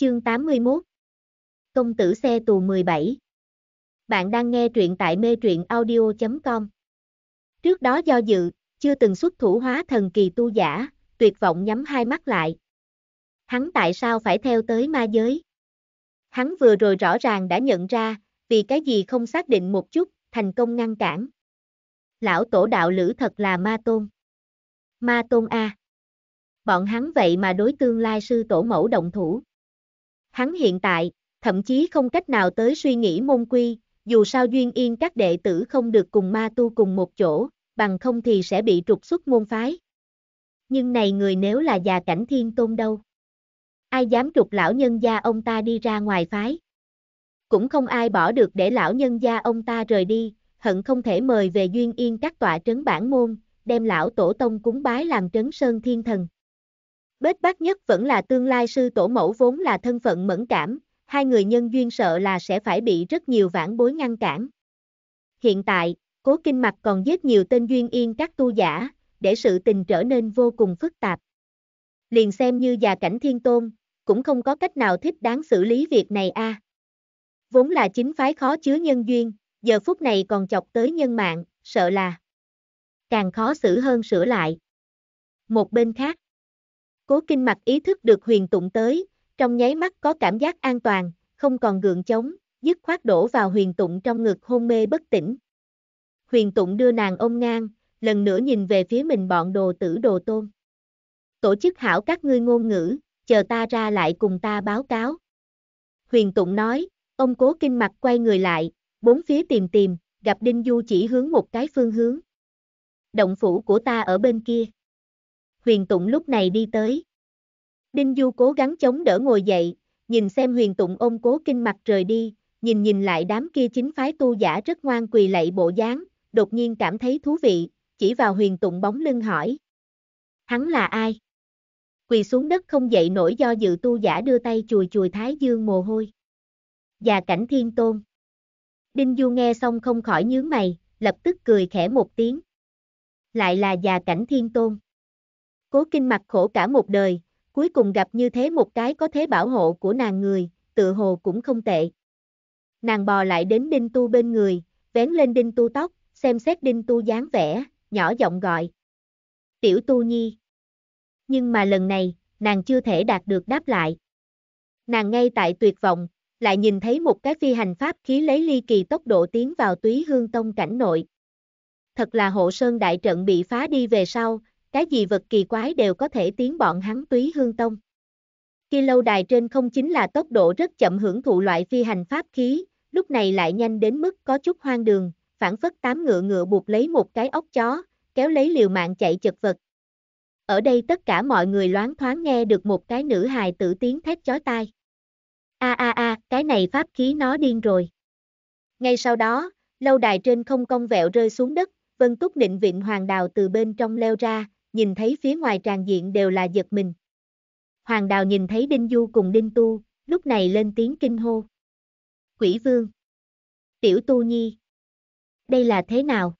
Chương 81 Công tử xe tù 17 Bạn đang nghe truyện tại mê truyện audio.com Trước đó do dự, chưa từng xuất thủ hóa thần kỳ tu giả, tuyệt vọng nhắm hai mắt lại. Hắn tại sao phải theo tới ma giới? Hắn vừa rồi rõ ràng đã nhận ra, vì cái gì không xác định một chút, thành công ngăn cản. Lão tổ đạo lữ thật là ma tôn. Ma tôn A. Bọn hắn vậy mà đối tương lai sư tổ mẫu động thủ hắn hiện tại, thậm chí không cách nào tới suy nghĩ môn quy, dù sao duyên yên các đệ tử không được cùng ma tu cùng một chỗ, bằng không thì sẽ bị trục xuất môn phái. Nhưng này người nếu là già cảnh thiên tôn đâu? Ai dám trục lão nhân gia ông ta đi ra ngoài phái? Cũng không ai bỏ được để lão nhân gia ông ta rời đi, hận không thể mời về duyên yên các tọa trấn bản môn, đem lão tổ tông cúng bái làm trấn sơn thiên thần. Bết bát nhất vẫn là tương lai sư tổ mẫu vốn là thân phận mẫn cảm, hai người nhân duyên sợ là sẽ phải bị rất nhiều vãn bối ngăn cản. Hiện tại, cố kinh mặt còn giết nhiều tên duyên yên các tu giả, để sự tình trở nên vô cùng phức tạp. Liền xem như già cảnh thiên tôn, cũng không có cách nào thích đáng xử lý việc này a. Vốn là chính phái khó chứa nhân duyên, giờ phút này còn chọc tới nhân mạng, sợ là càng khó xử hơn sửa lại. Một bên khác, Cố kinh mặt ý thức được huyền tụng tới, trong nháy mắt có cảm giác an toàn, không còn gượng chống, dứt khoát đổ vào huyền tụng trong ngực hôn mê bất tỉnh. Huyền tụng đưa nàng ôm ngang, lần nữa nhìn về phía mình bọn đồ tử đồ tôn. Tổ chức hảo các ngươi ngôn ngữ, chờ ta ra lại cùng ta báo cáo. Huyền tụng nói, ông cố kinh mặt quay người lại, bốn phía tìm tìm, gặp Đinh Du chỉ hướng một cái phương hướng. Động phủ của ta ở bên kia. Huyền Tụng lúc này đi tới. Đinh Du cố gắng chống đỡ ngồi dậy, nhìn xem Huyền Tụng ôm cố kinh mặt trời đi, nhìn nhìn lại đám kia chính phái tu giả rất ngoan quỳ lạy bộ dáng, đột nhiên cảm thấy thú vị, chỉ vào Huyền Tụng bóng lưng hỏi. Hắn là ai? Quỳ xuống đất không dậy nổi do dự tu giả đưa tay chùi chùi thái dương mồ hôi. Già cảnh thiên tôn. Đinh Du nghe xong không khỏi nhướng mày, lập tức cười khẽ một tiếng. Lại là già cảnh thiên tôn. Cố kinh mặt khổ cả một đời, cuối cùng gặp như thế một cái có thế bảo hộ của nàng người, tự hồ cũng không tệ. Nàng bò lại đến đinh tu bên người, vén lên đinh tu tóc, xem xét đinh tu dáng vẻ, nhỏ giọng gọi. Tiểu tu nhi. Nhưng mà lần này, nàng chưa thể đạt được đáp lại. Nàng ngay tại tuyệt vọng, lại nhìn thấy một cái phi hành pháp khí lấy ly kỳ tốc độ tiến vào túy hương tông cảnh nội. Thật là hộ sơn đại trận bị phá đi về sau, cái gì vật kỳ quái đều có thể tiến bọn hắn túy hương tông. Khi lâu đài trên không chính là tốc độ rất chậm hưởng thụ loại phi hành pháp khí, lúc này lại nhanh đến mức có chút hoang đường, phản phất tám ngựa ngựa buộc lấy một cái ốc chó, kéo lấy liều mạng chạy chật vật. Ở đây tất cả mọi người loáng thoáng nghe được một cái nữ hài tử tiếng thét chói tai. A a a, cái này pháp khí nó điên rồi. Ngay sau đó, lâu đài trên không cong vẹo rơi xuống đất, Vân Túc nịnh vịnh hoàng đào từ bên trong leo ra, nhìn thấy phía ngoài tràn diện đều là giật mình. Hoàng đào nhìn thấy Đinh Du cùng Đinh Tu, lúc này lên tiếng kinh hô. Quỷ vương. Tiểu Tu Nhi. Đây là thế nào?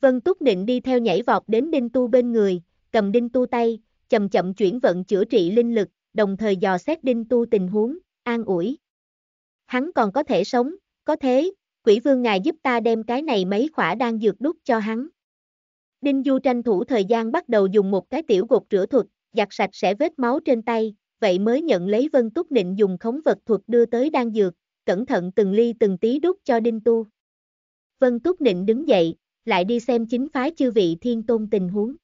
Vân Túc định đi theo nhảy vọt đến Đinh Tu bên người, cầm Đinh Tu tay, chậm chậm chuyển vận chữa trị linh lực, đồng thời dò xét Đinh Tu tình huống, an ủi. Hắn còn có thể sống, có thế, quỷ vương ngài giúp ta đem cái này mấy khỏa đang dược đút cho hắn. Đinh Du tranh thủ thời gian bắt đầu dùng một cái tiểu gột rửa thuật, giặt sạch sẽ vết máu trên tay, vậy mới nhận lấy Vân Túc Nịnh dùng khống vật thuật đưa tới đan dược, cẩn thận từng ly từng tí đút cho Đinh Tu. Vân Túc Nịnh đứng dậy, lại đi xem chính phái chư vị thiên tôn tình huống.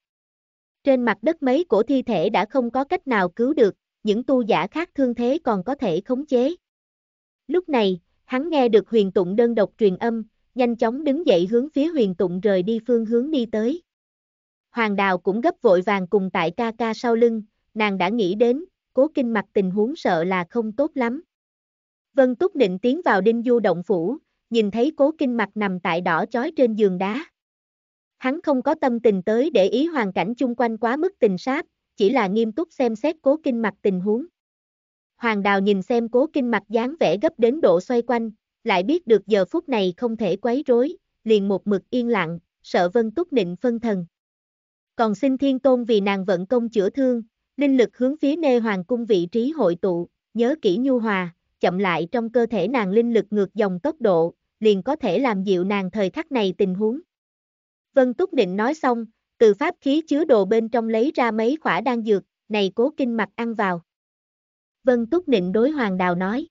Trên mặt đất mấy cổ thi thể đã không có cách nào cứu được, những tu giả khác thương thế còn có thể khống chế. Lúc này, hắn nghe được huyền tụng đơn độc truyền âm, nhanh chóng đứng dậy hướng phía huyền tụng rời đi phương hướng đi tới. Hoàng Đào cũng gấp vội vàng cùng tại ca ca sau lưng, nàng đã nghĩ đến, cố kinh mặt tình huống sợ là không tốt lắm. Vân Túc định tiến vào đinh du động phủ, nhìn thấy cố kinh mặt nằm tại đỏ chói trên giường đá. Hắn không có tâm tình tới để ý hoàn cảnh chung quanh quá mức tình sát, chỉ là nghiêm túc xem xét cố kinh mặt tình huống. Hoàng Đào nhìn xem cố kinh mặt dáng vẻ gấp đến độ xoay quanh, lại biết được giờ phút này không thể quấy rối, liền một mực yên lặng, sợ Vân Túc Định phân thần còn xin thiên tôn vì nàng vận công chữa thương, linh lực hướng phía nê hoàng cung vị trí hội tụ, nhớ kỹ nhu hòa, chậm lại trong cơ thể nàng linh lực ngược dòng tốc độ, liền có thể làm dịu nàng thời khắc này tình huống. Vân Túc Định nói xong, từ pháp khí chứa đồ bên trong lấy ra mấy khỏa đan dược, này cố kinh mặt ăn vào. Vân Túc Định đối Hoàng Đào nói.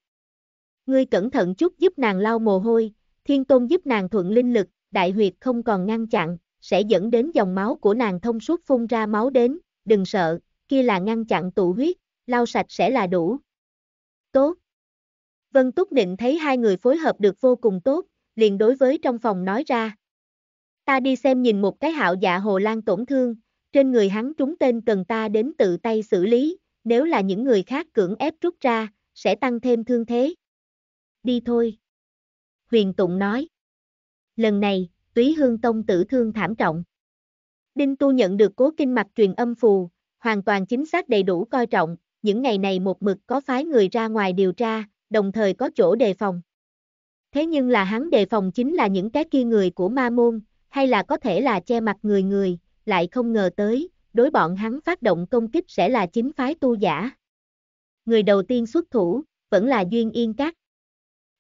Ngươi cẩn thận chút giúp nàng lau mồ hôi, thiên tôn giúp nàng thuận linh lực, đại huyệt không còn ngăn chặn, sẽ dẫn đến dòng máu của nàng thông suốt phun ra máu đến, đừng sợ, kia là ngăn chặn tụ huyết, lau sạch sẽ là đủ. Tốt. Vân Túc Nịnh thấy hai người phối hợp được vô cùng tốt, liền đối với trong phòng nói ra. Ta đi xem nhìn một cái hạo dạ hồ lan tổn thương, trên người hắn trúng tên cần ta đến tự tay xử lý, nếu là những người khác cưỡng ép rút ra, sẽ tăng thêm thương thế. Đi thôi. Huyền Tụng nói. Lần này, túy hương tông tử thương thảm trọng. Đinh Tu nhận được cố kinh mạch truyền âm phù, hoàn toàn chính xác đầy đủ coi trọng, những ngày này một mực có phái người ra ngoài điều tra, đồng thời có chỗ đề phòng. Thế nhưng là hắn đề phòng chính là những cái kia người của ma môn, hay là có thể là che mặt người người, lại không ngờ tới, đối bọn hắn phát động công kích sẽ là chính phái tu giả. Người đầu tiên xuất thủ, vẫn là Duyên Yên Cát.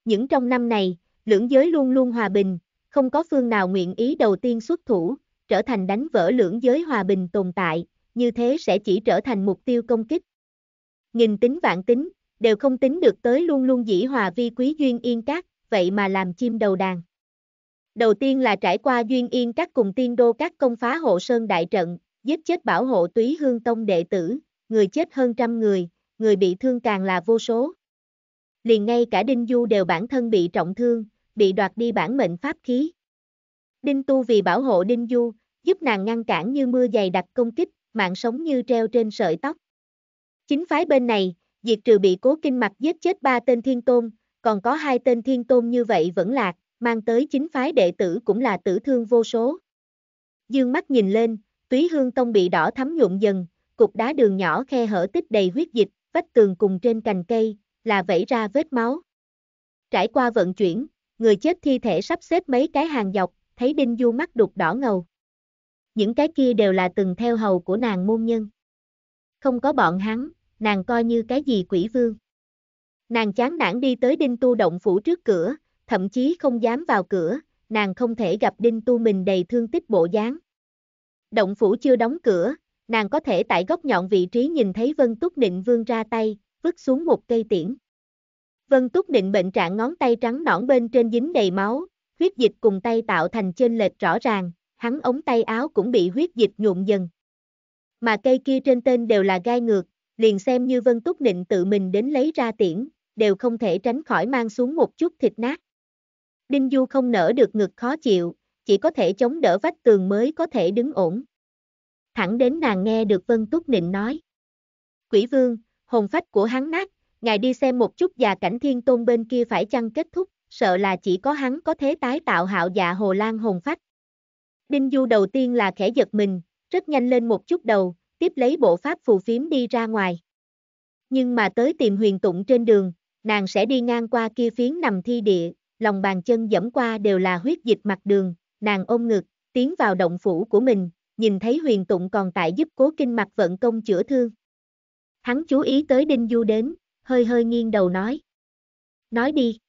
Những trong năm này, lưỡng giới luôn luôn hòa bình, không có phương nào nguyện ý đầu tiên xuất thủ, trở thành đánh vỡ lưỡng giới hòa bình tồn tại, như thế sẽ chỉ trở thành mục tiêu công kích. Nghìn tính vạn tính, đều không tính được tới luôn luôn dĩ hòa vi quý duyên yên các, vậy mà làm chim đầu đàn. Đầu tiên là trải qua duyên yên các cùng tiên đô các công phá hộ sơn đại trận, giết chết bảo hộ túy hương tông đệ tử, người chết hơn trăm người, người bị thương càng là vô số. Liền ngay cả Đinh Du đều bản thân bị trọng thương, bị đoạt đi bản mệnh pháp khí. Đinh Tu vì bảo hộ Đinh Du, giúp nàng ngăn cản như mưa dày đặc công kích, mạng sống như treo trên sợi tóc. Chính phái bên này, diệt trừ bị cố kinh mặt giết chết ba tên thiên tôn, còn có hai tên thiên tôn như vậy vẫn lạc, mang tới chính phái đệ tử cũng là tử thương vô số. Dương mắt nhìn lên, túy hương tông bị đỏ thắm nhuộm dần, cục đá đường nhỏ khe hở tích đầy huyết dịch, vách tường cùng trên cành cây, là vẫy ra vết máu. Trải qua vận chuyển, người chết thi thể sắp xếp mấy cái hàng dọc, thấy Đinh Du mắt đục đỏ ngầu. Những cái kia đều là từng theo hầu của nàng môn nhân. Không có bọn hắn, nàng coi như cái gì quỷ vương. Nàng chán nản đi tới Đinh Tu động phủ trước cửa, thậm chí không dám vào cửa, nàng không thể gặp Đinh Tu mình đầy thương tích bộ dáng. Động phủ chưa đóng cửa, nàng có thể tại góc nhọn vị trí nhìn thấy Vân Túc Định Vương ra tay, vứt xuống một cây tiễn. Vân Túc định bệnh trạng ngón tay trắng nõn bên trên dính đầy máu, huyết dịch cùng tay tạo thành chênh lệch rõ ràng, hắn ống tay áo cũng bị huyết dịch nhuộm dần. Mà cây kia trên tên đều là gai ngược, liền xem như Vân Túc định tự mình đến lấy ra tiễn, đều không thể tránh khỏi mang xuống một chút thịt nát. Đinh Du không nở được ngực khó chịu, chỉ có thể chống đỡ vách tường mới có thể đứng ổn. Thẳng đến nàng nghe được Vân Túc Nịnh nói. Quỷ vương, hồn phách của hắn nát, ngài đi xem một chút và cảnh thiên tôn bên kia phải chăng kết thúc, sợ là chỉ có hắn có thế tái tạo hạo dạ hồ lan hồn phách. Đinh Du đầu tiên là khẽ giật mình, rất nhanh lên một chút đầu, tiếp lấy bộ pháp phù phiếm đi ra ngoài. Nhưng mà tới tìm huyền tụng trên đường, nàng sẽ đi ngang qua kia phiến nằm thi địa, lòng bàn chân dẫm qua đều là huyết dịch mặt đường, nàng ôm ngực, tiến vào động phủ của mình, nhìn thấy huyền tụng còn tại giúp cố kinh mặt vận công chữa thương. Hắn chú ý tới Đinh Du đến, hơi hơi nghiêng đầu nói. Nói đi.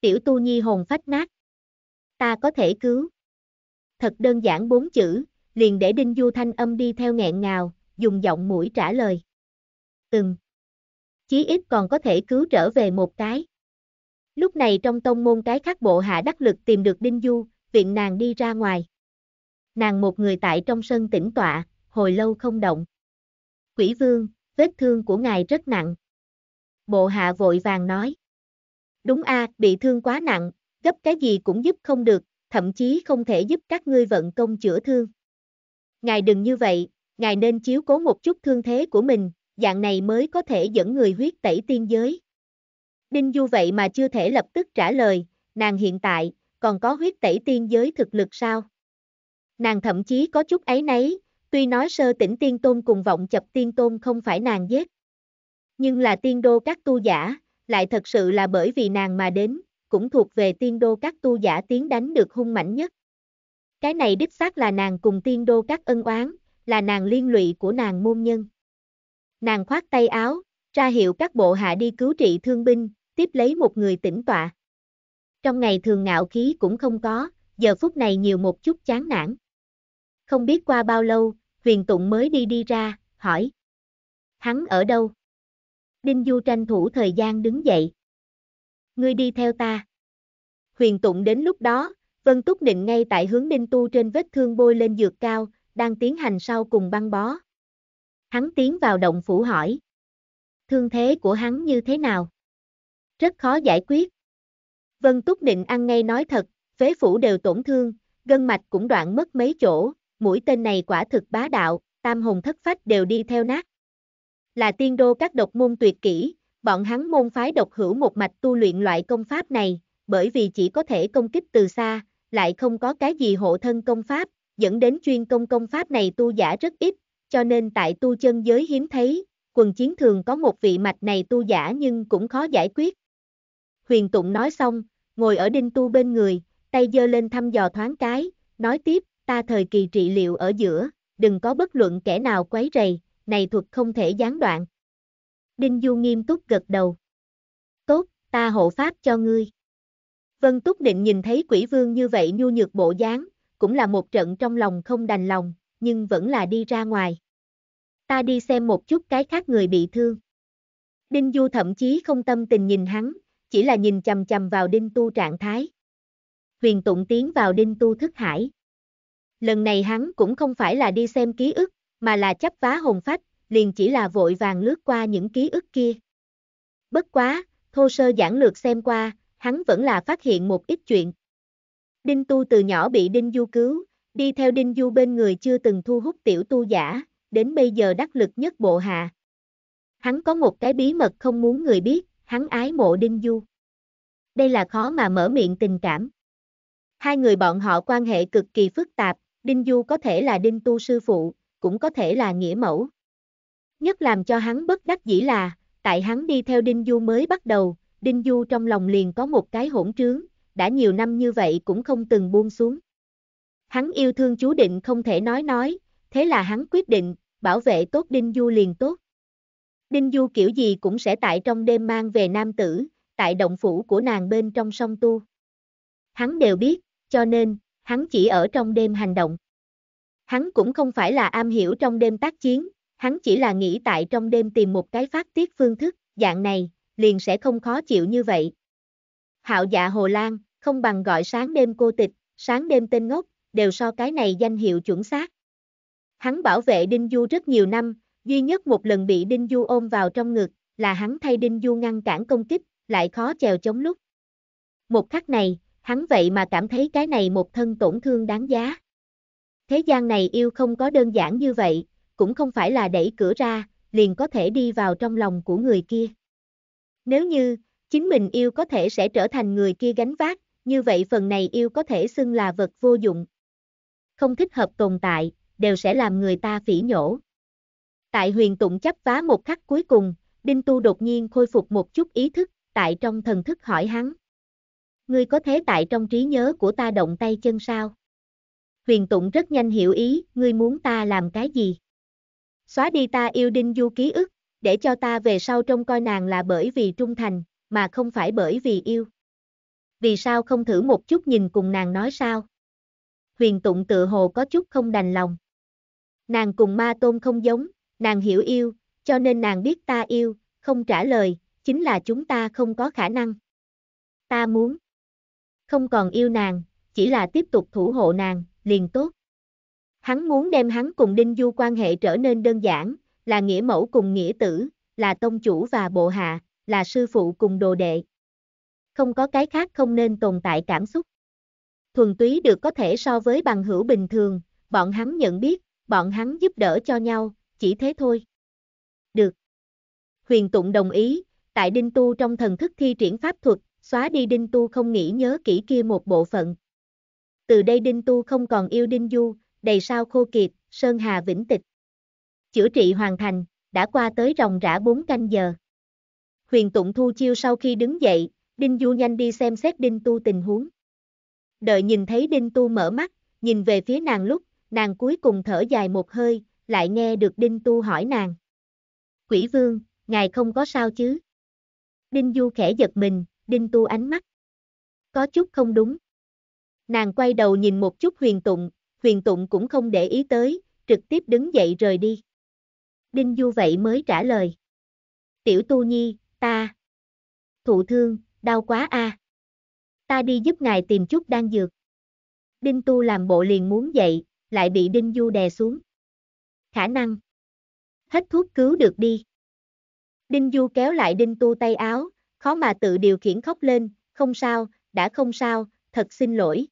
Tiểu tu nhi hồn phách nát. Ta có thể cứu. Thật đơn giản bốn chữ, liền để Đinh Du thanh âm đi theo nghẹn ngào, dùng giọng mũi trả lời. Ừm. Chí ít còn có thể cứu trở về một cái. Lúc này trong tông môn cái khắc bộ hạ đắc lực tìm được Đinh Du, viện nàng đi ra ngoài. Nàng một người tại trong sân tĩnh tọa, hồi lâu không động. Quỷ vương, vết thương của ngài rất nặng bộ hạ vội vàng nói. Đúng a, bị thương quá nặng, gấp cái gì cũng giúp không được, thậm chí không thể giúp các ngươi vận công chữa thương. Ngài đừng như vậy, ngài nên chiếu cố một chút thương thế của mình, dạng này mới có thể dẫn người huyết tẩy tiên giới. Đinh Du vậy mà chưa thể lập tức trả lời, nàng hiện tại, còn có huyết tẩy tiên giới thực lực sao? Nàng thậm chí có chút ấy nấy, tuy nói sơ tỉnh tiên tôn cùng vọng chập tiên tôn không phải nàng giết, nhưng là tiên đô các tu giả, lại thật sự là bởi vì nàng mà đến, cũng thuộc về tiên đô các tu giả tiến đánh được hung mãnh nhất. Cái này đích xác là nàng cùng tiên đô các ân oán, là nàng liên lụy của nàng môn nhân. Nàng khoát tay áo, ra hiệu các bộ hạ đi cứu trị thương binh, tiếp lấy một người tỉnh tọa. Trong ngày thường ngạo khí cũng không có, giờ phút này nhiều một chút chán nản. Không biết qua bao lâu, huyền tụng mới đi đi ra, hỏi. Hắn ở đâu? Đinh Du tranh thủ thời gian đứng dậy. Ngươi đi theo ta. Huyền Tụng đến lúc đó, Vân Túc Nịnh ngay tại hướng Ninh Tu trên vết thương bôi lên dược cao, đang tiến hành sau cùng băng bó. Hắn tiến vào động phủ hỏi. Thương thế của hắn như thế nào? Rất khó giải quyết. Vân Túc Nịnh ăn ngay nói thật, phế phủ đều tổn thương, gân mạch cũng đoạn mất mấy chỗ, mũi tên này quả thực bá đạo, tam hồn thất phách đều đi theo nát là tiên đô các độc môn tuyệt kỹ, bọn hắn môn phái độc hữu một mạch tu luyện loại công pháp này, bởi vì chỉ có thể công kích từ xa, lại không có cái gì hộ thân công pháp, dẫn đến chuyên công công pháp này tu giả rất ít, cho nên tại tu chân giới hiếm thấy, quần chiến thường có một vị mạch này tu giả nhưng cũng khó giải quyết. Huyền Tụng nói xong, ngồi ở đinh tu bên người, tay giơ lên thăm dò thoáng cái, nói tiếp, ta thời kỳ trị liệu ở giữa, đừng có bất luận kẻ nào quấy rầy, này thuật không thể gián đoạn. Đinh Du nghiêm túc gật đầu. Tốt, ta hộ pháp cho ngươi. Vân Túc định nhìn thấy quỷ vương như vậy nhu nhược bộ dáng, cũng là một trận trong lòng không đành lòng, nhưng vẫn là đi ra ngoài. Ta đi xem một chút cái khác người bị thương. Đinh Du thậm chí không tâm tình nhìn hắn, chỉ là nhìn chầm chầm vào Đinh Tu trạng thái. Huyền Tụng tiến vào Đinh Tu thức hải. Lần này hắn cũng không phải là đi xem ký ức, mà là chấp vá hồn phách, liền chỉ là vội vàng lướt qua những ký ức kia. Bất quá, thô sơ giản lược xem qua, hắn vẫn là phát hiện một ít chuyện. Đinh Tu từ nhỏ bị Đinh Du cứu, đi theo Đinh Du bên người chưa từng thu hút tiểu tu giả, đến bây giờ đắc lực nhất bộ hạ. Hắn có một cái bí mật không muốn người biết, hắn ái mộ Đinh Du. Đây là khó mà mở miệng tình cảm. Hai người bọn họ quan hệ cực kỳ phức tạp, Đinh Du có thể là Đinh Tu sư phụ, cũng có thể là nghĩa mẫu. Nhất làm cho hắn bất đắc dĩ là, tại hắn đi theo Đinh Du mới bắt đầu, Đinh Du trong lòng liền có một cái hỗn trướng, đã nhiều năm như vậy cũng không từng buông xuống. Hắn yêu thương chú định không thể nói nói, thế là hắn quyết định, bảo vệ tốt Đinh Du liền tốt. Đinh Du kiểu gì cũng sẽ tại trong đêm mang về nam tử, tại động phủ của nàng bên trong sông tu. Hắn đều biết, cho nên, hắn chỉ ở trong đêm hành động. Hắn cũng không phải là am hiểu trong đêm tác chiến, hắn chỉ là nghĩ tại trong đêm tìm một cái phát tiết phương thức, dạng này, liền sẽ không khó chịu như vậy. Hạo dạ Hồ Lan, không bằng gọi sáng đêm cô tịch, sáng đêm tên ngốc, đều so cái này danh hiệu chuẩn xác. Hắn bảo vệ Đinh Du rất nhiều năm, duy nhất một lần bị Đinh Du ôm vào trong ngực, là hắn thay Đinh Du ngăn cản công kích, lại khó chèo chống lúc. Một khắc này, hắn vậy mà cảm thấy cái này một thân tổn thương đáng giá. Thế gian này yêu không có đơn giản như vậy, cũng không phải là đẩy cửa ra, liền có thể đi vào trong lòng của người kia. Nếu như, chính mình yêu có thể sẽ trở thành người kia gánh vác, như vậy phần này yêu có thể xưng là vật vô dụng. Không thích hợp tồn tại, đều sẽ làm người ta phỉ nhổ. Tại huyền tụng chấp vá một khắc cuối cùng, Đinh Tu đột nhiên khôi phục một chút ý thức, tại trong thần thức hỏi hắn. Ngươi có thế tại trong trí nhớ của ta động tay chân sao? huyền tụng rất nhanh hiểu ý, ngươi muốn ta làm cái gì. Xóa đi ta yêu Đinh Du ký ức, để cho ta về sau trông coi nàng là bởi vì trung thành, mà không phải bởi vì yêu. Vì sao không thử một chút nhìn cùng nàng nói sao? Huyền tụng tự hồ có chút không đành lòng. Nàng cùng ma tôn không giống, nàng hiểu yêu, cho nên nàng biết ta yêu, không trả lời, chính là chúng ta không có khả năng. Ta muốn không còn yêu nàng, chỉ là tiếp tục thủ hộ nàng, liền tốt. Hắn muốn đem hắn cùng Đinh Du quan hệ trở nên đơn giản, là nghĩa mẫu cùng nghĩa tử, là tông chủ và bộ hạ, là sư phụ cùng đồ đệ. Không có cái khác không nên tồn tại cảm xúc. Thuần túy được có thể so với bằng hữu bình thường, bọn hắn nhận biết, bọn hắn giúp đỡ cho nhau, chỉ thế thôi. Được. Huyền Tụng đồng ý, tại Đinh Tu trong thần thức thi triển pháp thuật, xóa đi Đinh Tu không nghĩ nhớ kỹ kia một bộ phận từ đây đinh tu không còn yêu đinh du, đầy sao khô kiệt, sơn hà vĩnh tịch. Chữa trị hoàn thành, đã qua tới ròng rã bốn canh giờ. Huyền Tụng Thu Chiêu sau khi đứng dậy, Đinh Du nhanh đi xem xét Đinh Tu tình huống. Đợi nhìn thấy Đinh Tu mở mắt, nhìn về phía nàng lúc, nàng cuối cùng thở dài một hơi, lại nghe được Đinh Tu hỏi nàng. Quỷ Vương, ngài không có sao chứ? Đinh Du khẽ giật mình, Đinh Tu ánh mắt. Có chút không đúng. Nàng quay đầu nhìn một chút huyền tụng, huyền tụng cũng không để ý tới, trực tiếp đứng dậy rời đi. Đinh Du vậy mới trả lời. Tiểu Tu Nhi, ta. Thụ thương, đau quá a. À. Ta đi giúp ngài tìm chút đan dược. Đinh Tu làm bộ liền muốn dậy, lại bị Đinh Du đè xuống. Khả năng. Hết thuốc cứu được đi. Đinh Du kéo lại Đinh Tu tay áo, khó mà tự điều khiển khóc lên, không sao, đã không sao, thật xin lỗi.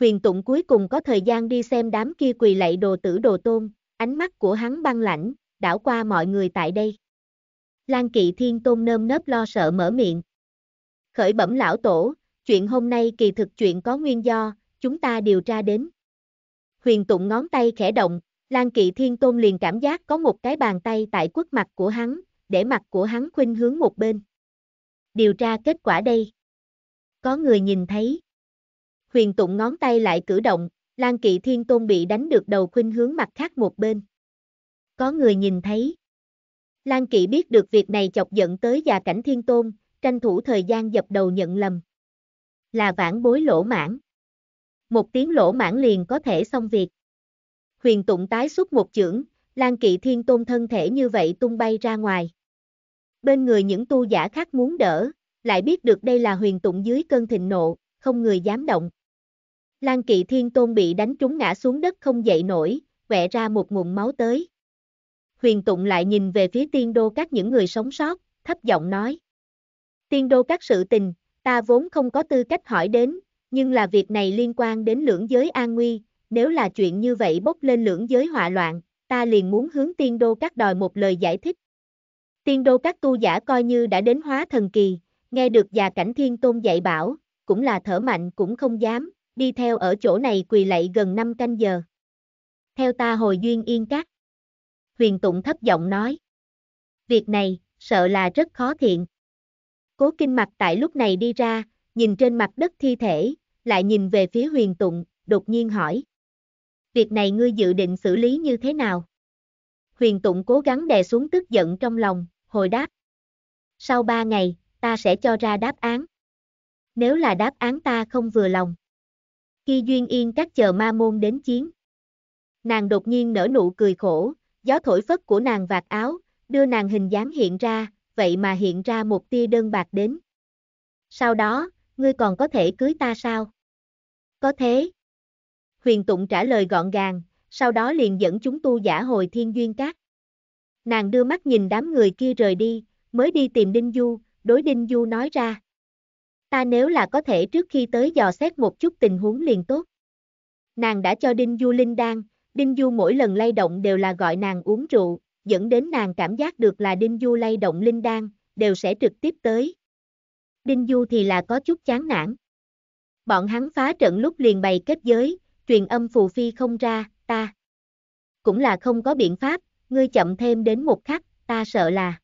Huyền Tụng cuối cùng có thời gian đi xem đám kia quỳ lạy đồ tử đồ tôn, ánh mắt của hắn băng lãnh, đảo qua mọi người tại đây. Lan Kỵ Thiên Tôn nơm nớp lo sợ mở miệng. Khởi bẩm lão tổ, chuyện hôm nay kỳ thực chuyện có nguyên do, chúng ta điều tra đến. Huyền Tụng ngón tay khẽ động, Lan Kỵ Thiên Tôn liền cảm giác có một cái bàn tay tại quất mặt của hắn, để mặt của hắn khuynh hướng một bên. Điều tra kết quả đây có người nhìn thấy. Huyền tụng ngón tay lại cử động, Lan Kỵ Thiên Tôn bị đánh được đầu khuynh hướng mặt khác một bên. Có người nhìn thấy. Lan Kỵ biết được việc này chọc giận tới già cảnh Thiên Tôn, tranh thủ thời gian dập đầu nhận lầm. Là vãn bối lỗ mãn. Một tiếng lỗ mãn liền có thể xong việc. Huyền tụng tái xuất một chưởng, Lan Kỵ Thiên Tôn thân thể như vậy tung bay ra ngoài. Bên người những tu giả khác muốn đỡ, lại biết được đây là huyền tụng dưới cơn thịnh nộ, không người dám động. Lan kỵ thiên tôn bị đánh trúng ngã xuống đất không dậy nổi, vẽ ra một nguồn máu tới. Huyền tụng lại nhìn về phía tiên đô các những người sống sót, thấp giọng nói. Tiên đô các sự tình, ta vốn không có tư cách hỏi đến, nhưng là việc này liên quan đến lưỡng giới an nguy, nếu là chuyện như vậy bốc lên lưỡng giới họa loạn, ta liền muốn hướng tiên đô các đòi một lời giải thích. Tiên đô các tu giả coi như đã đến hóa thần kỳ, nghe được già cảnh thiên tôn dạy bảo, cũng là thở mạnh cũng không dám, đi theo ở chỗ này quỳ lạy gần 5 canh giờ. Theo ta hồi duyên yên cát, Huyền Tụng thấp giọng nói. Việc này, sợ là rất khó thiện. Cố kinh mặt tại lúc này đi ra, nhìn trên mặt đất thi thể, lại nhìn về phía huyền tụng, đột nhiên hỏi. Việc này ngươi dự định xử lý như thế nào? Huyền tụng cố gắng đè xuống tức giận trong lòng, hồi đáp. Sau ba ngày, ta sẽ cho ra đáp án. Nếu là đáp án ta không vừa lòng. Khi Duyên Yên các chờ ma môn đến chiến. Nàng đột nhiên nở nụ cười khổ, gió thổi phất của nàng vạt áo, đưa nàng hình dáng hiện ra, vậy mà hiện ra một tia đơn bạc đến. Sau đó, ngươi còn có thể cưới ta sao? Có thế. Huyền Tụng trả lời gọn gàng, sau đó liền dẫn chúng tu giả hồi thiên duyên các. Nàng đưa mắt nhìn đám người kia rời đi, mới đi tìm Đinh Du, đối Đinh Du nói ra. Ta nếu là có thể trước khi tới dò xét một chút tình huống liền tốt. Nàng đã cho Đinh Du linh đan, Đinh Du mỗi lần lay động đều là gọi nàng uống rượu, dẫn đến nàng cảm giác được là Đinh Du lay động linh đan, đều sẽ trực tiếp tới. Đinh Du thì là có chút chán nản. Bọn hắn phá trận lúc liền bày kết giới, truyền âm phù phi không ra, ta. Cũng là không có biện pháp, ngươi chậm thêm đến một khắc, ta sợ là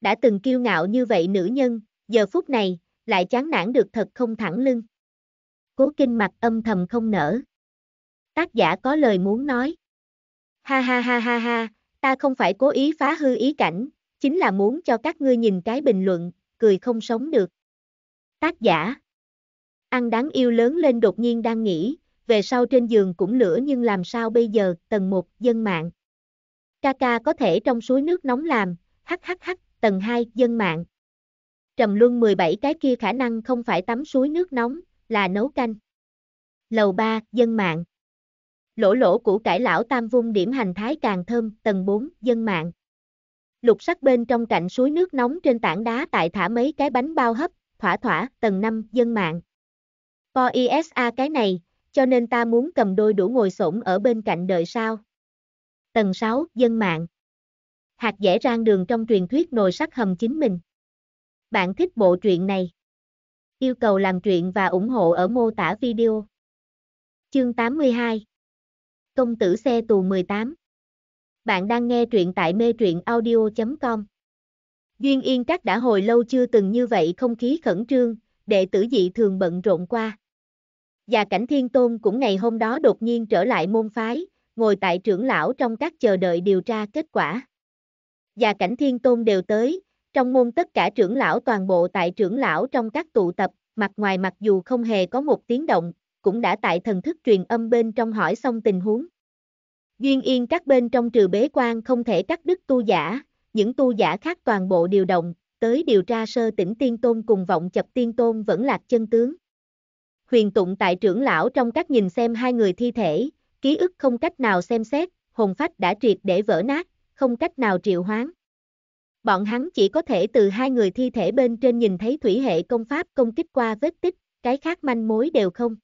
đã từng kiêu ngạo như vậy nữ nhân, giờ phút này, lại chán nản được thật không thẳng lưng. Cố kinh mặt âm thầm không nở. Tác giả có lời muốn nói. Ha ha ha ha ha, ta không phải cố ý phá hư ý cảnh, chính là muốn cho các ngươi nhìn cái bình luận, cười không sống được. Tác giả Ăn đáng yêu lớn lên đột nhiên đang nghĩ, về sau trên giường cũng lửa nhưng làm sao bây giờ, tầng 1, dân mạng. Ca ca có thể trong suối nước nóng làm, hắc hắc hắc, tầng 2, dân mạng. Trầm Luân 17 cái kia khả năng không phải tắm suối nước nóng, là nấu canh. Lầu 3, dân mạng. Lỗ lỗ củ cải lão tam vung điểm hành thái càng thơm, tầng 4, dân mạng. Lục sắc bên trong cạnh suối nước nóng trên tảng đá tại thả mấy cái bánh bao hấp, thỏa thỏa, tầng 5, dân mạng. Po ISA e cái này, cho nên ta muốn cầm đôi đủ ngồi xổm ở bên cạnh đợi sao. Tầng 6, dân mạng hạt dễ rang đường trong truyền thuyết nồi sắt hầm chính mình. Bạn thích bộ truyện này? Yêu cầu làm truyện và ủng hộ ở mô tả video. Chương 82 Công tử xe tù 18 Bạn đang nghe truyện tại mê truyện audio.com Duyên Yên Các đã hồi lâu chưa từng như vậy không khí khẩn trương, đệ tử dị thường bận rộn qua. Và cảnh thiên tôn cũng ngày hôm đó đột nhiên trở lại môn phái, ngồi tại trưởng lão trong các chờ đợi điều tra kết quả và cảnh thiên tôn đều tới, trong môn tất cả trưởng lão toàn bộ tại trưởng lão trong các tụ tập, mặt ngoài mặc dù không hề có một tiếng động, cũng đã tại thần thức truyền âm bên trong hỏi xong tình huống. Duyên yên các bên trong trừ bế quan không thể cắt đứt tu giả, những tu giả khác toàn bộ điều động, tới điều tra sơ tỉnh tiên tôn cùng vọng chập tiên tôn vẫn lạc chân tướng. Huyền tụng tại trưởng lão trong các nhìn xem hai người thi thể, ký ức không cách nào xem xét, hồn phách đã triệt để vỡ nát, không cách nào triệu hoán. Bọn hắn chỉ có thể từ hai người thi thể bên trên nhìn thấy thủy hệ công pháp công kích qua vết tích, cái khác manh mối đều không.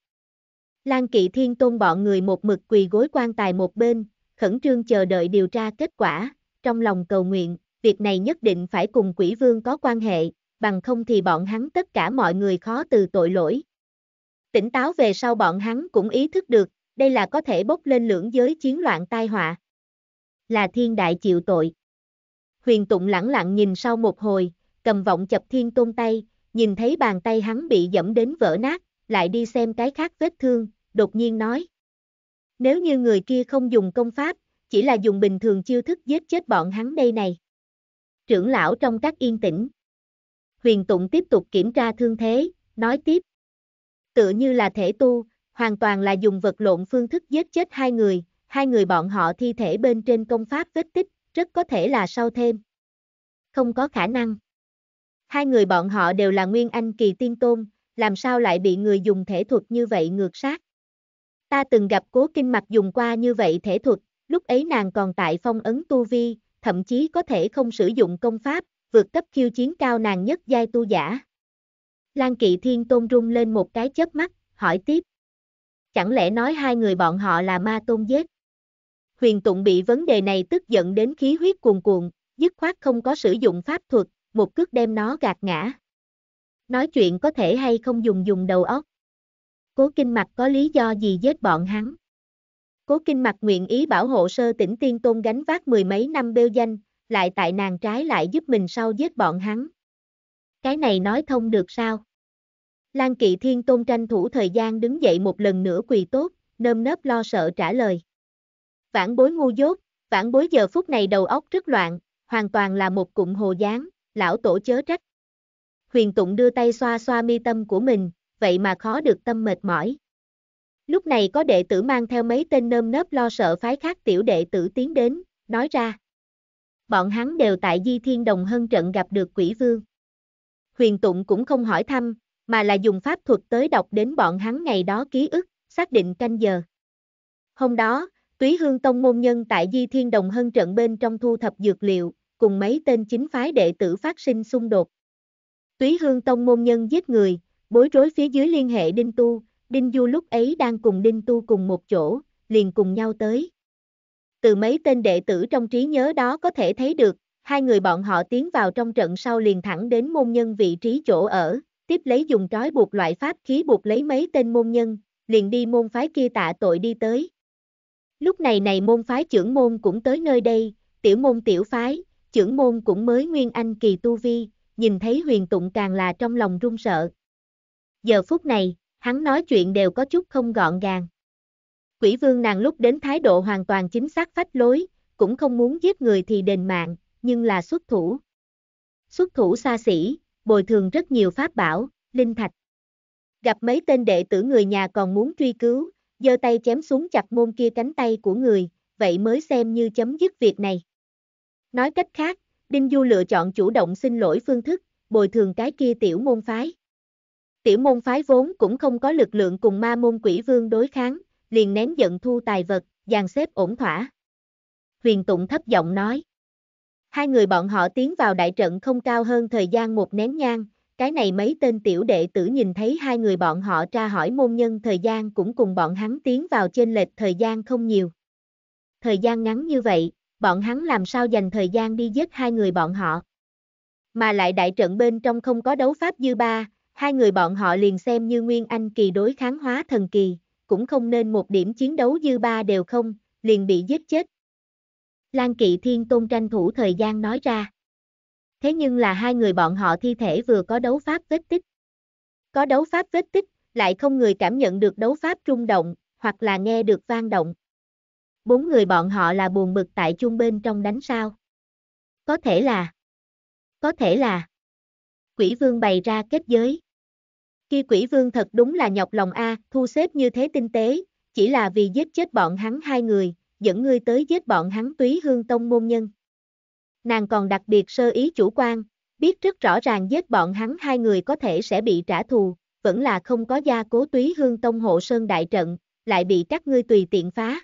Lan kỵ thiên tôn bọn người một mực quỳ gối quan tài một bên, khẩn trương chờ đợi điều tra kết quả, trong lòng cầu nguyện, việc này nhất định phải cùng quỷ vương có quan hệ, bằng không thì bọn hắn tất cả mọi người khó từ tội lỗi. Tỉnh táo về sau bọn hắn cũng ý thức được, đây là có thể bốc lên lưỡng giới chiến loạn tai họa là thiên đại chịu tội. Huyền Tụng lẳng lặng nhìn sau một hồi, cầm vọng chập thiên tôn tay, nhìn thấy bàn tay hắn bị dẫm đến vỡ nát, lại đi xem cái khác vết thương, đột nhiên nói. Nếu như người kia không dùng công pháp, chỉ là dùng bình thường chiêu thức giết chết bọn hắn đây này. Trưởng lão trong các yên tĩnh. Huyền Tụng tiếp tục kiểm tra thương thế, nói tiếp. tự như là thể tu, hoàn toàn là dùng vật lộn phương thức giết chết hai người, hai người bọn họ thi thể bên trên công pháp vết tích, rất có thể là sau thêm. Không có khả năng. Hai người bọn họ đều là nguyên anh kỳ tiên tôn, làm sao lại bị người dùng thể thuật như vậy ngược sát. Ta từng gặp cố kinh mặt dùng qua như vậy thể thuật, lúc ấy nàng còn tại phong ấn tu vi, thậm chí có thể không sử dụng công pháp, vượt cấp khiêu chiến cao nàng nhất giai tu giả. Lan kỵ thiên tôn rung lên một cái chớp mắt, hỏi tiếp. Chẳng lẽ nói hai người bọn họ là ma tôn giết? Huyền Tụng bị vấn đề này tức giận đến khí huyết cuồn cuộn, dứt khoát không có sử dụng pháp thuật, một cước đem nó gạt ngã. Nói chuyện có thể hay không dùng dùng đầu óc. Cố Kinh Mặc có lý do gì giết bọn hắn? Cố Kinh Mặc nguyện ý bảo hộ sơ tỉnh Tiên Tôn gánh vác mười mấy năm bêu danh, lại tại nàng trái lại giúp mình sau giết bọn hắn. Cái này nói thông được sao? Lan Kỵ Thiên Tôn tranh thủ thời gian đứng dậy một lần nữa quỳ tốt, nơm nớp lo sợ trả lời. Vãn bối ngu dốt, vãn bối giờ phút này đầu óc rất loạn, hoàn toàn là một cụm hồ dáng, lão tổ chớ trách. Huyền Tụng đưa tay xoa xoa mi tâm của mình, vậy mà khó được tâm mệt mỏi. Lúc này có đệ tử mang theo mấy tên nơm nớp lo sợ phái khác tiểu đệ tử tiến đến, nói ra. Bọn hắn đều tại Di Thiên Đồng Hân trận gặp được quỷ vương. Huyền Tụng cũng không hỏi thăm, mà là dùng pháp thuật tới đọc đến bọn hắn ngày đó ký ức, xác định canh giờ. Hôm đó, Túy hương tông môn nhân tại Di Thiên Đồng Hân trận bên trong thu thập dược liệu, cùng mấy tên chính phái đệ tử phát sinh xung đột. Túy hương tông môn nhân giết người, bối rối phía dưới liên hệ Đinh Tu, Đinh Du lúc ấy đang cùng Đinh Tu cùng một chỗ, liền cùng nhau tới. Từ mấy tên đệ tử trong trí nhớ đó có thể thấy được, hai người bọn họ tiến vào trong trận sau liền thẳng đến môn nhân vị trí chỗ ở, tiếp lấy dùng trói buộc loại pháp khí buộc lấy mấy tên môn nhân, liền đi môn phái kia tạ tội đi tới. Lúc này này môn phái trưởng môn cũng tới nơi đây, tiểu môn tiểu phái, trưởng môn cũng mới nguyên anh kỳ tu vi, nhìn thấy huyền tụng càng là trong lòng run sợ. Giờ phút này, hắn nói chuyện đều có chút không gọn gàng. Quỷ vương nàng lúc đến thái độ hoàn toàn chính xác phách lối, cũng không muốn giết người thì đền mạng, nhưng là xuất thủ. Xuất thủ xa xỉ, bồi thường rất nhiều pháp bảo, linh thạch. Gặp mấy tên đệ tử người nhà còn muốn truy cứu, giơ tay chém xuống chặt môn kia cánh tay của người, vậy mới xem như chấm dứt việc này. Nói cách khác, Đinh Du lựa chọn chủ động xin lỗi phương thức, bồi thường cái kia tiểu môn phái. Tiểu môn phái vốn cũng không có lực lượng cùng ma môn quỷ vương đối kháng, liền nén giận thu tài vật, dàn xếp ổn thỏa. Huyền Tụng thấp giọng nói. Hai người bọn họ tiến vào đại trận không cao hơn thời gian một nén nhang, cái này mấy tên tiểu đệ tử nhìn thấy hai người bọn họ tra hỏi môn nhân thời gian cũng cùng bọn hắn tiến vào trên lệch thời gian không nhiều. Thời gian ngắn như vậy, bọn hắn làm sao dành thời gian đi giết hai người bọn họ. Mà lại đại trận bên trong không có đấu pháp dư ba, hai người bọn họ liền xem như Nguyên Anh kỳ đối kháng hóa thần kỳ, cũng không nên một điểm chiến đấu dư ba đều không, liền bị giết chết. Lan Kỵ Thiên Tôn tranh thủ thời gian nói ra. Thế nhưng là hai người bọn họ thi thể vừa có đấu pháp vết tích. Có đấu pháp vết tích, lại không người cảm nhận được đấu pháp trung động, hoặc là nghe được vang động. Bốn người bọn họ là buồn bực tại chung bên trong đánh sao. Có thể là. Có thể là. Quỷ vương bày ra kết giới. Khi quỷ vương thật đúng là nhọc lòng A, thu xếp như thế tinh tế, chỉ là vì giết chết bọn hắn hai người, dẫn ngươi tới giết bọn hắn túy hương tông môn nhân nàng còn đặc biệt sơ ý chủ quan, biết rất rõ ràng giết bọn hắn hai người có thể sẽ bị trả thù, vẫn là không có gia cố túy hương tông hộ sơn đại trận, lại bị các ngươi tùy tiện phá.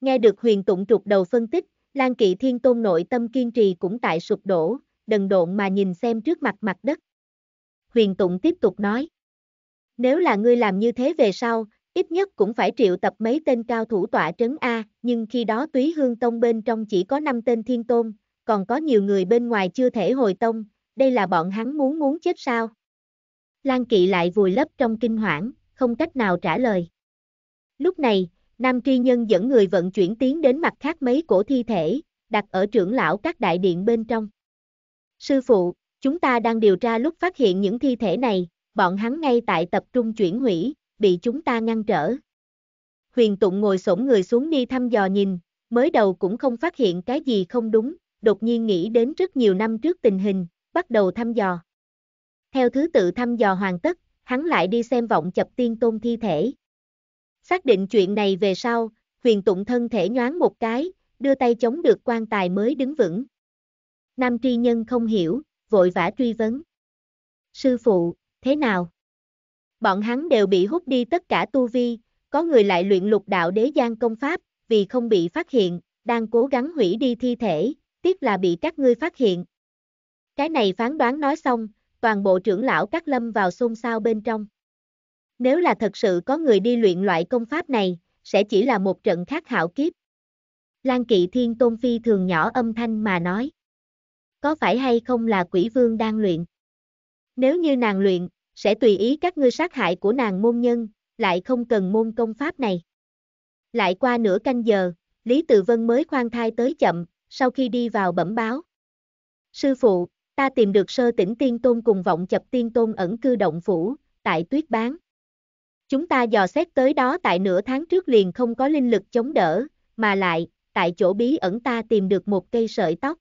Nghe được huyền tụng trục đầu phân tích, Lan Kỵ Thiên Tôn nội tâm kiên trì cũng tại sụp đổ, đần độn mà nhìn xem trước mặt mặt đất. Huyền Tụng tiếp tục nói. Nếu là ngươi làm như thế về sau, ít nhất cũng phải triệu tập mấy tên cao thủ tọa trấn A, nhưng khi đó túy hương tông bên trong chỉ có 5 tên thiên tôn, còn có nhiều người bên ngoài chưa thể hồi tông, đây là bọn hắn muốn muốn chết sao? Lan Kỵ lại vùi lấp trong kinh hoảng, không cách nào trả lời. Lúc này, Nam Tri Nhân dẫn người vận chuyển tiến đến mặt khác mấy cổ thi thể, đặt ở trưởng lão các đại điện bên trong. Sư phụ, chúng ta đang điều tra lúc phát hiện những thi thể này, bọn hắn ngay tại tập trung chuyển hủy, bị chúng ta ngăn trở. Huyền Tụng ngồi xổm người xuống đi thăm dò nhìn, mới đầu cũng không phát hiện cái gì không đúng, đột nhiên nghĩ đến rất nhiều năm trước tình hình, bắt đầu thăm dò. Theo thứ tự thăm dò hoàn tất, hắn lại đi xem vọng chập tiên tôn thi thể. Xác định chuyện này về sau, huyền tụng thân thể nhoáng một cái, đưa tay chống được quan tài mới đứng vững. Nam tri nhân không hiểu, vội vã truy vấn. Sư phụ, thế nào? Bọn hắn đều bị hút đi tất cả tu vi, có người lại luyện lục đạo đế gian công pháp, vì không bị phát hiện, đang cố gắng hủy đi thi thể, tiếc là bị các ngươi phát hiện. Cái này phán đoán nói xong, toàn bộ trưởng lão các lâm vào xôn xao bên trong. Nếu là thật sự có người đi luyện loại công pháp này, sẽ chỉ là một trận khác hảo kiếp. Lan kỵ thiên tôn phi thường nhỏ âm thanh mà nói. Có phải hay không là quỷ vương đang luyện? Nếu như nàng luyện, sẽ tùy ý các ngươi sát hại của nàng môn nhân, lại không cần môn công pháp này. Lại qua nửa canh giờ, Lý Từ Vân mới khoan thai tới chậm, sau khi đi vào bẩm báo. Sư phụ, ta tìm được sơ tỉnh tiên tôn cùng vọng chập tiên tôn ẩn cư động phủ, tại tuyết bán. Chúng ta dò xét tới đó tại nửa tháng trước liền không có linh lực chống đỡ, mà lại, tại chỗ bí ẩn ta tìm được một cây sợi tóc.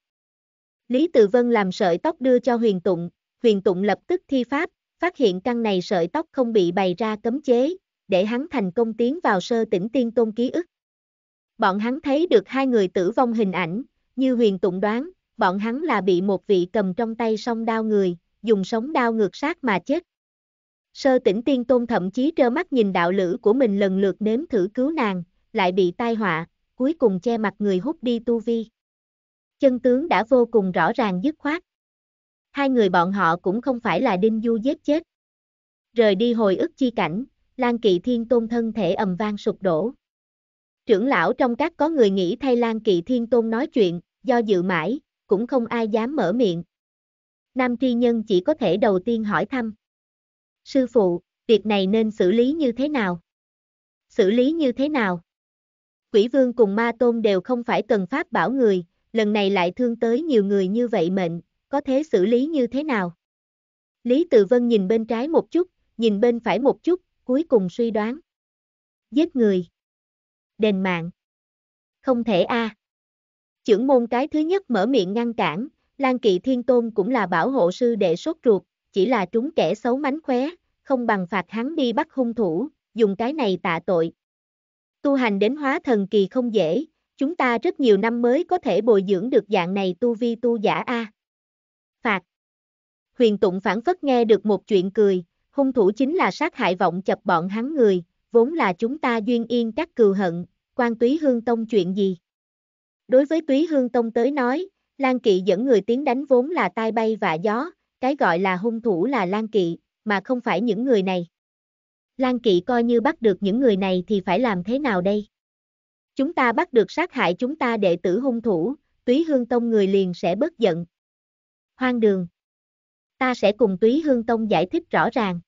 Lý tự Vân làm sợi tóc đưa cho Huyền Tụng, Huyền Tụng lập tức thi pháp, phát hiện căn này sợi tóc không bị bày ra cấm chế, để hắn thành công tiến vào sơ tỉnh tiên tôn ký ức. Bọn hắn thấy được hai người tử vong hình ảnh, như huyền tụng đoán, bọn hắn là bị một vị cầm trong tay song đao người, dùng sống đao ngược sát mà chết. Sơ tỉnh tiên tôn thậm chí trơ mắt nhìn đạo lữ của mình lần lượt nếm thử cứu nàng, lại bị tai họa, cuối cùng che mặt người hút đi tu vi. Chân tướng đã vô cùng rõ ràng dứt khoát. Hai người bọn họ cũng không phải là đinh du giết chết. Rời đi hồi ức chi cảnh, Lan Kỵ Thiên Tôn thân thể ầm vang sụp đổ. Trưởng lão trong các có người nghĩ thay Lan Kỵ Thiên Tôn nói chuyện, do dự mãi, cũng không ai dám mở miệng. Nam tri nhân chỉ có thể đầu tiên hỏi thăm. Sư phụ, việc này nên xử lý như thế nào? Xử lý như thế nào? Quỷ vương cùng ma tôn đều không phải cần pháp bảo người, lần này lại thương tới nhiều người như vậy mệnh, có thế xử lý như thế nào? Lý tự Vân nhìn bên trái một chút, nhìn bên phải một chút, cuối cùng suy đoán. Giết người. Đền mạng. Không thể a. À. Chưởng môn cái thứ nhất mở miệng ngăn cản, Lan Kỵ Thiên Tôn cũng là bảo hộ sư đệ sốt ruột, chỉ là chúng kẻ xấu mánh khóe, không bằng phạt hắn đi bắt hung thủ, dùng cái này tạ tội. Tu hành đến hóa thần kỳ không dễ, chúng ta rất nhiều năm mới có thể bồi dưỡng được dạng này tu vi tu giả a. Phạt. Huyền Tụng phản phất nghe được một chuyện cười, hung thủ chính là sát hại vọng chập bọn hắn người, vốn là chúng ta duyên yên các cừu hận, quan túy hương tông chuyện gì. Đối với Túy Hương Tông tới nói, Lan Kỵ dẫn người tiến đánh vốn là tai bay và gió, cái gọi là hung thủ là Lan Kỵ, mà không phải những người này. Lan Kỵ coi như bắt được những người này thì phải làm thế nào đây? Chúng ta bắt được sát hại chúng ta đệ tử hung thủ, Túy Hương Tông người liền sẽ bớt giận. Hoang đường. Ta sẽ cùng Túy Hương Tông giải thích rõ ràng.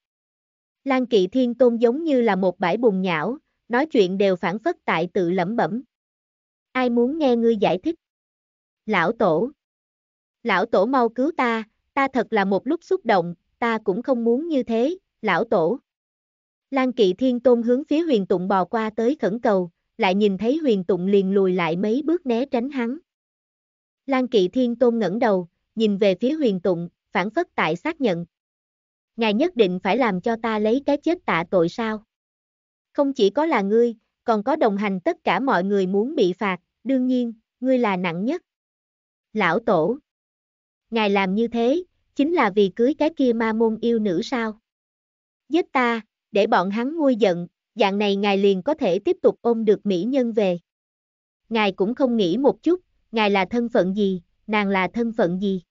Lan Kỵ Thiên Tôn giống như là một bãi bùn nhão, nói chuyện đều phản phất tại tự lẩm bẩm. Ai muốn nghe ngươi giải thích? Lão tổ. Lão tổ mau cứu ta, ta thật là một lúc xúc động, ta cũng không muốn như thế, lão tổ. Lan kỵ thiên tôn hướng phía huyền tụng bò qua tới khẩn cầu, lại nhìn thấy huyền tụng liền lùi lại mấy bước né tránh hắn. Lan kỵ thiên tôn ngẩng đầu, nhìn về phía huyền tụng, phản phất tại xác nhận. Ngài nhất định phải làm cho ta lấy cái chết tạ tội sao? Không chỉ có là ngươi, còn có đồng hành tất cả mọi người muốn bị phạt, đương nhiên, ngươi là nặng nhất. Lão tổ. Ngài làm như thế, chính là vì cưới cái kia ma môn yêu nữ sao? Giết ta, để bọn hắn nguôi giận, dạng này ngài liền có thể tiếp tục ôm được mỹ nhân về. Ngài cũng không nghĩ một chút, ngài là thân phận gì, nàng là thân phận gì?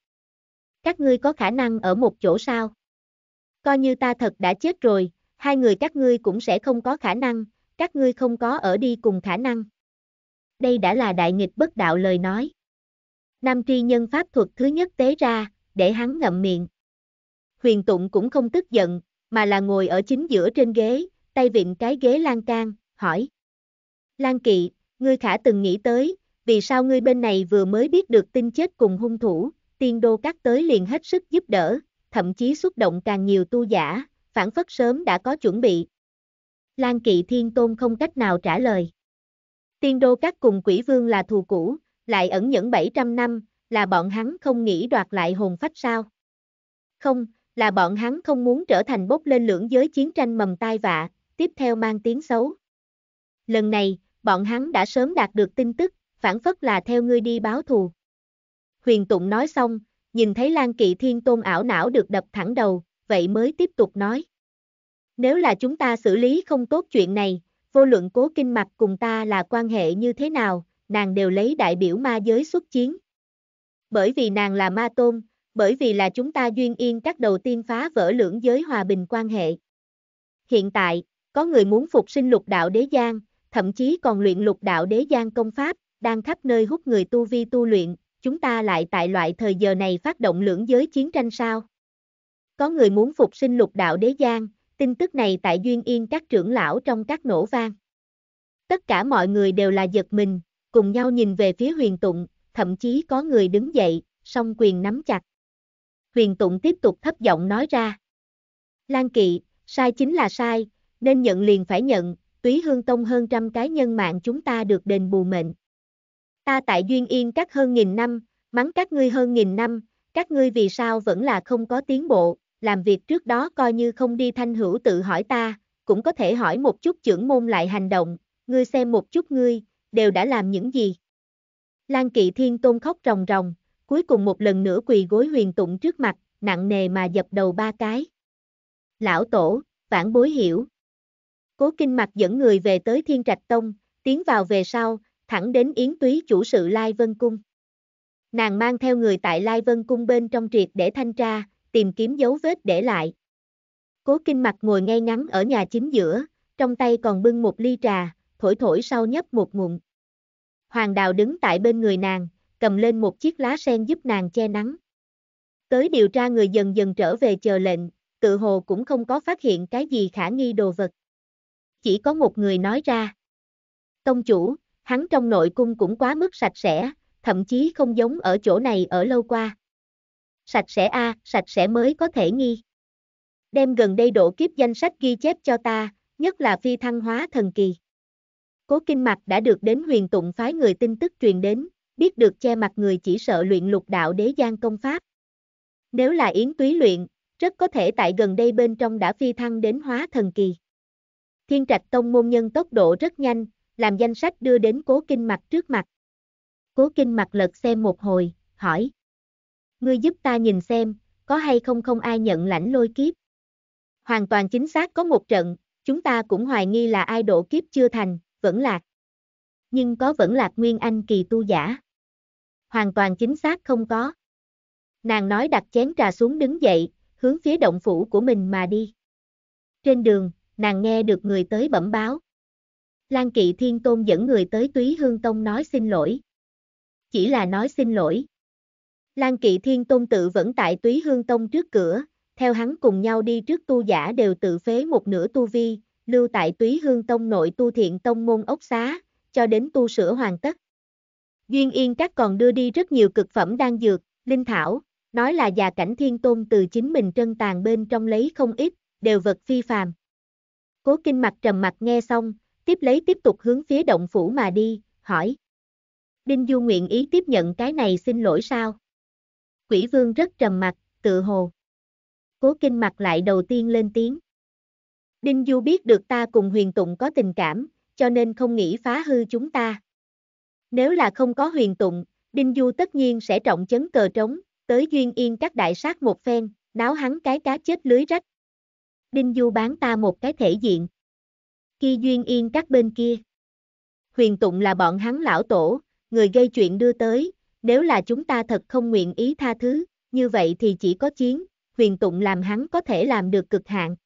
Các ngươi có khả năng ở một chỗ sao? Coi như ta thật đã chết rồi, hai người các ngươi cũng sẽ không có khả năng, các ngươi không có ở đi cùng khả năng. Đây đã là đại nghịch bất đạo lời nói. Nam tri nhân pháp thuật thứ nhất tế ra, để hắn ngậm miệng. Huyền Tụng cũng không tức giận, mà là ngồi ở chính giữa trên ghế, tay vịn cái ghế lan can, hỏi. Lan kỵ, ngươi khả từng nghĩ tới, vì sao ngươi bên này vừa mới biết được tin chết cùng hung thủ, tiên đô cắt tới liền hết sức giúp đỡ, thậm chí xúc động càng nhiều tu giả, phản phất sớm đã có chuẩn bị, Lan Kỵ Thiên Tôn không cách nào trả lời. Tiên đô các cùng quỷ vương là thù cũ, lại ẩn nhẫn 700 năm, là bọn hắn không nghĩ đoạt lại hồn phách sao? Không, là bọn hắn không muốn trở thành bốc lên lưỡng giới chiến tranh mầm tai vạ, tiếp theo mang tiếng xấu. Lần này, bọn hắn đã sớm đạt được tin tức, phản phất là theo ngươi đi báo thù. Huyền Tụng nói xong, nhìn thấy Lan Kỵ Thiên Tôn ảo não được đập thẳng đầu, vậy mới tiếp tục nói. Nếu là chúng ta xử lý không tốt chuyện này, vô luận cố kinh mặt cùng ta là quan hệ như thế nào, nàng đều lấy đại biểu ma giới xuất chiến. Bởi vì nàng là ma tôn, bởi vì là chúng ta duyên yên các đầu tiên phá vỡ lưỡng giới hòa bình quan hệ. Hiện tại, có người muốn phục sinh lục đạo đế giang, thậm chí còn luyện lục đạo đế giang công pháp, đang khắp nơi hút người tu vi tu luyện, chúng ta lại tại loại thời giờ này phát động lưỡng giới chiến tranh sao? Có người muốn phục sinh lục đạo đế giang, tin tức này tại Duyên Yên các trưởng lão trong các nổ vang. Tất cả mọi người đều là giật mình, cùng nhau nhìn về phía huyền tụng, thậm chí có người đứng dậy, song quyền nắm chặt. Huyền tụng tiếp tục thấp giọng nói ra. Lan kỵ, sai chính là sai, nên nhận liền phải nhận, túy hương tông hơn trăm cái nhân mạng chúng ta được đền bù mệnh. Ta tại Duyên Yên các hơn nghìn năm, mắng các ngươi hơn nghìn năm, các ngươi vì sao vẫn là không có tiến bộ, làm việc trước đó coi như không đi thanh hữu tự hỏi ta, cũng có thể hỏi một chút trưởng môn lại hành động, ngươi xem một chút ngươi, đều đã làm những gì. Lan kỵ thiên tôn khóc ròng ròng, cuối cùng một lần nữa quỳ gối huyền tụng trước mặt, nặng nề mà dập đầu ba cái. Lão tổ, vãn bối hiểu. Cố kinh mặt dẫn người về tới thiên trạch tông, tiến vào về sau, thẳng đến yến túy chủ sự Lai Vân Cung. Nàng mang theo người tại Lai Vân Cung bên trong triệt để thanh tra, tìm kiếm dấu vết để lại. Cố kinh mặt ngồi ngay ngắn ở nhà chính giữa, trong tay còn bưng một ly trà, thổi thổi sau nhấp một ngụm. Hoàng đào đứng tại bên người nàng, cầm lên một chiếc lá sen giúp nàng che nắng. Tới điều tra người dần dần trở về chờ lệnh, tự hồ cũng không có phát hiện cái gì khả nghi đồ vật. Chỉ có một người nói ra. Tông chủ, hắn trong nội cung cũng quá mức sạch sẽ, thậm chí không giống ở chỗ này ở lâu qua sạch sẽ a, à, sạch sẽ mới có thể nghi. Đem gần đây độ kiếp danh sách ghi chép cho ta, nhất là phi thăng hóa thần kỳ. Cố kinh mặt đã được đến huyền tụng phái người tin tức truyền đến, biết được che mặt người chỉ sợ luyện lục đạo đế gian công pháp. Nếu là yến túy luyện, rất có thể tại gần đây bên trong đã phi thăng đến hóa thần kỳ. Thiên trạch tông môn nhân tốc độ rất nhanh, làm danh sách đưa đến cố kinh mặt trước mặt. Cố kinh mặt lật xem một hồi, hỏi ngươi giúp ta nhìn xem, có hay không không ai nhận lãnh lôi kiếp. Hoàn toàn chính xác có một trận, chúng ta cũng hoài nghi là ai độ kiếp chưa thành, vẫn lạc. Nhưng có vẫn lạc nguyên anh kỳ tu giả. Hoàn toàn chính xác không có. Nàng nói đặt chén trà xuống đứng dậy, hướng phía động phủ của mình mà đi. Trên đường, nàng nghe được người tới bẩm báo. Lan Kỵ Thiên Tôn dẫn người tới Túy Hương Tông nói xin lỗi. Chỉ là nói xin lỗi. Lan Kỵ Thiên Tôn tự vẫn tại Túy Hương Tông trước cửa, theo hắn cùng nhau đi trước tu giả đều tự phế một nửa tu vi, lưu tại Túy Hương Tông nội tu thiện tông môn ốc xá, cho đến tu sửa hoàn tất. Duyên Yên các còn đưa đi rất nhiều cực phẩm đan dược, linh thảo, nói là già cảnh thiên tôn từ chính mình trân tàn bên trong lấy không ít, đều vật phi phàm. Cố kinh mặt trầm mặt nghe xong, tiếp lấy tiếp tục hướng phía động phủ mà đi, hỏi. Đinh Du nguyện ý tiếp nhận cái này xin lỗi sao? Quỷ vương rất trầm mặt, tự hồ. Cố kinh mặt lại đầu tiên lên tiếng. Đinh Du biết được ta cùng huyền tụng có tình cảm, cho nên không nghĩ phá hư chúng ta. Nếu là không có huyền tụng, Đinh Du tất nhiên sẽ trọng chấn cờ trống, tới duyên yên các đại sát một phen, náo hắn cái cá chết lưới rách. Đinh Du bán ta một cái thể diện. Khi duyên yên các bên kia. Huyền tụng là bọn hắn lão tổ, người gây chuyện đưa tới, nếu là chúng ta thật không nguyện ý tha thứ, như vậy thì chỉ có chiến, huyền tụng làm hắn có thể làm được cực hạn.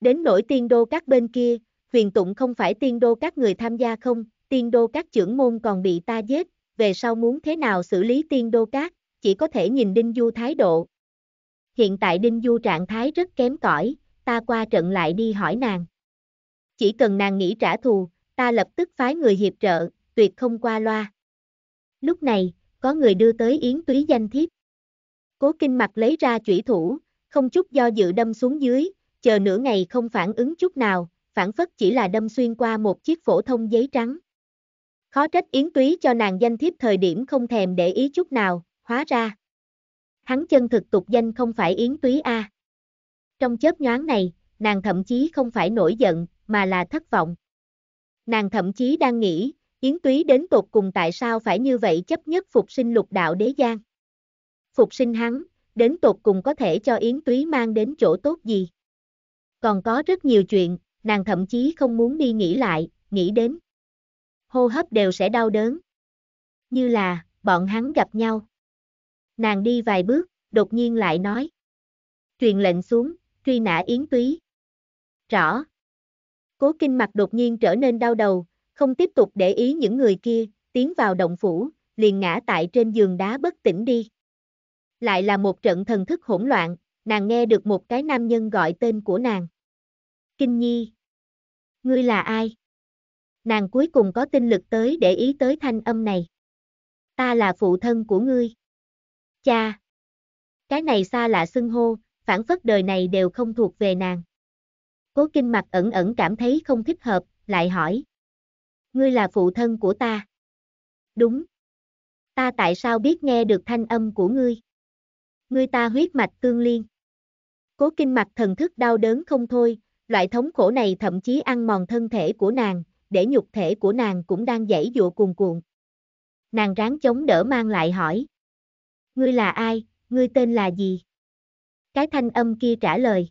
Đến nỗi tiên đô các bên kia, huyền tụng không phải tiên đô các người tham gia không, tiên đô các trưởng môn còn bị ta giết, về sau muốn thế nào xử lý tiên đô các, chỉ có thể nhìn Đinh Du thái độ. Hiện tại Đinh Du trạng thái rất kém cỏi, ta qua trận lại đi hỏi nàng. Chỉ cần nàng nghĩ trả thù, ta lập tức phái người hiệp trợ, tuyệt không qua loa. Lúc này, có người đưa tới Yến Túy danh thiếp. Cố Kinh mặt lấy ra chủy thủ, không chút do dự đâm xuống dưới, chờ nửa ngày không phản ứng chút nào, phản phất chỉ là đâm xuyên qua một chiếc phổ thông giấy trắng. Khó trách Yến Túy cho nàng danh thiếp thời điểm không thèm để ý chút nào, hóa ra. Hắn chân thực tục danh không phải Yến Túy A. Trong chớp nhoáng này, nàng thậm chí không phải nổi giận, mà là thất vọng. Nàng thậm chí đang nghĩ, Yến Túy đến tột cùng tại sao phải như vậy chấp nhất phục sinh lục đạo đế giang. Phục sinh hắn, đến tột cùng có thể cho Yến Túy mang đến chỗ tốt gì. Còn có rất nhiều chuyện, nàng thậm chí không muốn đi nghĩ lại, nghĩ đến. Hô hấp đều sẽ đau đớn. Như là, bọn hắn gặp nhau. Nàng đi vài bước, đột nhiên lại nói. Truyền lệnh xuống, truy nã Yến Túy. Rõ. Cố kinh mặt đột nhiên trở nên đau đầu, không tiếp tục để ý những người kia, tiến vào động phủ, liền ngã tại trên giường đá bất tỉnh đi. Lại là một trận thần thức hỗn loạn, nàng nghe được một cái nam nhân gọi tên của nàng. Kinh Nhi. Ngươi là ai? Nàng cuối cùng có tinh lực tới để ý tới thanh âm này. Ta là phụ thân của ngươi. Cha. Cái này xa lạ xưng hô, phản phất đời này đều không thuộc về nàng. Cố kinh mặt ẩn ẩn cảm thấy không thích hợp, lại hỏi, ngươi là phụ thân của ta. Đúng. Ta tại sao biết nghe được thanh âm của ngươi? Ngươi ta huyết mạch tương liên. Cố kinh mặt thần thức đau đớn không thôi, loại thống khổ này thậm chí ăn mòn thân thể của nàng, để nhục thể của nàng cũng đang dãy dụa cuồn cuộn. Nàng ráng chống đỡ mang lại hỏi. Ngươi là ai, ngươi tên là gì? Cái thanh âm kia trả lời.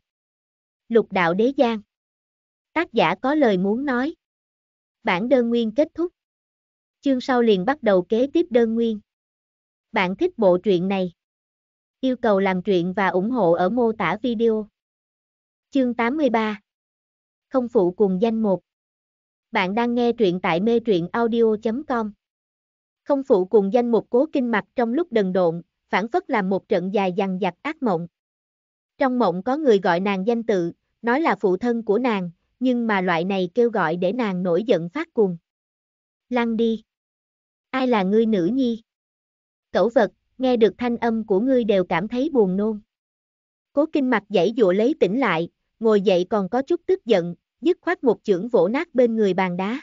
Lục đạo đế giang. Tác giả có lời muốn nói. Bản đơn nguyên kết thúc. Chương sau liền bắt đầu kế tiếp đơn nguyên. Bạn thích bộ truyện này? Yêu cầu làm truyện và ủng hộ ở mô tả video. Chương 83 Không phụ cùng danh một Bạn đang nghe truyện tại mê truyện audio.com Không phụ cùng danh một cố kinh mặt trong lúc đần độn, phản phất làm một trận dài dằn dặt ác mộng. Trong mộng có người gọi nàng danh tự, nói là phụ thân của nàng, nhưng mà loại này kêu gọi để nàng nổi giận phát cuồng. Lăn đi. Ai là ngươi nữ nhi? Cẩu vật, nghe được thanh âm của ngươi đều cảm thấy buồn nôn. Cố kinh mặt dãy dụa lấy tỉnh lại, ngồi dậy còn có chút tức giận, dứt khoát một chưởng vỗ nát bên người bàn đá.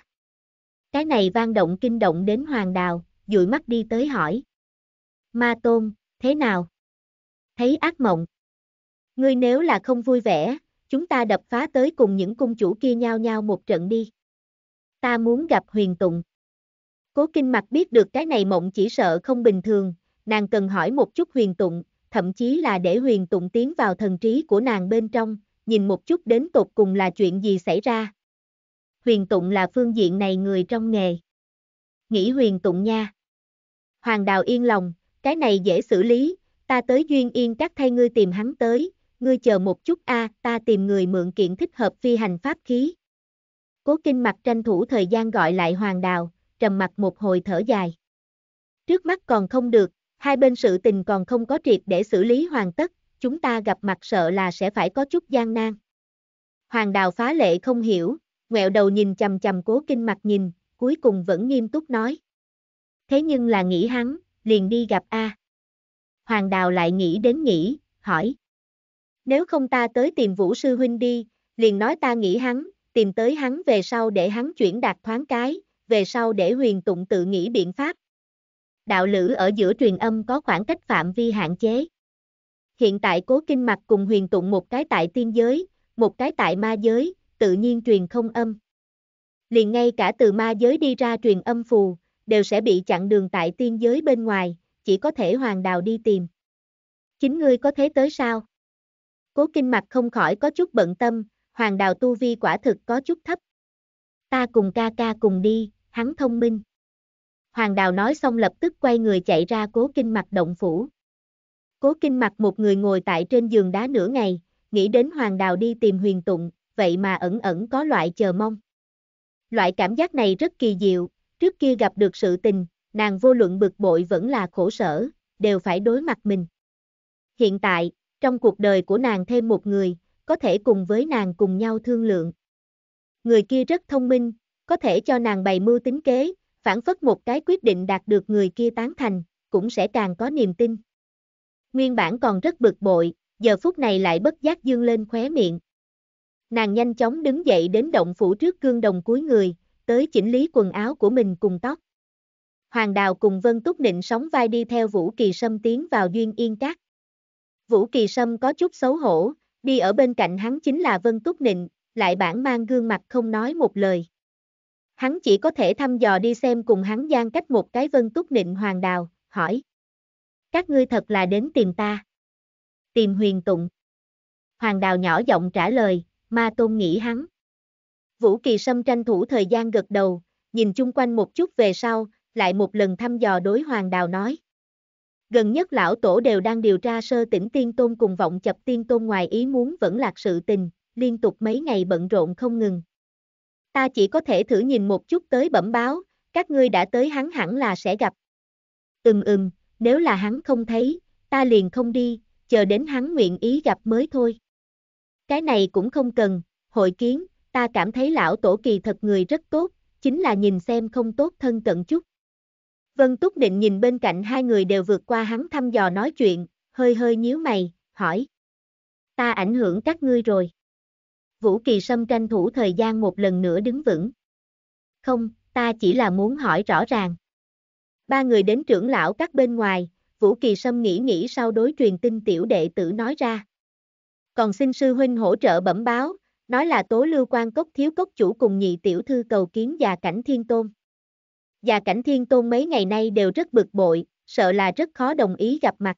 Cái này vang động kinh động đến hoàng đào, dụi mắt đi tới hỏi. Ma tôn, thế nào? Thấy ác mộng. Ngươi nếu là không vui vẻ, chúng ta đập phá tới cùng những cung chủ kia nhau nhau một trận đi. Ta muốn gặp huyền tụng. Cố kinh mặt biết được cái này mộng chỉ sợ không bình thường, nàng cần hỏi một chút huyền tụng, thậm chí là để huyền tụng tiến vào thần trí của nàng bên trong, nhìn một chút đến tột cùng là chuyện gì xảy ra. Huyền tụng là phương diện này người trong nghề. Nghĩ huyền tụng nha. Hoàng đào yên lòng, cái này dễ xử lý, ta tới duyên yên các thay ngươi tìm hắn tới, ngươi chờ một chút a, ta tìm người mượn kiện thích hợp phi hành pháp khí. Cố kinh mặt tranh thủ thời gian gọi lại hoàng đào, trầm mặt một hồi thở dài. Trước mắt còn không được, hai bên sự tình còn không có triệt để xử lý hoàn tất, chúng ta gặp mặt sợ là sẽ phải có chút gian nan. Hoàng đào phá lệ không hiểu, ngẹo đầu nhìn chầm chầm cố kinh mặt nhìn, cuối cùng vẫn nghiêm túc nói. Thế nhưng là nghĩ hắn, liền đi gặp A. Hoàng đào lại nghĩ đến nghĩ, hỏi. Nếu không ta tới tìm Vũ Sư Huynh đi, liền nói ta nghĩ hắn, tìm tới hắn về sau để hắn chuyển đạt thoáng cái, về sau để huyền tụng tự nghĩ biện pháp. Đạo lữ ở giữa truyền âm có khoảng cách phạm vi hạn chế. Hiện tại cố kinh mặt cùng huyền tụng một cái tại tiên giới, một cái tại ma giới, tự nhiên truyền không âm. Liền ngay cả từ ma giới đi ra truyền âm phù, đều sẽ bị chặn đường tại tiên giới bên ngoài, chỉ có thể hoàng đào đi tìm. Chính ngươi có thế tới sao? Cố kinh mặt không khỏi có chút bận tâm, hoàng đào tu vi quả thực có chút thấp. Ta cùng ca ca cùng đi, hắn thông minh. Hoàng đào nói xong lập tức quay người chạy ra cố kinh mặt động phủ. Cố kinh mặt một người ngồi tại trên giường đá nửa ngày, nghĩ đến hoàng đào đi tìm huyền tụng, vậy mà ẩn ẩn có loại chờ mong. Loại cảm giác này rất kỳ diệu, trước kia gặp được sự tình, nàng vô luận bực bội vẫn là khổ sở, đều phải đối mặt mình. Hiện tại, trong cuộc đời của nàng thêm một người, có thể cùng với nàng cùng nhau thương lượng. Người kia rất thông minh, có thể cho nàng bày mưu tính kế, phản phất một cái quyết định đạt được người kia tán thành, cũng sẽ càng có niềm tin. Nguyên bản còn rất bực bội, giờ phút này lại bất giác dương lên khóe miệng. Nàng nhanh chóng đứng dậy đến động phủ trước gương đồng cuối người, tới chỉnh lý quần áo của mình cùng tóc. Hoàng Đào cùng Vân Túc Nịnh sóng vai đi theo Vũ Kỳ Sâm tiến vào Duyên Yên cát Vũ Kỳ Sâm có chút xấu hổ, đi ở bên cạnh hắn chính là Vân Túc Nịnh, lại bản mang gương mặt không nói một lời. Hắn chỉ có thể thăm dò đi xem cùng hắn gian cách một cái Vân Túc Nịnh hoàng đào, hỏi. Các ngươi thật là đến tìm ta. Tìm huyền tụng. Hoàng đào nhỏ giọng trả lời, ma tôn nghĩ hắn. Vũ Kỳ Sâm tranh thủ thời gian gật đầu, nhìn chung quanh một chút về sau, lại một lần thăm dò đối hoàng đào nói. Gần nhất lão tổ đều đang điều tra sơ tỉnh tiên tôn cùng vọng chập tiên tôn ngoài ý muốn vẫn lạc sự tình, liên tục mấy ngày bận rộn không ngừng. Ta chỉ có thể thử nhìn một chút tới bẩm báo, các ngươi đã tới hắn hẳn là sẽ gặp. Ừm ừm, nếu là hắn không thấy, ta liền không đi, chờ đến hắn nguyện ý gặp mới thôi. Cái này cũng không cần, hội kiến, ta cảm thấy lão tổ kỳ thật người rất tốt, chính là nhìn xem không tốt thân cận chút. Vân Túc định nhìn bên cạnh hai người đều vượt qua hắn thăm dò nói chuyện, hơi hơi nhíu mày, hỏi. Ta ảnh hưởng các ngươi rồi. Vũ Kỳ Sâm tranh thủ thời gian một lần nữa đứng vững. Không, ta chỉ là muốn hỏi rõ ràng. Ba người đến trưởng lão các bên ngoài, Vũ Kỳ Sâm nghĩ nghĩ sau đối truyền tin tiểu đệ tử nói ra. Còn xin sư huynh hỗ trợ bẩm báo, nói là tố lưu quan cốc thiếu cốc chủ cùng nhị tiểu thư cầu kiến già cảnh thiên tôn và cảnh thiên tôn mấy ngày nay đều rất bực bội, sợ là rất khó đồng ý gặp mặt.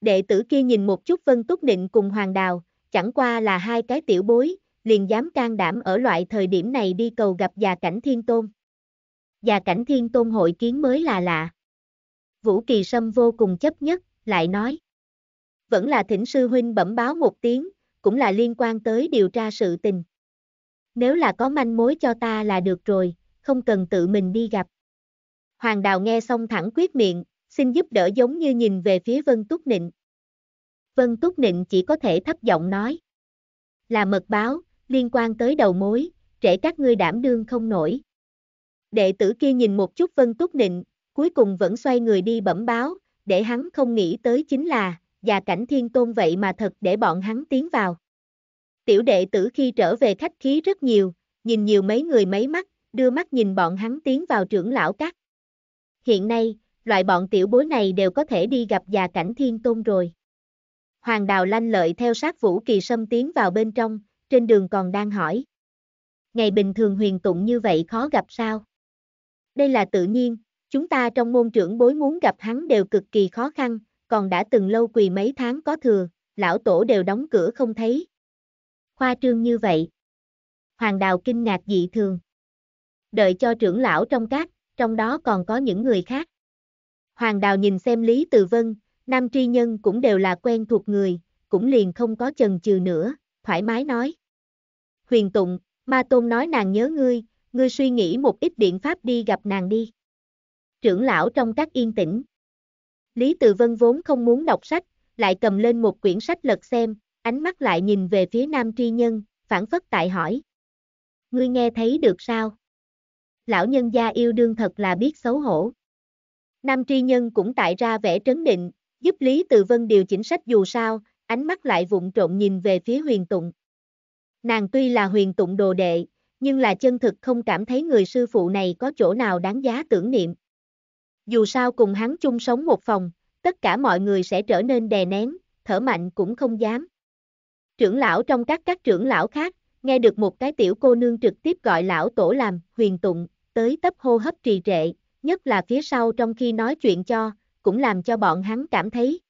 Đệ tử kia nhìn một chút Vân Túc Nịnh cùng Hoàng Đào, chẳng qua là hai cái tiểu bối, liền dám can đảm ở loại thời điểm này đi cầu gặp già cảnh thiên tôn. Già cảnh thiên tôn hội kiến mới là lạ. Vũ Kỳ Sâm vô cùng chấp nhất, lại nói. Vẫn là thỉnh sư huynh bẩm báo một tiếng, cũng là liên quan tới điều tra sự tình. Nếu là có manh mối cho ta là được rồi, không cần tự mình đi gặp. Hoàng Đào nghe xong thẳng quyết miệng, xin giúp đỡ giống như nhìn về phía Vân Túc Nịnh. Vân Túc Nịnh chỉ có thể thấp giọng nói. Là mật báo, liên quan tới đầu mối, trẻ các ngươi đảm đương không nổi. Đệ tử kia nhìn một chút Vân Túc Nịnh, cuối cùng vẫn xoay người đi bẩm báo, để hắn không nghĩ tới chính là, già cảnh thiên tôn vậy mà thật để bọn hắn tiến vào. Tiểu đệ tử khi trở về khách khí rất nhiều, nhìn nhiều mấy người mấy mắt, đưa mắt nhìn bọn hắn tiến vào trưởng lão các. Hiện nay, loại bọn tiểu bối này đều có thể đi gặp già cảnh thiên tôn rồi. Hoàng đào lanh lợi theo sát vũ kỳ sâm tiến vào bên trong, trên đường còn đang hỏi. Ngày bình thường huyền tụng như vậy khó gặp sao? Đây là tự nhiên, chúng ta trong môn trưởng bối muốn gặp hắn đều cực kỳ khó khăn, còn đã từng lâu quỳ mấy tháng có thừa, lão tổ đều đóng cửa không thấy. Khoa trương như vậy. Hoàng đào kinh ngạc dị thường đợi cho trưởng lão trong các, trong đó còn có những người khác. Hoàng Đào nhìn xem Lý Từ Vân, Nam Tri Nhân cũng đều là quen thuộc người, cũng liền không có chần chừ nữa, thoải mái nói. Huyền Tụng, Ma Tôn nói nàng nhớ ngươi, ngươi suy nghĩ một ít biện pháp đi gặp nàng đi. Trưởng lão trong các yên tĩnh. Lý Từ Vân vốn không muốn đọc sách, lại cầm lên một quyển sách lật xem, ánh mắt lại nhìn về phía Nam Tri Nhân, phản phất tại hỏi. Ngươi nghe thấy được sao? lão nhân gia yêu đương thật là biết xấu hổ. Nam tri nhân cũng tại ra vẻ trấn định, giúp Lý Từ Vân điều chỉnh sách dù sao, ánh mắt lại vụng trộn nhìn về phía huyền tụng. Nàng tuy là huyền tụng đồ đệ, nhưng là chân thực không cảm thấy người sư phụ này có chỗ nào đáng giá tưởng niệm. Dù sao cùng hắn chung sống một phòng, tất cả mọi người sẽ trở nên đè nén, thở mạnh cũng không dám. Trưởng lão trong các các trưởng lão khác, nghe được một cái tiểu cô nương trực tiếp gọi lão tổ làm, huyền tụng, tới tấp hô hấp trì trệ, nhất là phía sau trong khi nói chuyện cho, cũng làm cho bọn hắn cảm thấy.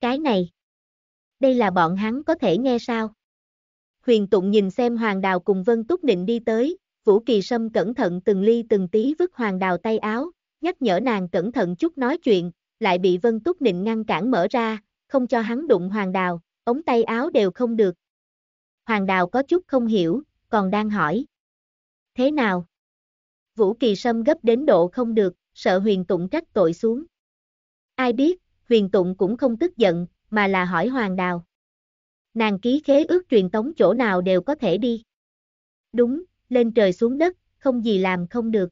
Cái này, đây là bọn hắn có thể nghe sao? Huyền Tụng nhìn xem Hoàng Đào cùng Vân Túc Nịnh đi tới, Vũ Kỳ Sâm cẩn thận từng ly từng tí vứt Hoàng Đào tay áo, nhắc nhở nàng cẩn thận chút nói chuyện, lại bị Vân Túc Nịnh ngăn cản mở ra, không cho hắn đụng Hoàng Đào, ống tay áo đều không được. Hoàng Đào có chút không hiểu, còn đang hỏi. Thế nào? Vũ Kỳ Sâm gấp đến độ không được, sợ Huyền Tụng trách tội xuống. Ai biết, Huyền Tụng cũng không tức giận, mà là hỏi Hoàng Đào. Nàng ký khế ước truyền tống chỗ nào đều có thể đi. Đúng, lên trời xuống đất, không gì làm không được.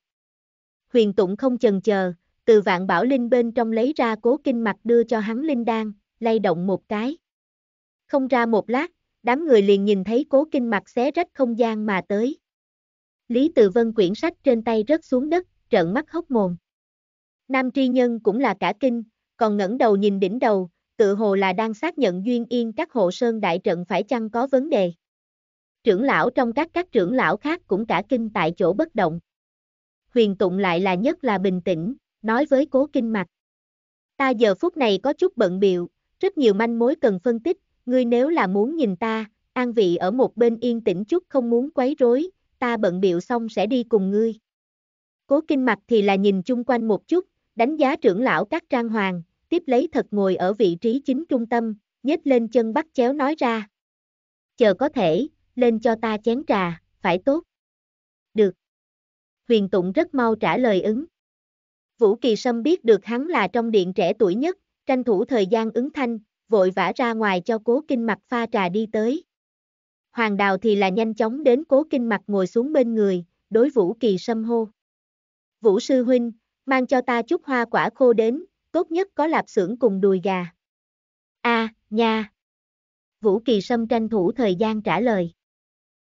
Huyền Tụng không chần chờ, từ vạn bảo linh bên trong lấy ra cố kinh mặt đưa cho hắn linh đan, lay động một cái. Không ra một lát, đám người liền nhìn thấy cố kinh mặt xé rách không gian mà tới. Lý Từ Vân quyển sách trên tay rớt xuống đất, trợn mắt hốc mồm. Nam Tri Nhân cũng là cả kinh, còn ngẩng đầu nhìn đỉnh đầu, tự hồ là đang xác nhận duyên yên các hộ sơn đại trận phải chăng có vấn đề. Trưởng lão trong các các trưởng lão khác cũng cả kinh tại chỗ bất động. Huyền Tụng lại là nhất là bình tĩnh, nói với cố kinh mạch: Ta giờ phút này có chút bận biệu, rất nhiều manh mối cần phân tích, ngươi nếu là muốn nhìn ta, an vị ở một bên yên tĩnh chút không muốn quấy rối, ta bận biệu xong sẽ đi cùng ngươi. Cố kinh mặt thì là nhìn chung quanh một chút, đánh giá trưởng lão các trang hoàng, tiếp lấy thật ngồi ở vị trí chính trung tâm, nhếch lên chân bắt chéo nói ra. Chờ có thể, lên cho ta chén trà, phải tốt. Được. Huyền Tụng rất mau trả lời ứng. Vũ Kỳ Sâm biết được hắn là trong điện trẻ tuổi nhất, tranh thủ thời gian ứng thanh, vội vã ra ngoài cho cố kinh mặt pha trà đi tới. Hoàng Đào thì là nhanh chóng đến cố kinh mặt ngồi xuống bên người, đối Vũ Kỳ sâm hô. Vũ Sư Huynh, mang cho ta chút hoa quả khô đến, tốt nhất có lạp xưởng cùng đùi gà. a à, nha. Vũ Kỳ sâm tranh thủ thời gian trả lời.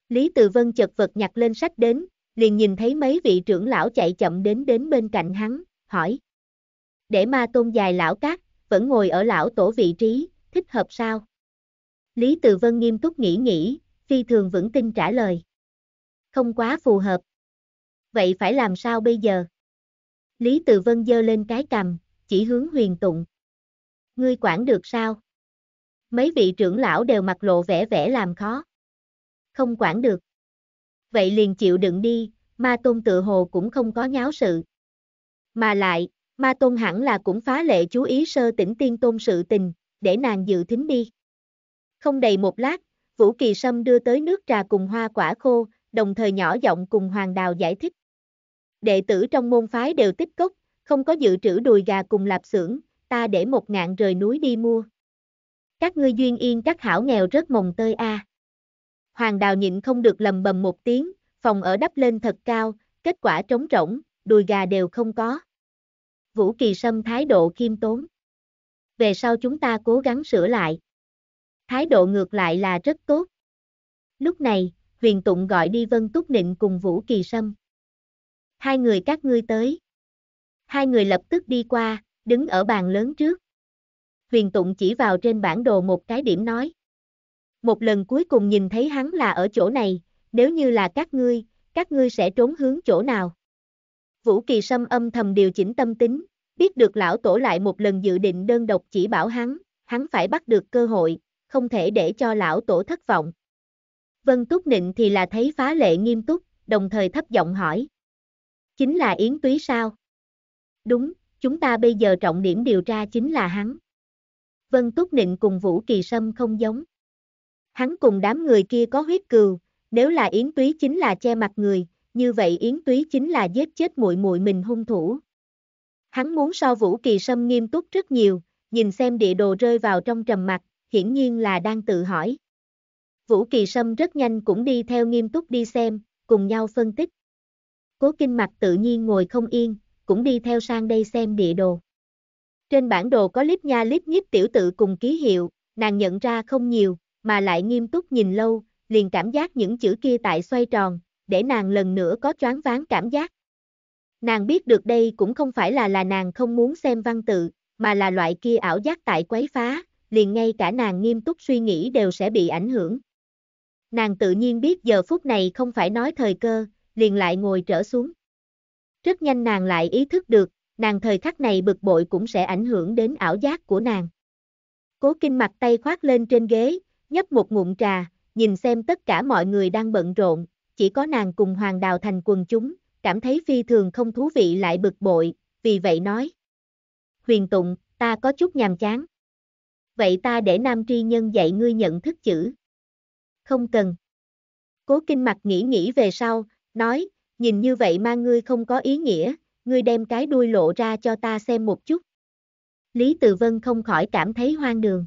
Lý Từ Vân chật vật nhặt lên sách đến, liền nhìn thấy mấy vị trưởng lão chạy chậm đến đến bên cạnh hắn, hỏi. Để ma tôn dài lão cát, vẫn ngồi ở lão tổ vị trí, thích hợp sao? Lý Từ Vân nghiêm túc nghĩ nghĩ, phi thường vững tin trả lời. Không quá phù hợp. Vậy phải làm sao bây giờ? Lý Từ Vân giơ lên cái cằm, chỉ hướng huyền tụng. Ngươi quản được sao? Mấy vị trưởng lão đều mặt lộ vẻ vẻ làm khó. Không quản được. Vậy liền chịu đựng đi, ma tôn tự hồ cũng không có nháo sự. Mà lại, ma tôn hẳn là cũng phá lệ chú ý sơ tỉnh tiên tôn sự tình, để nàng dự thính đi. Không đầy một lát, Vũ Kỳ Sâm đưa tới nước trà cùng hoa quả khô, đồng thời nhỏ giọng cùng Hoàng Đào giải thích. Đệ tử trong môn phái đều tích cốc, không có dự trữ đùi gà cùng lạp xưởng, ta để một ngạn rời núi đi mua. Các ngươi duyên yên các hảo nghèo rất mồng tơi a. À. Hoàng Đào nhịn không được lầm bầm một tiếng, phòng ở đắp lên thật cao, kết quả trống rỗng, đùi gà đều không có. Vũ Kỳ Sâm thái độ khiêm tốn. Về sau chúng ta cố gắng sửa lại thái độ ngược lại là rất tốt. Lúc này, huyền tụng gọi đi Vân Túc Nịnh cùng Vũ Kỳ Sâm. Hai người các ngươi tới. Hai người lập tức đi qua, đứng ở bàn lớn trước. Huyền tụng chỉ vào trên bản đồ một cái điểm nói. Một lần cuối cùng nhìn thấy hắn là ở chỗ này, nếu như là các ngươi, các ngươi sẽ trốn hướng chỗ nào. Vũ Kỳ Sâm âm thầm điều chỉnh tâm tính, biết được lão tổ lại một lần dự định đơn độc chỉ bảo hắn, hắn phải bắt được cơ hội, không thể để cho lão tổ thất vọng. Vân Túc Nịnh thì là thấy phá lệ nghiêm túc, đồng thời thấp giọng hỏi. Chính là Yến Túy sao? Đúng, chúng ta bây giờ trọng điểm điều tra chính là hắn. Vân Túc Nịnh cùng Vũ Kỳ Sâm không giống. Hắn cùng đám người kia có huyết cừu, nếu là Yến Túy chính là che mặt người, như vậy Yến Túy chính là giết chết muội muội mình hung thủ. Hắn muốn so Vũ Kỳ Sâm nghiêm túc rất nhiều, nhìn xem địa đồ rơi vào trong trầm mặt, hiển nhiên là đang tự hỏi. Vũ Kỳ Sâm rất nhanh cũng đi theo nghiêm túc đi xem, cùng nhau phân tích. Cố Kinh Mặc tự nhiên ngồi không yên, cũng đi theo sang đây xem địa đồ. Trên bản đồ có líp nha líp nhíp tiểu tự cùng ký hiệu, nàng nhận ra không nhiều, mà lại nghiêm túc nhìn lâu, liền cảm giác những chữ kia tại xoay tròn, để nàng lần nữa có choáng ván cảm giác. Nàng biết được đây cũng không phải là là nàng không muốn xem văn tự, mà là loại kia ảo giác tại quấy phá, liền ngay cả nàng nghiêm túc suy nghĩ đều sẽ bị ảnh hưởng. Nàng tự nhiên biết giờ phút này không phải nói thời cơ, liền lại ngồi trở xuống. Rất nhanh nàng lại ý thức được, nàng thời khắc này bực bội cũng sẽ ảnh hưởng đến ảo giác của nàng. Cố kinh mặt tay khoác lên trên ghế, nhấp một ngụm trà, nhìn xem tất cả mọi người đang bận rộn, chỉ có nàng cùng hoàng đào thành quần chúng, cảm thấy phi thường không thú vị lại bực bội, vì vậy nói. Huyền Tụng, ta có chút nhàm chán vậy ta để nam tri nhân dạy ngươi nhận thức chữ. Không cần. Cố kinh mặt nghĩ nghĩ về sau, nói, nhìn như vậy mà ngươi không có ý nghĩa, ngươi đem cái đuôi lộ ra cho ta xem một chút. Lý Từ Vân không khỏi cảm thấy hoang đường.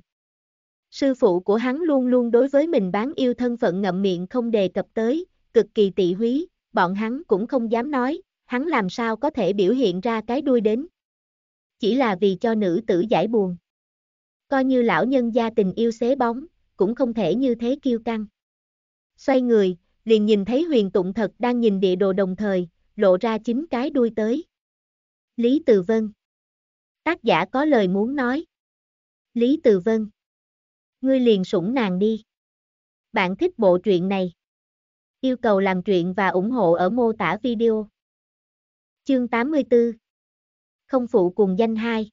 Sư phụ của hắn luôn luôn đối với mình bán yêu thân phận ngậm miệng không đề cập tới, cực kỳ tị húy, bọn hắn cũng không dám nói, hắn làm sao có thể biểu hiện ra cái đuôi đến. Chỉ là vì cho nữ tử giải buồn. Coi như lão nhân gia tình yêu xế bóng, cũng không thể như thế kiêu căng. Xoay người, liền nhìn thấy huyền tụng thật đang nhìn địa đồ đồng thời, lộ ra chính cái đuôi tới. Lý Từ Vân Tác giả có lời muốn nói. Lý Từ Vân Ngươi liền sủng nàng đi. Bạn thích bộ truyện này. Yêu cầu làm truyện và ủng hộ ở mô tả video. Chương 84 Không phụ cùng danh hai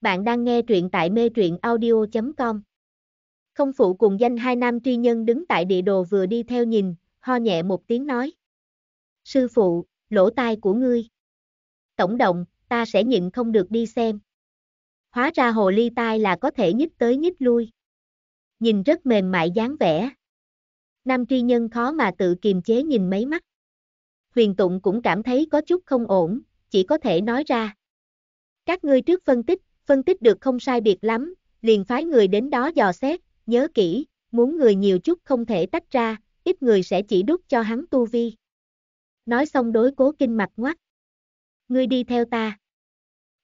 bạn đang nghe truyện tại mê truyện audio.com Không phụ cùng danh hai nam tri nhân đứng tại địa đồ vừa đi theo nhìn, ho nhẹ một tiếng nói. Sư phụ, lỗ tai của ngươi. Tổng động, ta sẽ nhịn không được đi xem. Hóa ra hồ ly tai là có thể nhích tới nhích lui. Nhìn rất mềm mại dáng vẻ. Nam tri nhân khó mà tự kiềm chế nhìn mấy mắt. Huyền Tụng cũng cảm thấy có chút không ổn, chỉ có thể nói ra. Các ngươi trước phân tích, phân tích được không sai biệt lắm, liền phái người đến đó dò xét, nhớ kỹ, muốn người nhiều chút không thể tách ra, ít người sẽ chỉ đút cho hắn tu vi. Nói xong đối cố kinh mặt ngoắt. Ngươi đi theo ta.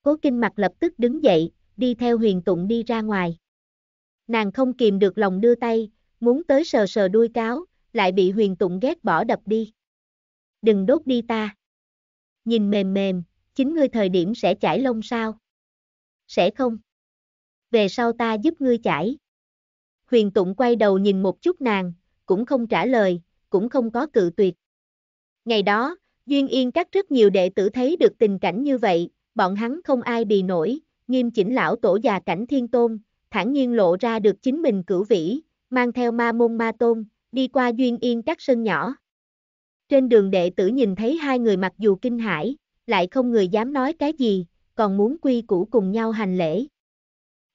Cố kinh mặt lập tức đứng dậy, đi theo huyền tụng đi ra ngoài. Nàng không kìm được lòng đưa tay, muốn tới sờ sờ đuôi cáo, lại bị huyền tụng ghét bỏ đập đi. Đừng đốt đi ta. Nhìn mềm mềm, chính ngươi thời điểm sẽ chảy lông sao sẽ không? Về sau ta giúp ngươi chải. Huyền Tụng quay đầu nhìn một chút nàng, cũng không trả lời, cũng không có cự tuyệt. Ngày đó, Duyên Yên các rất nhiều đệ tử thấy được tình cảnh như vậy, bọn hắn không ai bì nổi, nghiêm chỉnh lão tổ già cảnh thiên tôn, thản nhiên lộ ra được chính mình cửu vĩ, mang theo ma môn ma tôn, đi qua Duyên Yên các sân nhỏ. Trên đường đệ tử nhìn thấy hai người mặc dù kinh hãi, lại không người dám nói cái gì, còn muốn quy củ cùng nhau hành lễ.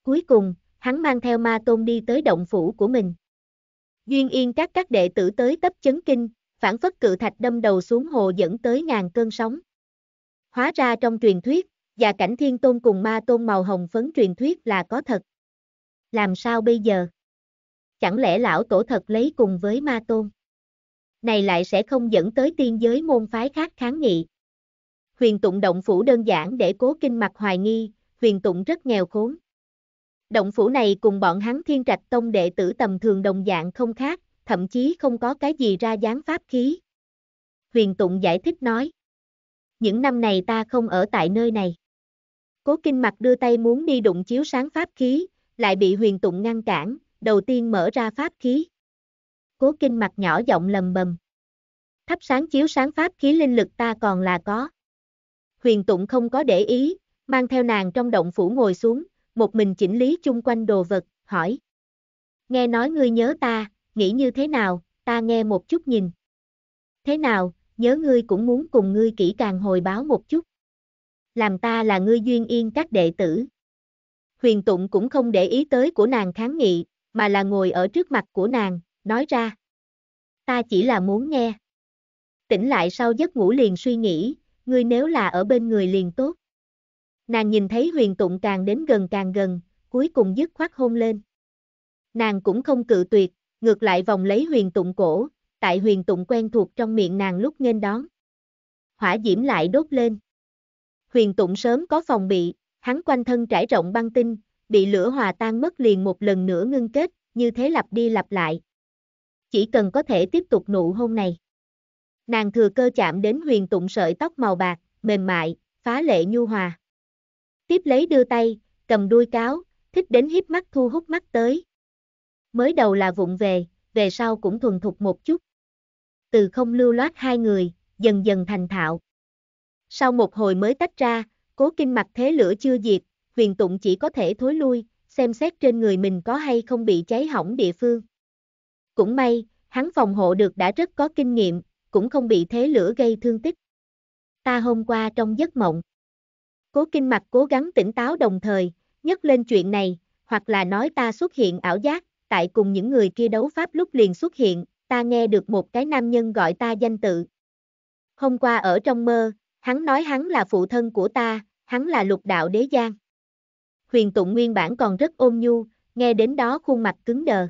Cuối cùng, hắn mang theo ma tôn đi tới động phủ của mình. Duyên yên các các đệ tử tới tấp chấn kinh, phản phất cự thạch đâm đầu xuống hồ dẫn tới ngàn cơn sóng. Hóa ra trong truyền thuyết, và cảnh thiên tôn cùng ma tôn màu hồng phấn truyền thuyết là có thật. Làm sao bây giờ? Chẳng lẽ lão tổ thật lấy cùng với ma tôn? Này lại sẽ không dẫn tới tiên giới môn phái khác kháng nghị huyền tụng động phủ đơn giản để cố kinh mặt hoài nghi, huyền tụng rất nghèo khốn. Động phủ này cùng bọn hắn thiên trạch tông đệ tử tầm thường đồng dạng không khác, thậm chí không có cái gì ra dáng pháp khí. Huyền tụng giải thích nói. Những năm này ta không ở tại nơi này. Cố kinh mặt đưa tay muốn đi đụng chiếu sáng pháp khí, lại bị huyền tụng ngăn cản, đầu tiên mở ra pháp khí. Cố kinh mặt nhỏ giọng lầm bầm. Thắp sáng chiếu sáng pháp khí linh lực ta còn là có. Huyền Tụng không có để ý, mang theo nàng trong động phủ ngồi xuống, một mình chỉnh lý chung quanh đồ vật, hỏi. Nghe nói ngươi nhớ ta, nghĩ như thế nào, ta nghe một chút nhìn. Thế nào, nhớ ngươi cũng muốn cùng ngươi kỹ càng hồi báo một chút. Làm ta là ngươi duyên yên các đệ tử. Huyền Tụng cũng không để ý tới của nàng kháng nghị, mà là ngồi ở trước mặt của nàng, nói ra. Ta chỉ là muốn nghe. Tỉnh lại sau giấc ngủ liền suy nghĩ, ngươi nếu là ở bên người liền tốt. Nàng nhìn thấy huyền tụng càng đến gần càng gần, cuối cùng dứt khoát hôn lên. Nàng cũng không cự tuyệt, ngược lại vòng lấy huyền tụng cổ, tại huyền tụng quen thuộc trong miệng nàng lúc nghênh đón. Hỏa diễm lại đốt lên. Huyền tụng sớm có phòng bị, hắn quanh thân trải rộng băng tinh, bị lửa hòa tan mất liền một lần nữa ngưng kết, như thế lặp đi lặp lại. Chỉ cần có thể tiếp tục nụ hôn này. Nàng thừa cơ chạm đến huyền tụng sợi tóc màu bạc, mềm mại, phá lệ nhu hòa. Tiếp lấy đưa tay, cầm đuôi cáo, thích đến hiếp mắt thu hút mắt tới. Mới đầu là vụng về, về sau cũng thuần thục một chút. Từ không lưu loát hai người, dần dần thành thạo. Sau một hồi mới tách ra, cố kinh mặt thế lửa chưa diệt, huyền tụng chỉ có thể thối lui, xem xét trên người mình có hay không bị cháy hỏng địa phương. Cũng may, hắn phòng hộ được đã rất có kinh nghiệm, cũng không bị thế lửa gây thương tích. Ta hôm qua trong giấc mộng. Cố kinh mặt cố gắng tỉnh táo đồng thời, nhắc lên chuyện này, hoặc là nói ta xuất hiện ảo giác, tại cùng những người kia đấu pháp lúc liền xuất hiện, ta nghe được một cái nam nhân gọi ta danh tự. Hôm qua ở trong mơ, hắn nói hắn là phụ thân của ta, hắn là lục đạo đế giang. Huyền tụng nguyên bản còn rất ôm nhu, nghe đến đó khuôn mặt cứng đờ.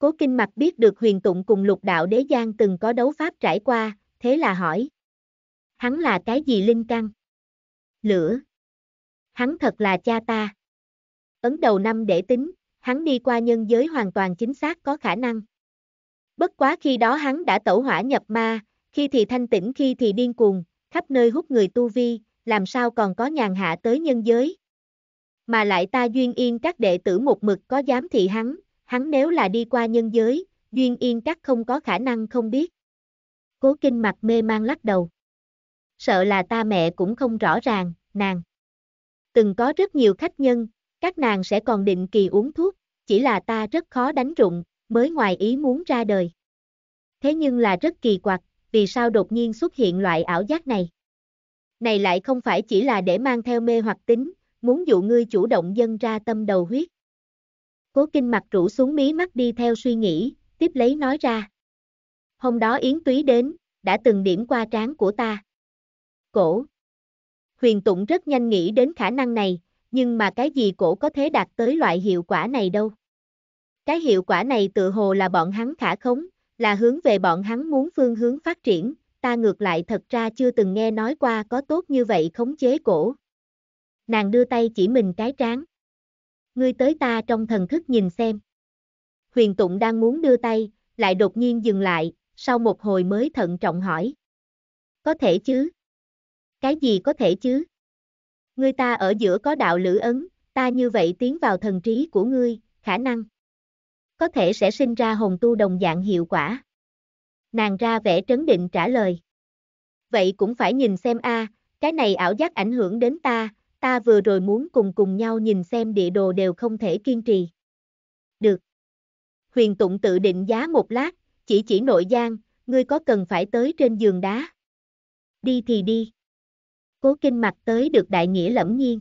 Cố Kinh Mặc biết được huyền tụng cùng lục đạo đế giang từng có đấu pháp trải qua, thế là hỏi. Hắn là cái gì linh căn? Lửa. Hắn thật là cha ta. Ấn đầu năm để tính, hắn đi qua nhân giới hoàn toàn chính xác có khả năng. Bất quá khi đó hắn đã tẩu hỏa nhập ma, khi thì thanh tĩnh khi thì điên cuồng, khắp nơi hút người tu vi, làm sao còn có nhàn hạ tới nhân giới. Mà lại ta duyên yên các đệ tử một mực có dám thị hắn, hắn nếu là đi qua nhân giới, duyên yên chắc không có khả năng không biết. Cố kinh mặt mê mang lắc đầu. Sợ là ta mẹ cũng không rõ ràng, nàng. Từng có rất nhiều khách nhân, các nàng sẽ còn định kỳ uống thuốc, chỉ là ta rất khó đánh rụng, mới ngoài ý muốn ra đời. Thế nhưng là rất kỳ quặc, vì sao đột nhiên xuất hiện loại ảo giác này? Này lại không phải chỉ là để mang theo mê hoặc tính, muốn dụ ngươi chủ động dâng ra tâm đầu huyết. Cố Kinh mặt rũ xuống mí mắt đi theo suy nghĩ, tiếp lấy nói ra. Hôm đó Yến Túy đến, đã từng điểm qua trán của ta. Cổ. Huyền Tụng rất nhanh nghĩ đến khả năng này, nhưng mà cái gì cổ có thể đạt tới loại hiệu quả này đâu. Cái hiệu quả này tự hồ là bọn hắn khả khống, là hướng về bọn hắn muốn phương hướng phát triển, ta ngược lại thật ra chưa từng nghe nói qua có tốt như vậy khống chế cổ. Nàng đưa tay chỉ mình cái tráng ngươi tới ta trong thần thức nhìn xem. Huyền Tụng đang muốn đưa tay, lại đột nhiên dừng lại, sau một hồi mới thận trọng hỏi. Có thể chứ? Cái gì có thể chứ? Ngươi ta ở giữa có đạo lữ ấn, ta như vậy tiến vào thần trí của ngươi, khả năng. Có thể sẽ sinh ra hồn tu đồng dạng hiệu quả. Nàng ra vẻ trấn định trả lời. Vậy cũng phải nhìn xem a, à, cái này ảo giác ảnh hưởng đến ta, ta vừa rồi muốn cùng cùng nhau nhìn xem địa đồ đều không thể kiên trì. Được. Huyền Tụng tự định giá một lát, chỉ chỉ nội gian, ngươi có cần phải tới trên giường đá. Đi thì đi. Cố kinh mặt tới được đại nghĩa lẫm nhiên.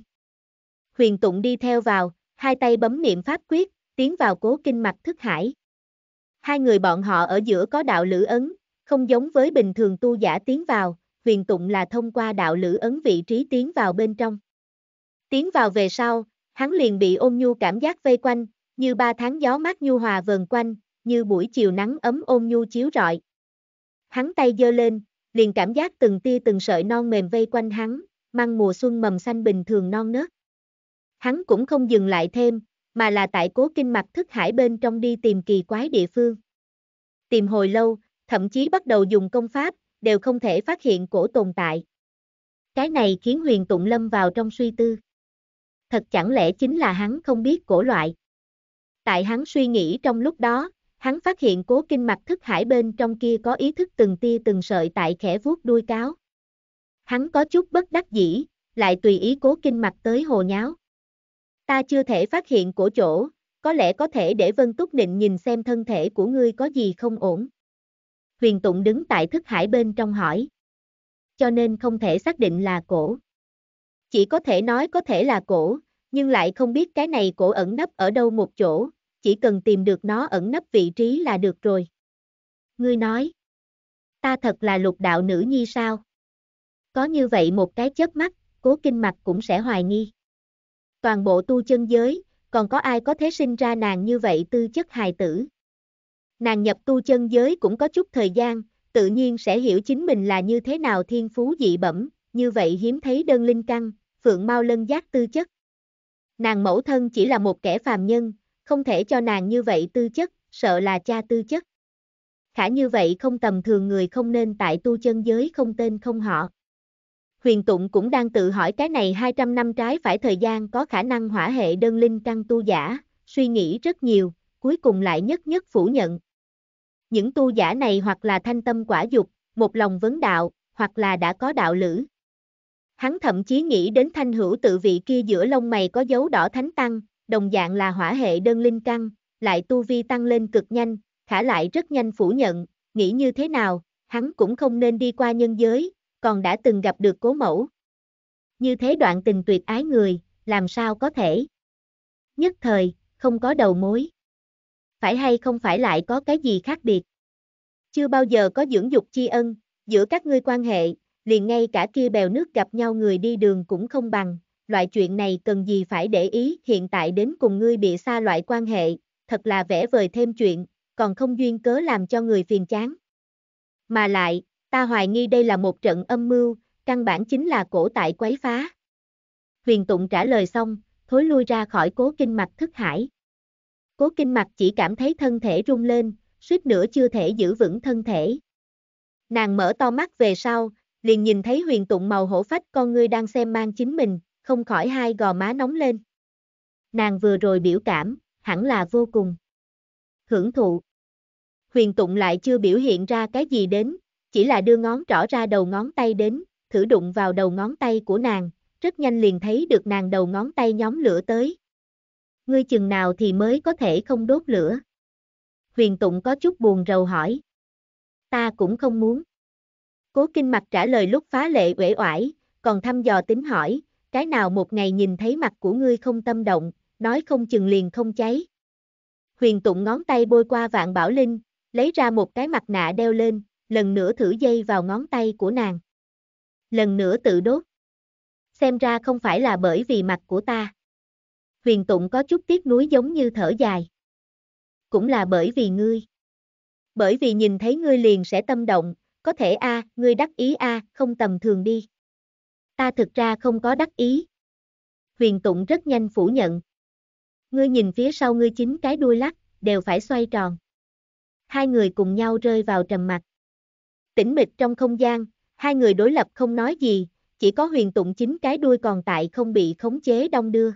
Huyền Tụng đi theo vào, hai tay bấm niệm pháp quyết, tiến vào cố kinh mặt thức hải. Hai người bọn họ ở giữa có đạo lữ ấn, không giống với bình thường tu giả tiến vào, huyền tụng là thông qua đạo lữ ấn vị trí tiến vào bên trong. Tiến vào về sau, hắn liền bị ôm nhu cảm giác vây quanh, như ba tháng gió mát nhu hòa vờn quanh, như buổi chiều nắng ấm ôm nhu chiếu rọi. Hắn tay giơ lên, liền cảm giác từng tia từng sợi non mềm vây quanh hắn, mang mùa xuân mầm xanh bình thường non nớt. Hắn cũng không dừng lại thêm, mà là tại cố kinh mạch thức hải bên trong đi tìm kỳ quái địa phương. Tìm hồi lâu, thậm chí bắt đầu dùng công pháp, đều không thể phát hiện cổ tồn tại. Cái này khiến huyền tụng lâm vào trong suy tư thật chẳng lẽ chính là hắn không biết cổ loại. Tại hắn suy nghĩ trong lúc đó, hắn phát hiện cố kinh mặt thức hải bên trong kia có ý thức từng tia từng sợi tại khẽ vuốt đuôi cáo. Hắn có chút bất đắc dĩ, lại tùy ý cố kinh mặt tới hồ nháo. Ta chưa thể phát hiện cổ chỗ, có lẽ có thể để Vân Túc Nịnh nhìn xem thân thể của ngươi có gì không ổn. Huyền Tụng đứng tại thức hải bên trong hỏi. Cho nên không thể xác định là cổ. Chỉ có thể nói có thể là cổ, nhưng lại không biết cái này cổ ẩn nấp ở đâu một chỗ, chỉ cần tìm được nó ẩn nấp vị trí là được rồi. Ngươi nói, ta thật là lục đạo nữ nhi sao? Có như vậy một cái chớp mắt, cố kinh mặt cũng sẽ hoài nghi. Toàn bộ tu chân giới, còn có ai có thể sinh ra nàng như vậy tư chất hài tử? Nàng nhập tu chân giới cũng có chút thời gian, tự nhiên sẽ hiểu chính mình là như thế nào thiên phú dị bẩm, như vậy hiếm thấy đơn linh căn, phượng mau lân giác tư chất. Nàng mẫu thân chỉ là một kẻ phàm nhân, không thể cho nàng như vậy tư chất, sợ là cha tư chất. Khả như vậy không tầm thường người không nên tại tu chân giới không tên không họ. Huyền Tụng cũng đang tự hỏi cái này 200 năm trái phải thời gian có khả năng hỏa hệ đơn linh căn tu giả, suy nghĩ rất nhiều, cuối cùng lại nhất nhất phủ nhận. Những tu giả này hoặc là thanh tâm quả dục, một lòng vấn đạo, hoặc là đã có đạo lữ. Hắn thậm chí nghĩ đến thanh hữu tự vị kia giữa lông mày có dấu đỏ thánh tăng, đồng dạng là hỏa hệ đơn linh căn, lại tu vi tăng lên cực nhanh, khả lại rất nhanh phủ nhận, nghĩ như thế nào, hắn cũng không nên đi qua nhân giới, còn đã từng gặp được cố mẫu. Như thế đoạn tình tuyệt ái người, làm sao có thể? Nhất thời, không có đầu mối. Phải hay không phải lại có cái gì khác biệt? Chưa bao giờ có dưỡng dục chi ân, giữa các ngươi quan hệ, liền ngay cả kia bèo nước gặp nhau người đi đường cũng không bằng, loại chuyện này cần gì phải để ý, hiện tại đến cùng ngươi bị xa loại quan hệ, thật là vẽ vời thêm chuyện, còn không duyên cớ làm cho người phiền chán. Mà lại, ta hoài nghi đây là một trận âm mưu, căn bản chính là cổ tại quấy phá. Huyền Tụng trả lời xong, thối lui ra khỏi cố kinh mạch thức hải. Cố kinh mạch chỉ cảm thấy thân thể rung lên, suýt nữa chưa thể giữ vững thân thể. Nàng mở to mắt về sau, liền nhìn thấy huyền tụng màu hổ phách con ngươi đang xem mang chính mình, không khỏi hai gò má nóng lên. Nàng vừa rồi biểu cảm, hẳn là vô cùng. Hưởng thụ. Huyền tụng lại chưa biểu hiện ra cái gì đến, chỉ là đưa ngón trỏ ra đầu ngón tay đến, thử đụng vào đầu ngón tay của nàng, rất nhanh liền thấy được nàng đầu ngón tay nhóm lửa tới. Ngươi chừng nào thì mới có thể không đốt lửa. Huyền tụng có chút buồn rầu hỏi. Ta cũng không muốn. Cố kinh mặt trả lời lúc phá lệ uể oải, còn thăm dò tính hỏi, cái nào một ngày nhìn thấy mặt của ngươi không tâm động, nói không chừng liền không cháy. Huyền tụng ngón tay bôi qua vạn bảo linh, lấy ra một cái mặt nạ đeo lên, lần nữa thử dây vào ngón tay của nàng. Lần nữa tự đốt. Xem ra không phải là bởi vì mặt của ta. Huyền tụng có chút tiếc nuối giống như thở dài. Cũng là bởi vì ngươi. Bởi vì nhìn thấy ngươi liền sẽ tâm động, có thể a, à, ngươi đắc ý a, à, không tầm thường đi. Ta thực ra không có đắc ý. Huyền Tụng rất nhanh phủ nhận. Ngươi nhìn phía sau ngươi chính cái đuôi lắc, đều phải xoay tròn. Hai người cùng nhau rơi vào trầm mặc. Tĩnh mịch trong không gian, hai người đối lập không nói gì, chỉ có huyền tụng chính cái đuôi còn tại không bị khống chế đông đưa.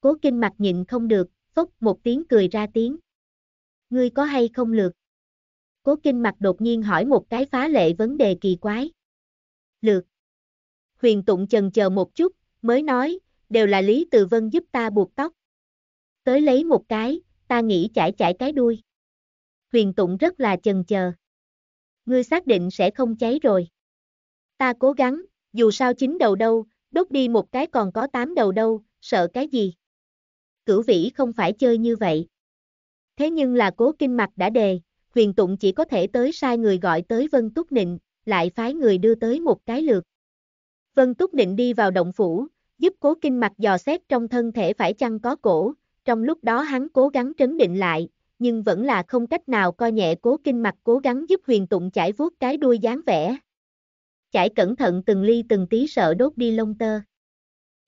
Cố kinh mặt nhịn không được, phốc một tiếng cười ra tiếng. Ngươi có hay không lược Cố kinh mặt đột nhiên hỏi một cái phá lệ vấn đề kỳ quái. Lượt. Huyền tụng chần chờ một chút, mới nói, đều là Lý Từ Vân giúp ta buộc tóc. Tới lấy một cái, ta nghĩ chải chải cái đuôi. Huyền tụng rất là chần chờ. Ngươi xác định sẽ không cháy rồi. Ta cố gắng, dù sao chín đầu đâu, đốt đi một cái còn có tám đầu đâu, sợ cái gì. Cửu vĩ không phải chơi như vậy. Thế nhưng là cố kinh mặt đã đề, huyền tụng chỉ có thể tới sai người gọi tới Vân Túc Nịnh, lại phái người đưa tới một cái lượt. Vân Túc Nịnh đi vào động phủ, giúp cố kinh mặt dò xét trong thân thể phải chăng có cổ, trong lúc đó hắn cố gắng trấn định lại, nhưng vẫn là không cách nào coi nhẹ cố kinh mặt cố gắng giúp huyền tụng chải vuốt cái đuôi dáng vẻ. Chải cẩn thận từng ly từng tí sợ đốt đi lông tơ.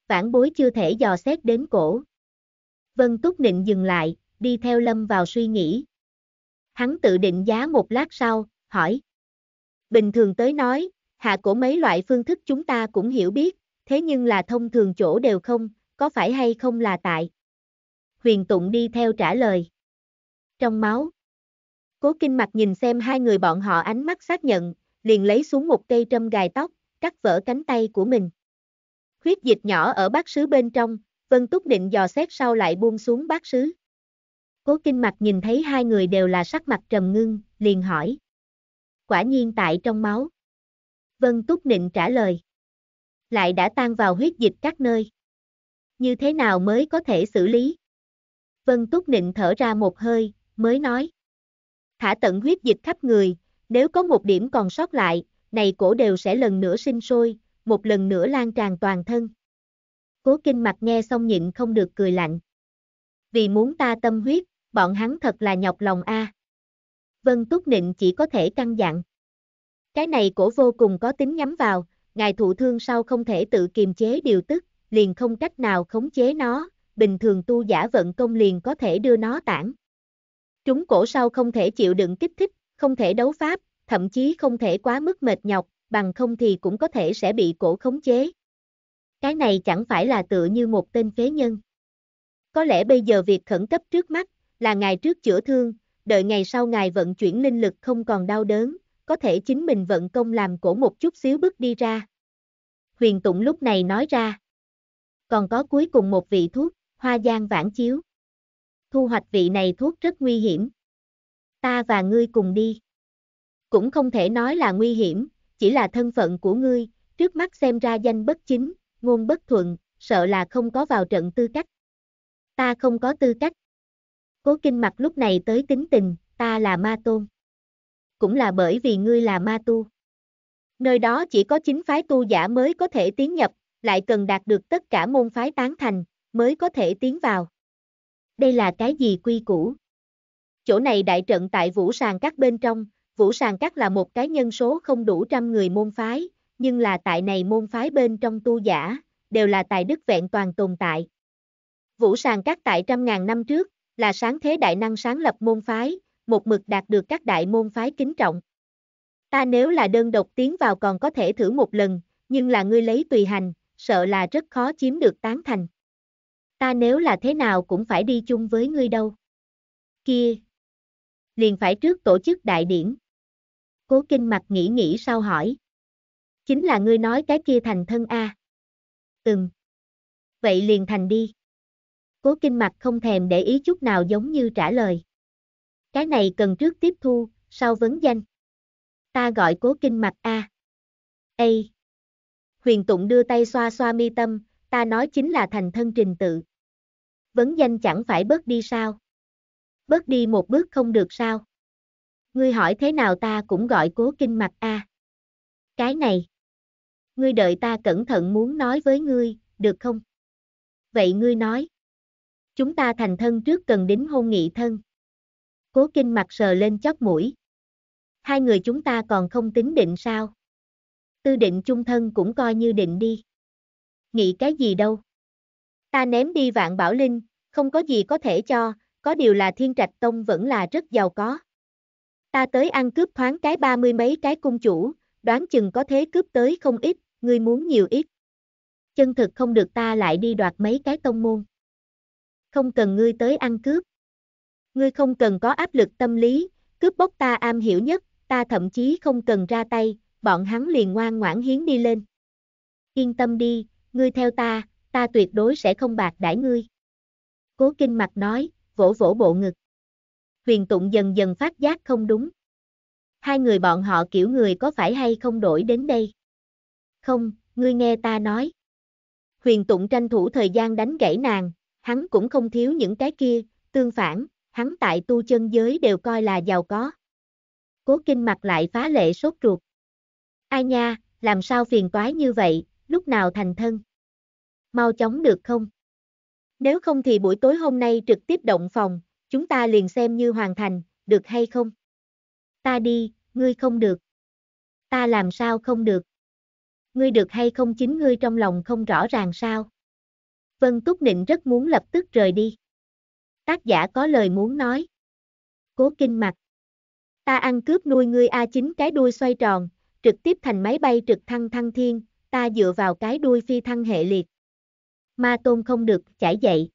Vãn bối chưa thể dò xét đến cổ. Vân Túc Nịnh dừng lại, đi theo lâm vào suy nghĩ. Hắn tự định giá một lát sau, hỏi. Bình thường tới nói, hạ cổ mấy loại phương thức chúng ta cũng hiểu biết, thế nhưng là thông thường chỗ đều không, có phải hay không là tại. Huyền Tụng đi theo trả lời. Trong máu. Cố kinh mặt nhìn xem hai người bọn họ ánh mắt xác nhận, liền lấy xuống một cây trâm gài tóc, cắt vỡ cánh tay của mình. Khuyết dịch nhỏ ở bát sứ bên trong, Vân Túc định dò xét sau lại buông xuống bát sứ. Cố kinh mặt nhìn thấy hai người đều là sắc mặt trầm ngưng, liền hỏi. Quả nhiên tại trong máu. Vân Túc Nịnh trả lời. Lại đã tan vào huyết dịch các nơi. Như thế nào mới có thể xử lý? Vân Túc Nịnh thở ra một hơi, mới nói. Thả tận huyết dịch khắp người, nếu có một điểm còn sót lại, này cổ đều sẽ lần nữa sinh sôi, một lần nữa lan tràn toàn thân. Cố kinh mặt nghe xong nhịn không được cười lạnh. Vì muốn ta tâm huyết, bọn hắn thật là nhọc lòng a. Vân Túc Nịnh chỉ có thể căn dặn. Cái này cổ vô cùng có tính nhắm vào, ngài thụ thương sau không thể tự kiềm chế điều tức, liền không cách nào khống chế nó, bình thường tu giả vận công liền có thể đưa nó tản. chúng cổ sau không thể chịu đựng kích thích, không thể đấu pháp, thậm chí không thể quá mức mệt nhọc, bằng không thì cũng có thể sẽ bị cổ khống chế. Cái này chẳng phải là tựa như một tên phế nhân. Có lẽ bây giờ việc khẩn cấp trước mắt, là ngày trước chữa thương, đợi ngày sau ngài vận chuyển linh lực không còn đau đớn, có thể chính mình vận công làm cổ một chút xíu bước đi ra. Huyền Tụng lúc này nói ra. Còn có cuối cùng một vị thuốc, hoa giang vãn chiếu. Thu hoạch vị này thuốc rất nguy hiểm. Ta và ngươi cùng đi. Cũng không thể nói là nguy hiểm, chỉ là thân phận của ngươi, trước mắt xem ra danh bất chính, ngôn bất thuận, sợ là không có vào trận tư cách. Ta không có tư cách, Cố kinh mặt lúc này tới tính tình, ta là ma tôn. Cũng là bởi vì ngươi là ma tu. Nơi đó chỉ có chính phái tu giả mới có thể tiến nhập, lại cần đạt được tất cả môn phái tán thành, mới có thể tiến vào. Đây là cái gì quy củ? Chỗ này đại trận tại vũ sàng các bên trong, vũ sàng các là một cái nhân số không đủ trăm người môn phái, nhưng là tại này môn phái bên trong tu giả, đều là tài đức vẹn toàn tồn tại. Vũ sàng các tại trăm ngàn năm trước, là sáng thế đại năng sáng lập môn phái, một mực đạt được các đại môn phái kính trọng. Ta nếu là đơn độc tiến vào còn có thể thử một lần, nhưng là ngươi lấy tùy hành, sợ là rất khó chiếm được tán thành. Ta nếu là thế nào cũng phải đi chung với ngươi đâu. Kia! Liền phải trước tổ chức đại điển. Cố kinh mặt nghĩ nghĩ sau hỏi. Chính là ngươi nói cái kia thành thân A. Ừm. Vậy liền thành đi. Cố kinh mặt không thèm để ý chút nào giống như trả lời. Cái này cần trước tiếp thu, sau vấn danh. Ta gọi cố kinh mặt A. A. Huyền Tụng đưa tay xoa xoa mi tâm, ta nói chính là thành thân trình tự. Vấn danh chẳng phải bớt đi sao? Bớt đi một bước không được sao? Ngươi hỏi thế nào ta cũng gọi cố kinh mặt A. Cái này! Ngươi đợi ta cẩn thận muốn nói với ngươi, được không? Vậy ngươi nói. Chúng ta thành thân trước cần đến hôn nghị thân. Cố kinh mặt sờ lên chót mũi. Hai người chúng ta còn không tính định sao? Tư định chung thân cũng coi như định đi. Nghĩ cái gì đâu? Ta ném đi vạn bảo linh, không có gì có thể cho, có điều là thiên trạch tông vẫn là rất giàu có. Ta tới ăn cướp thoáng cái ba mươi mấy cái cung chủ, đoán chừng có thế cướp tới không ít, ngươi muốn nhiều ít. Chân thực không được ta lại đi đoạt mấy cái tông môn không cần ngươi tới ăn cướp. Ngươi không cần có áp lực tâm lý, cướp bóc ta am hiểu nhất, ta thậm chí không cần ra tay, bọn hắn liền ngoan ngoãn hiến đi lên. Yên tâm đi, ngươi theo ta, ta tuyệt đối sẽ không bạc đãi ngươi. Cố kinh mặt nói, vỗ vỗ bộ ngực. Huyền tụng dần dần phát giác không đúng. Hai người bọn họ kiểu người có phải hay không đổi đến đây? Không, ngươi nghe ta nói. Huyền tụng tranh thủ thời gian đánh gãy nàng, hắn cũng không thiếu những cái kia, tương phản, hắn tại tu chân giới đều coi là giàu có. Cố kinh mặt lại phá lệ sốt ruột. Ai nha, làm sao phiền toái như vậy, lúc nào thành thân? Mau chóng được không? Nếu không thì buổi tối hôm nay trực tiếp động phòng, chúng ta liền xem như hoàn thành, được hay không? Ta đi, ngươi không được. Ta làm sao không được? Ngươi được hay không chính ngươi trong lòng không rõ ràng sao? Vân Túc Nịnh rất muốn lập tức rời đi. Tác giả có lời muốn nói. Cố kinh mặt. Ta ăn cướp nuôi ngươi A9 cái đuôi xoay tròn, trực tiếp thành máy bay trực thăng thăng thiên, ta dựa vào cái đuôi phi thăng hệ liệt. Ma tôn không được, chảy dậy.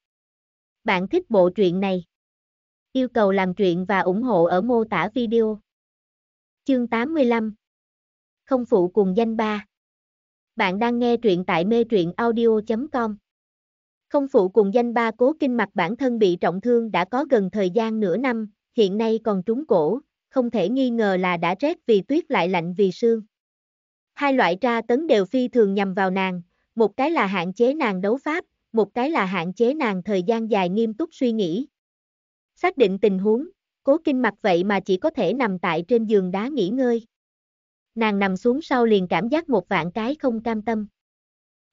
Bạn thích bộ truyện này? Yêu cầu làm truyện và ủng hộ ở mô tả video. Chương 85 Không phụ cùng danh ba. Bạn đang nghe truyện tại mê truyện audio.com không phụ cùng danh ba cố kinh mặt bản thân bị trọng thương đã có gần thời gian nửa năm, hiện nay còn trúng cổ, không thể nghi ngờ là đã rét vì tuyết lại lạnh vì sương. Hai loại tra tấn đều phi thường nhằm vào nàng, một cái là hạn chế nàng đấu pháp, một cái là hạn chế nàng thời gian dài nghiêm túc suy nghĩ. Xác định tình huống, cố kinh mặt vậy mà chỉ có thể nằm tại trên giường đá nghỉ ngơi. Nàng nằm xuống sau liền cảm giác một vạn cái không cam tâm.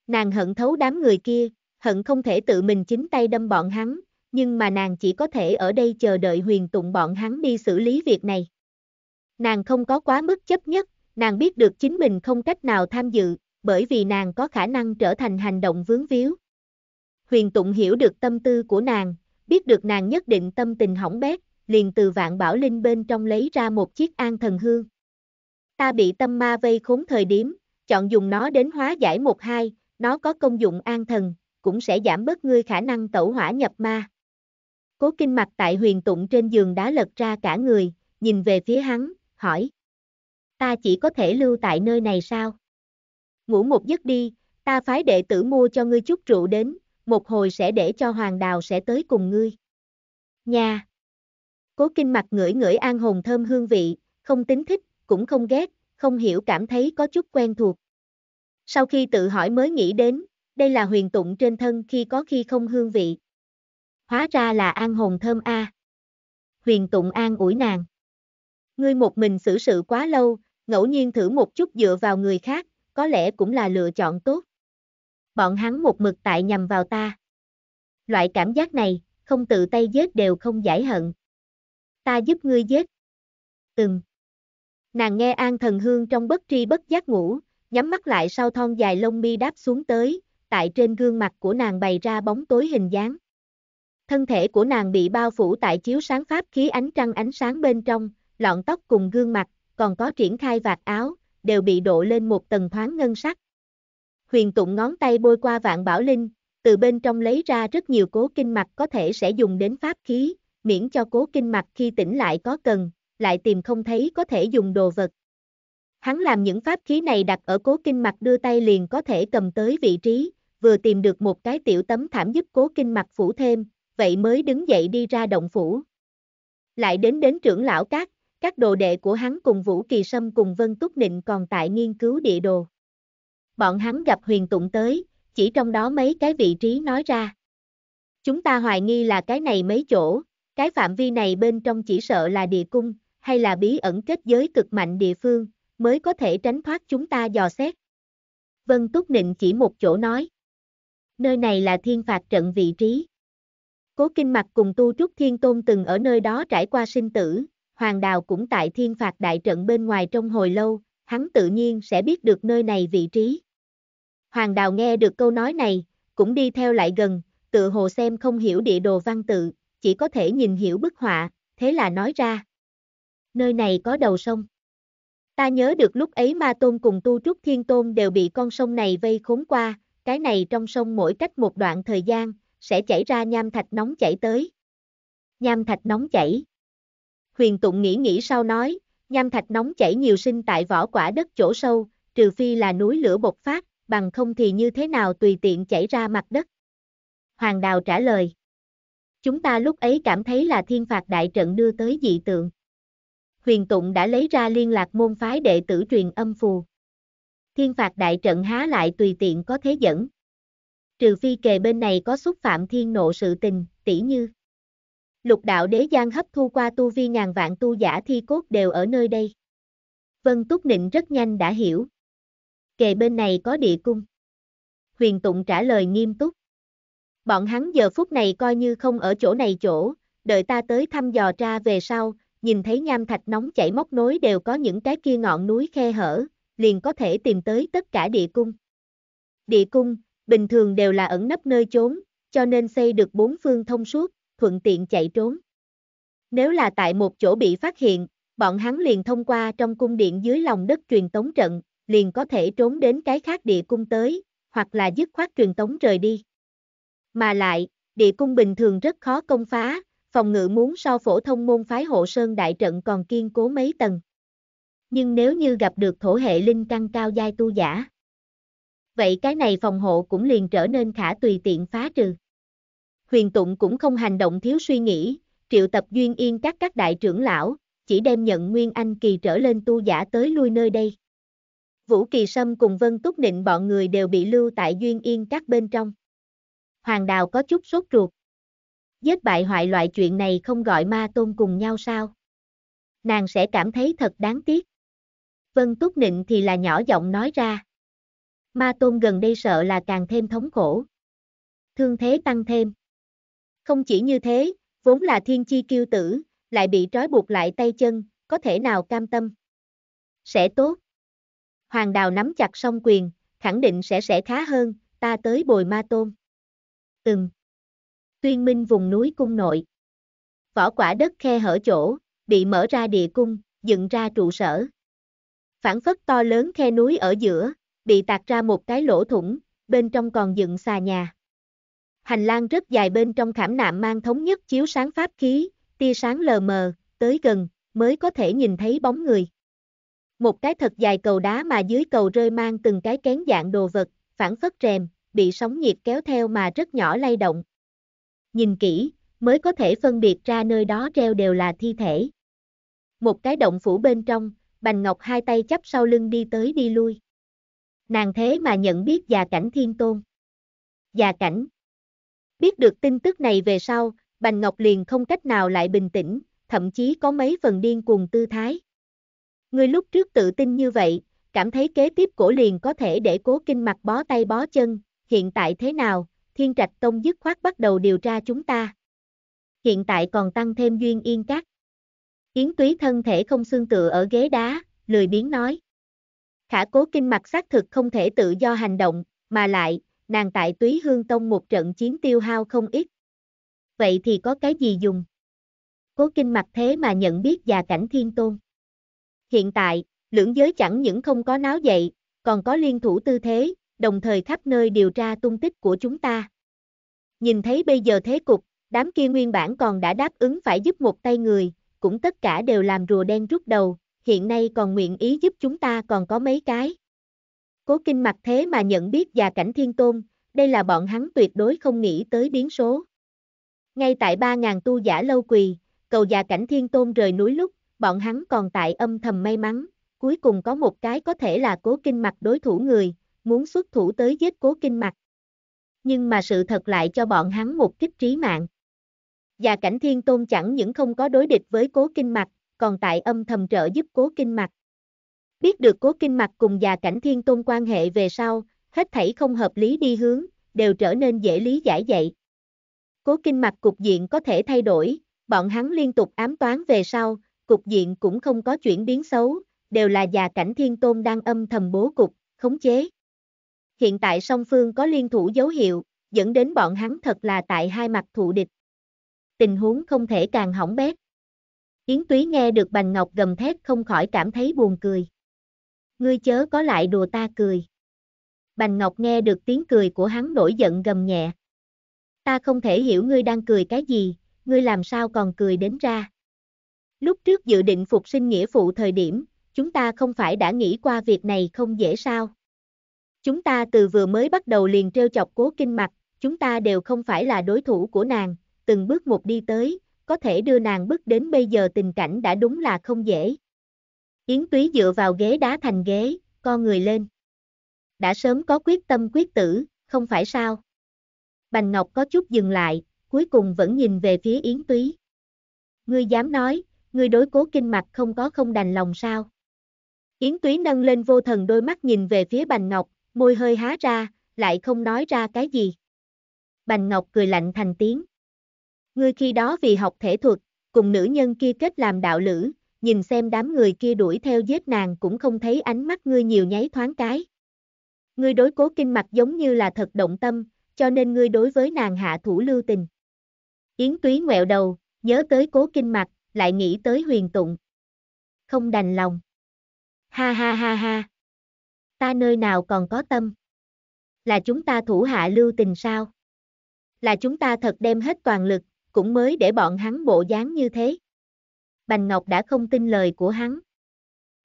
Nàng hận thấu đám người kia, hận không thể tự mình chính tay đâm bọn hắn, nhưng mà nàng chỉ có thể ở đây chờ đợi huyền tụng bọn hắn đi xử lý việc này. Nàng không có quá mức chấp nhất, nàng biết được chính mình không cách nào tham dự, bởi vì nàng có khả năng trở thành hành động vướng víu. Huyền tụng hiểu được tâm tư của nàng, biết được nàng nhất định tâm tình hỏng bét, liền từ vạn bảo linh bên trong lấy ra một chiếc an thần hương. Ta bị tâm ma vây khốn thời điểm, chọn dùng nó đến hóa giải một hai, nó có công dụng an thần, cũng sẽ giảm bớt ngươi khả năng tẩu hỏa nhập ma. Cố kinh mặt tại huyền tụng trên giường đá lật ra cả người, nhìn về phía hắn, hỏi. Ta chỉ có thể lưu tại nơi này sao? Ngủ một giấc đi, ta phái đệ tử mua cho ngươi chút rượu đến, một hồi sẽ để cho hoàng đào sẽ tới cùng ngươi. Nha! Cố kinh mặt ngửi ngửi an hồn thơm hương vị, không tính thích, cũng không ghét, không hiểu cảm thấy có chút quen thuộc. Sau khi tự hỏi mới nghĩ đến, đây là huyền tụng trên thân khi có khi không hương vị. Hóa ra là an hồn thơm a. Huyền tụng an ủi nàng. Ngươi một mình xử sự quá lâu, ngẫu nhiên thử một chút dựa vào người khác, có lẽ cũng là lựa chọn tốt. Bọn hắn một mực tại nhằm vào ta. Loại cảm giác này, không tự tay giết đều không giải hận. Ta giúp ngươi giết. Từng. Nàng nghe an thần hương trong bất tri bất giác ngủ, nhắm mắt lại sau thon dài lông mi đáp xuống tới, tại trên gương mặt của nàng bày ra bóng tối hình dáng. Thân thể của nàng bị bao phủ tại chiếu sáng pháp khí ánh trăng ánh sáng bên trong, lọn tóc cùng gương mặt, còn có triển khai vạt áo, đều bị độ lên một tầng thoáng ngân sắc. Huyền tụng ngón tay bôi qua vạn bảo linh, từ bên trong lấy ra rất nhiều cố kinh mạch có thể sẽ dùng đến pháp khí, miễn cho cố kinh mạch khi tỉnh lại có cần, lại tìm không thấy có thể dùng đồ vật. Hắn làm những pháp khí này đặt ở cố kinh mạch đưa tay liền có thể cầm tới vị trí, vừa tìm được một cái tiểu tấm thảm giúp cố kinh mặt phủ thêm, vậy mới đứng dậy đi ra động phủ. Lại đến đến trưởng lão các, các đồ đệ của hắn cùng Vũ Kỳ Sâm cùng Vân Túc Nịnh còn tại nghiên cứu địa đồ. Bọn hắn gặp huyền tụng tới, chỉ trong đó mấy cái vị trí nói ra. Chúng ta hoài nghi là cái này mấy chỗ, cái phạm vi này bên trong chỉ sợ là địa cung, hay là bí ẩn kết giới cực mạnh địa phương, mới có thể tránh thoát chúng ta dò xét. Vân Túc Nịnh chỉ một chỗ nói nơi này là thiên phạt trận vị trí. Cố Kinh Mặc cùng Tu Trúc Thiên Tôn từng ở nơi đó trải qua sinh tử, Hoàng Đào cũng tại thiên phạt đại trận bên ngoài trong hồi lâu, hắn tự nhiên sẽ biết được nơi này vị trí. Hoàng Đào nghe được câu nói này, cũng đi theo lại gần, tự hồ xem không hiểu địa đồ văn tự, chỉ có thể nhìn hiểu bức họa, thế là nói ra. Nơi này có đầu sông. Ta nhớ được lúc ấy Ma Tôn cùng Tu Trúc Thiên Tôn đều bị con sông này vây khốn qua, cái này trong sông mỗi cách một đoạn thời gian, sẽ chảy ra nham thạch nóng chảy tới. Nham thạch nóng chảy. Huyền Tụng nghĩ nghĩ sau nói, nham thạch nóng chảy nhiều sinh tại vỏ quả đất chỗ sâu, trừ phi là núi lửa bộc phát, bằng không thì như thế nào tùy tiện chảy ra mặt đất. Hoàng Đào trả lời. Chúng ta lúc ấy cảm thấy là thiên phạt đại trận đưa tới dị tượng. Huyền Tụng đã lấy ra liên lạc môn phái đệ tử truyền âm phù thiên phạt đại trận há lại tùy tiện có thế dẫn. Trừ phi kề bên này có xúc phạm thiên nộ sự tình, tỷ như. Lục đạo đế giang hấp thu qua tu vi ngàn vạn tu giả thi cốt đều ở nơi đây. Vân Túc Nịnh rất nhanh đã hiểu. Kề bên này có địa cung. Huyền Tụng trả lời nghiêm túc. Bọn hắn giờ phút này coi như không ở chỗ này chỗ, đợi ta tới thăm dò tra về sau, nhìn thấy nham thạch nóng chảy móc nối đều có những cái kia ngọn núi khe hở, liền có thể tìm tới tất cả địa cung. Địa cung, bình thường đều là ẩn nấp nơi trốn, cho nên xây được bốn phương thông suốt, thuận tiện chạy trốn. Nếu là tại một chỗ bị phát hiện, bọn hắn liền thông qua trong cung điện dưới lòng đất truyền tống trận, liền có thể trốn đến cái khác địa cung tới, hoặc là dứt khoát truyền tống rời đi. Mà lại, địa cung bình thường rất khó công phá, phòng ngự muốn so phổ thông môn phái hộ sơn đại trận còn kiên cố mấy tầng nhưng nếu như gặp được thổ hệ linh căn cao giai tu giả, vậy cái này phòng hộ cũng liền trở nên khả tùy tiện phá trừ. Huyền Tụng cũng không hành động thiếu suy nghĩ, triệu tập duyên yên các các đại trưởng lão, chỉ đem nhận Nguyên Anh Kỳ trở lên tu giả tới lui nơi đây. Vũ Kỳ Sâm cùng Vân Túc Nịnh bọn người đều bị lưu tại duyên yên các bên trong. Hoàng Đào có chút sốt ruột. Giết bại hoại loại chuyện này không gọi ma tôn cùng nhau sao? Nàng sẽ cảm thấy thật đáng tiếc. Vân Túc Nịnh thì là nhỏ giọng nói ra. Ma Tôn gần đây sợ là càng thêm thống khổ. Thương thế tăng thêm. Không chỉ như thế, vốn là thiên chi kiêu tử, lại bị trói buộc lại tay chân, có thể nào cam tâm. Sẽ tốt. Hoàng đào nắm chặt song quyền, khẳng định sẽ sẽ khá hơn, ta tới bồi ma tôn. Ừm. Tuyên minh vùng núi cung nội. Vỏ quả đất khe hở chỗ, bị mở ra địa cung, dựng ra trụ sở phản phất to lớn khe núi ở giữa, bị tạc ra một cái lỗ thủng, bên trong còn dựng xà nhà. Hành lang rất dài bên trong khảm nạm mang thống nhất chiếu sáng pháp khí, tia sáng lờ mờ, tới gần, mới có thể nhìn thấy bóng người. Một cái thật dài cầu đá mà dưới cầu rơi mang từng cái kén dạng đồ vật, phản phất rèm, bị sóng nhiệt kéo theo mà rất nhỏ lay động. Nhìn kỹ, mới có thể phân biệt ra nơi đó treo đều là thi thể. Một cái động phủ bên trong, Bành Ngọc hai tay chắp sau lưng đi tới đi lui. Nàng thế mà nhận biết già cảnh thiên tôn. Già cảnh. Biết được tin tức này về sau, Bành Ngọc liền không cách nào lại bình tĩnh, thậm chí có mấy phần điên cuồng tư thái. Ngươi lúc trước tự tin như vậy, cảm thấy kế tiếp cổ liền có thể để cố kinh mặt bó tay bó chân, hiện tại thế nào, thiên trạch tông dứt khoát bắt đầu điều tra chúng ta. Hiện tại còn tăng thêm duyên yên các. Yến Túy thân thể không xương tựa ở ghế đá, lười biếng nói. Khả cố kinh mặt xác thực không thể tự do hành động, mà lại, nàng tại Túy Hương Tông một trận chiến tiêu hao không ít. Vậy thì có cái gì dùng? Cố kinh mặt thế mà nhận biết già cảnh thiên tôn. Hiện tại, lưỡng giới chẳng những không có náo dậy, còn có liên thủ tư thế, đồng thời khắp nơi điều tra tung tích của chúng ta. Nhìn thấy bây giờ thế cục, đám kia nguyên bản còn đã đáp ứng phải giúp một tay người, cũng tất cả đều làm rùa đen rút đầu, hiện nay còn nguyện ý giúp chúng ta còn có mấy cái. Cố kinh mặt thế mà nhận biết già cảnh thiên tôn, đây là bọn hắn tuyệt đối không nghĩ tới biến số. Ngay tại 3.000 tu giả lâu quỳ, cầu già cảnh thiên tôn rời núi lúc, bọn hắn còn tại âm thầm may mắn, cuối cùng có một cái có thể là cố kinh mặt đối thủ người, muốn xuất thủ tới giết cố kinh mặt. Nhưng mà sự thật lại cho bọn hắn một kích trí mạng. Và cảnh thiên tôn chẳng những không có đối địch với cố kinh mặt, còn tại âm thầm trợ giúp cố kinh mặt. Biết được cố kinh mặt cùng già cảnh thiên tôn quan hệ về sau, hết thảy không hợp lý đi hướng, đều trở nên dễ lý giải dậy. Cố kinh mặt cục diện có thể thay đổi, bọn hắn liên tục ám toán về sau, cục diện cũng không có chuyển biến xấu, đều là già cảnh thiên tôn đang âm thầm bố cục, khống chế. Hiện tại song phương có liên thủ dấu hiệu, dẫn đến bọn hắn thật là tại hai mặt thụ địch tình huống không thể càng hỏng bét. Yến Túy nghe được Bành Ngọc gầm thét không khỏi cảm thấy buồn cười. Ngươi chớ có lại đùa ta cười. Bành Ngọc nghe được tiếng cười của hắn nổi giận gầm nhẹ. Ta không thể hiểu ngươi đang cười cái gì, ngươi làm sao còn cười đến ra. Lúc trước dự định phục sinh nghĩa phụ thời điểm, chúng ta không phải đã nghĩ qua việc này không dễ sao. Chúng ta từ vừa mới bắt đầu liền trêu chọc cố kinh mặt, chúng ta đều không phải là đối thủ của nàng, từng bước một đi tới, có thể đưa nàng bước đến bây giờ tình cảnh đã đúng là không dễ. Yến Túy dựa vào ghế đá thành ghế, co người lên. Đã sớm có quyết tâm quyết tử, không phải sao? Bành Ngọc có chút dừng lại, cuối cùng vẫn nhìn về phía Yến Túy. Ngươi dám nói, ngươi đối cố kinh mạch không có không đành lòng sao? Yến Túy nâng lên vô thần đôi mắt nhìn về phía Bành Ngọc, môi hơi há ra, lại không nói ra cái gì. Bành Ngọc cười lạnh thành tiếng. Ngươi khi đó vì học thể thuật, cùng nữ nhân kia kết làm đạo lữ, nhìn xem đám người kia đuổi theo giết nàng cũng không thấy ánh mắt ngươi nhiều nháy thoáng cái. Ngươi đối cố kinh mặt giống như là thật động tâm, cho nên ngươi đối với nàng hạ thủ lưu tình. Yến túy ngoẹo đầu, nhớ tới cố kinh mặt, lại nghĩ tới huyền tụng. Không đành lòng. Ha ha ha ha. Ta nơi nào còn có tâm. Là chúng ta thủ hạ lưu tình sao? Là chúng ta thật đem hết toàn lực, cũng mới để bọn hắn bộ dáng như thế. Bành Ngọc đã không tin lời của hắn.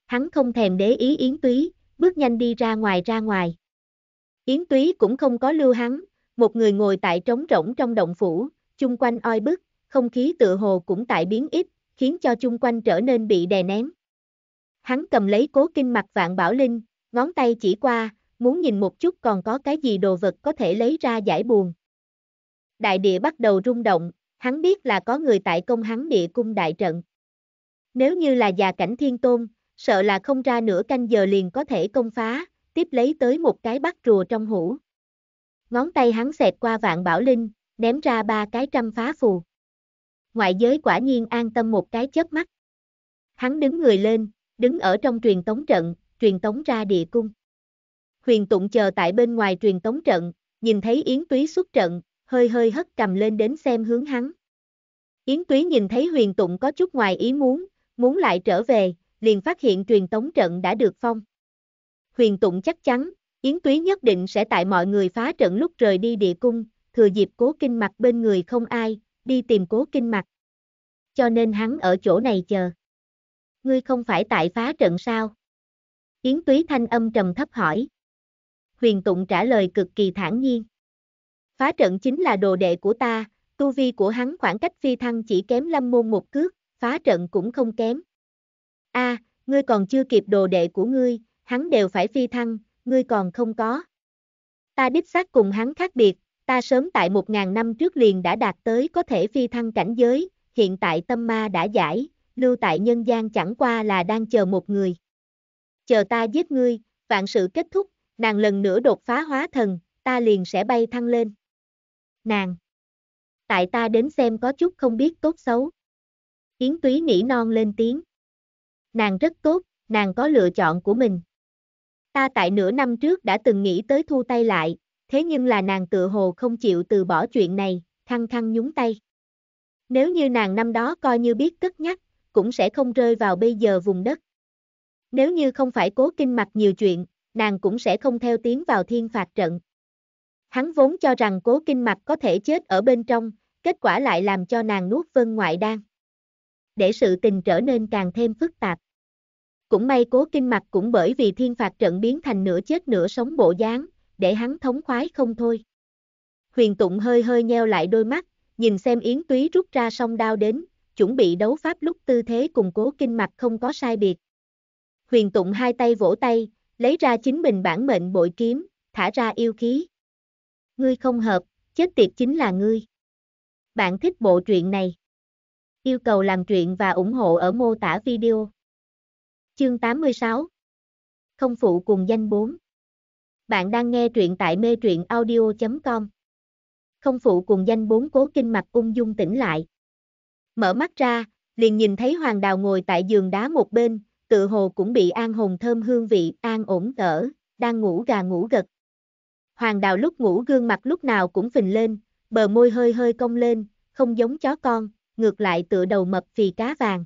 Hắn không thèm để ý Yến Túy, bước nhanh đi ra ngoài ra ngoài. Yến Túy cũng không có lưu hắn, một người ngồi tại trống rỗng trong động phủ, chung quanh oi bức, không khí tựa hồ cũng tại biến ít, khiến cho chung quanh trở nên bị đè nén. Hắn cầm lấy cố kinh mặt vạn bảo linh, ngón tay chỉ qua, muốn nhìn một chút còn có cái gì đồ vật có thể lấy ra giải buồn. Đại địa bắt đầu rung động, Hắn biết là có người tại công hắn địa cung đại trận. Nếu như là già cảnh thiên tôn, sợ là không ra nửa canh giờ liền có thể công phá, tiếp lấy tới một cái bắt rùa trong hũ. Ngón tay hắn xẹt qua vạn bảo linh, ném ra ba cái trăm phá phù. Ngoại giới quả nhiên an tâm một cái chớp mắt. Hắn đứng người lên, đứng ở trong truyền tống trận, truyền tống ra địa cung. Huyền Tụng chờ tại bên ngoài truyền tống trận, nhìn thấy Yến Túy xuất trận, hơi hơi hất cầm lên đến xem hướng hắn. Yến Túy nhìn thấy huyền tụng có chút ngoài ý muốn, muốn lại trở về, liền phát hiện truyền tống trận đã được phong. Huyền tụng chắc chắn, Yến Túy nhất định sẽ tại mọi người phá trận lúc rời đi địa cung, thừa dịp cố kinh mặt bên người không ai, đi tìm cố kinh mặt. Cho nên hắn ở chỗ này chờ. Ngươi không phải tại phá trận sao? Yến Túy thanh âm trầm thấp hỏi. Huyền Tụng trả lời cực kỳ thản nhiên phá trận chính là đồ đệ của ta, tu vi của hắn khoảng cách phi thăng chỉ kém lâm môn một cước, phá trận cũng không kém. A, à, ngươi còn chưa kịp đồ đệ của ngươi, hắn đều phải phi thăng, ngươi còn không có. Ta đích xác cùng hắn khác biệt, ta sớm tại một ngàn năm trước liền đã đạt tới có thể phi thăng cảnh giới, hiện tại tâm ma đã giải, lưu tại nhân gian chẳng qua là đang chờ một người. Chờ ta giết ngươi, vạn sự kết thúc, nàng lần nữa đột phá hóa thần, ta liền sẽ bay thăng lên nàng. Tại ta đến xem có chút không biết tốt xấu. Yến túy nỉ non lên tiếng. Nàng rất tốt, nàng có lựa chọn của mình. Ta tại nửa năm trước đã từng nghĩ tới thu tay lại, thế nhưng là nàng tự hồ không chịu từ bỏ chuyện này, khăng khăng nhúng tay. Nếu như nàng năm đó coi như biết cất nhắc, cũng sẽ không rơi vào bây giờ vùng đất. Nếu như không phải cố kinh mặt nhiều chuyện, nàng cũng sẽ không theo tiến vào thiên phạt trận. Hắn vốn cho rằng cố kinh mạch có thể chết ở bên trong, kết quả lại làm cho nàng nuốt vân ngoại đan. Để sự tình trở nên càng thêm phức tạp. Cũng may cố kinh mạch cũng bởi vì thiên phạt trận biến thành nửa chết nửa sống bộ dáng, để hắn thống khoái không thôi. Huyền Tụng hơi hơi nheo lại đôi mắt, nhìn xem Yến Túy rút ra song đao đến, chuẩn bị đấu pháp lúc tư thế cùng cố kinh mạch không có sai biệt. Huyền Tụng hai tay vỗ tay, lấy ra chính mình bản mệnh bội kiếm, thả ra yêu khí ngươi không hợp, chết tiệt chính là ngươi. Bạn thích bộ truyện này? Yêu cầu làm truyện và ủng hộ ở mô tả video. Chương 86 Không phụ cùng danh 4 Bạn đang nghe truyện tại mê truyện audio.com Không phụ cùng danh 4 cố kinh mặt ung dung tỉnh lại. Mở mắt ra, liền nhìn thấy Hoàng Đào ngồi tại giường đá một bên, tự hồ cũng bị an hồn thơm hương vị, an ổn tở, đang ngủ gà ngủ gật, Hoàng đào lúc ngủ gương mặt lúc nào cũng phình lên, bờ môi hơi hơi cong lên, không giống chó con, ngược lại tựa đầu mập phì cá vàng.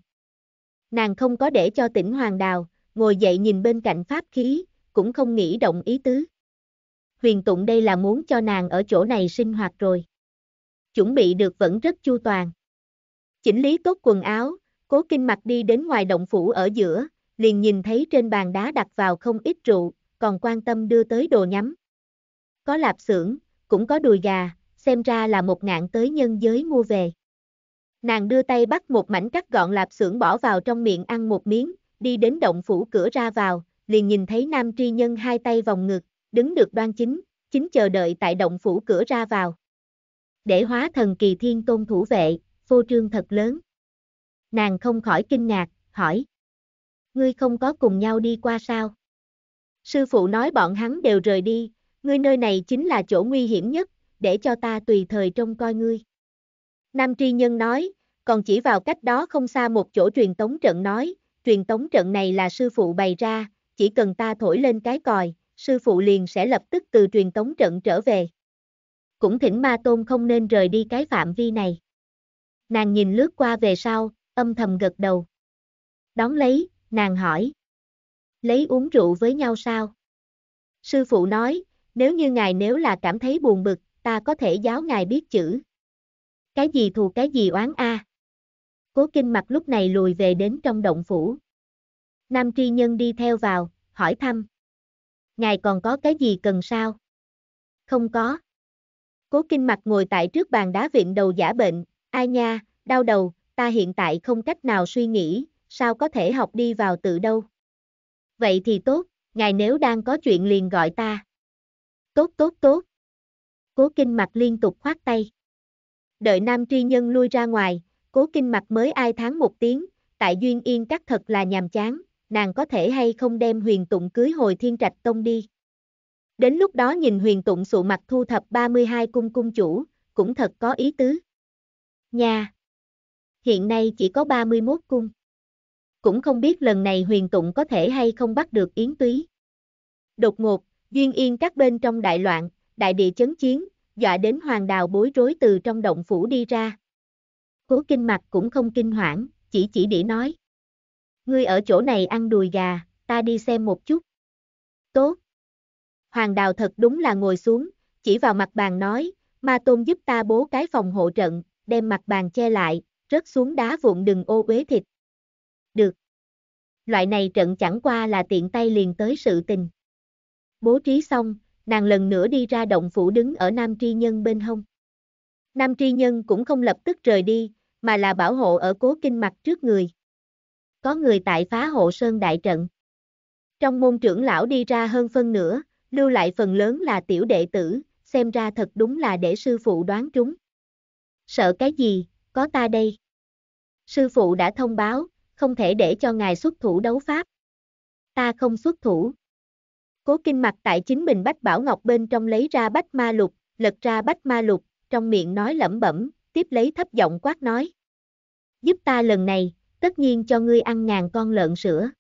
Nàng không có để cho tỉnh hoàng đào, ngồi dậy nhìn bên cạnh pháp khí, cũng không nghĩ động ý tứ. Huyền tụng đây là muốn cho nàng ở chỗ này sinh hoạt rồi. Chuẩn bị được vẫn rất chu toàn. Chỉnh lý tốt quần áo, cố kinh mặt đi đến ngoài động phủ ở giữa, liền nhìn thấy trên bàn đá đặt vào không ít rượu, còn quan tâm đưa tới đồ nhắm có lạp xưởng, cũng có đùi gà, xem ra là một ngạn tới nhân giới mua về. Nàng đưa tay bắt một mảnh cắt gọn lạp xưởng bỏ vào trong miệng ăn một miếng, đi đến động phủ cửa ra vào, liền nhìn thấy nam tri nhân hai tay vòng ngực, đứng được đoan chính, chính chờ đợi tại động phủ cửa ra vào. Để hóa thần kỳ thiên tôn thủ vệ, phô trương thật lớn. Nàng không khỏi kinh ngạc, hỏi. Ngươi không có cùng nhau đi qua sao? Sư phụ nói bọn hắn đều rời đi, ngươi nơi này chính là chỗ nguy hiểm nhất, để cho ta tùy thời trông coi ngươi. Nam Tri Nhân nói, còn chỉ vào cách đó không xa một chỗ truyền tống trận nói, truyền tống trận này là sư phụ bày ra, chỉ cần ta thổi lên cái còi, sư phụ liền sẽ lập tức từ truyền tống trận trở về. Cũng thỉnh ma tôn không nên rời đi cái phạm vi này. Nàng nhìn lướt qua về sau, âm thầm gật đầu. Đón lấy, nàng hỏi. Lấy uống rượu với nhau sao? Sư phụ nói, nếu như ngài nếu là cảm thấy buồn bực, ta có thể giáo ngài biết chữ. Cái gì thù cái gì oán a? Cố kinh mặt lúc này lùi về đến trong động phủ. Nam tri nhân đi theo vào, hỏi thăm. Ngài còn có cái gì cần sao? Không có. Cố kinh mặt ngồi tại trước bàn đá viện đầu giả bệnh, ai nha, đau đầu, ta hiện tại không cách nào suy nghĩ, sao có thể học đi vào tự đâu. Vậy thì tốt, ngài nếu đang có chuyện liền gọi ta. Tốt tốt tốt. Cố kinh mặt liên tục khoát tay. Đợi nam tri nhân lui ra ngoài, cố kinh mặt mới ai tháng một tiếng, tại Duyên Yên các thật là nhàm chán, nàng có thể hay không đem huyền tụng cưới hồi thiên trạch tông đi. Đến lúc đó nhìn huyền tụng sụ mặt thu thập 32 cung cung chủ, cũng thật có ý tứ. Nha! Hiện nay chỉ có 31 cung. Cũng không biết lần này huyền tụng có thể hay không bắt được yến túy. Đột ngột, Duyên yên các bên trong đại loạn, đại địa chấn chiến, dọa đến hoàng đào bối rối từ trong động phủ đi ra. Cố kinh mặt cũng không kinh hoảng, chỉ chỉ đỉ nói. Ngươi ở chỗ này ăn đùi gà, ta đi xem một chút. Tốt. Hoàng đào thật đúng là ngồi xuống, chỉ vào mặt bàn nói, ma tôn giúp ta bố cái phòng hộ trận, đem mặt bàn che lại, rớt xuống đá vụn đừng ô uế thịt. Được. Loại này trận chẳng qua là tiện tay liền tới sự tình. Bố trí xong, nàng lần nữa đi ra động phủ đứng ở Nam Tri Nhân bên hông. Nam Tri Nhân cũng không lập tức rời đi, mà là bảo hộ ở cố kinh mặt trước người. Có người tại phá hộ sơn đại trận. Trong môn trưởng lão đi ra hơn phân nửa, lưu lại phần lớn là tiểu đệ tử, xem ra thật đúng là để sư phụ đoán trúng. Sợ cái gì, có ta đây. Sư phụ đã thông báo, không thể để cho ngài xuất thủ đấu pháp. Ta không xuất thủ. Cố kinh mặt tại chính mình bách bảo ngọc bên trong lấy ra bách ma lục, lật ra bách ma lục, trong miệng nói lẩm bẩm, tiếp lấy thấp giọng quát nói. Giúp ta lần này, tất nhiên cho ngươi ăn ngàn con lợn sữa.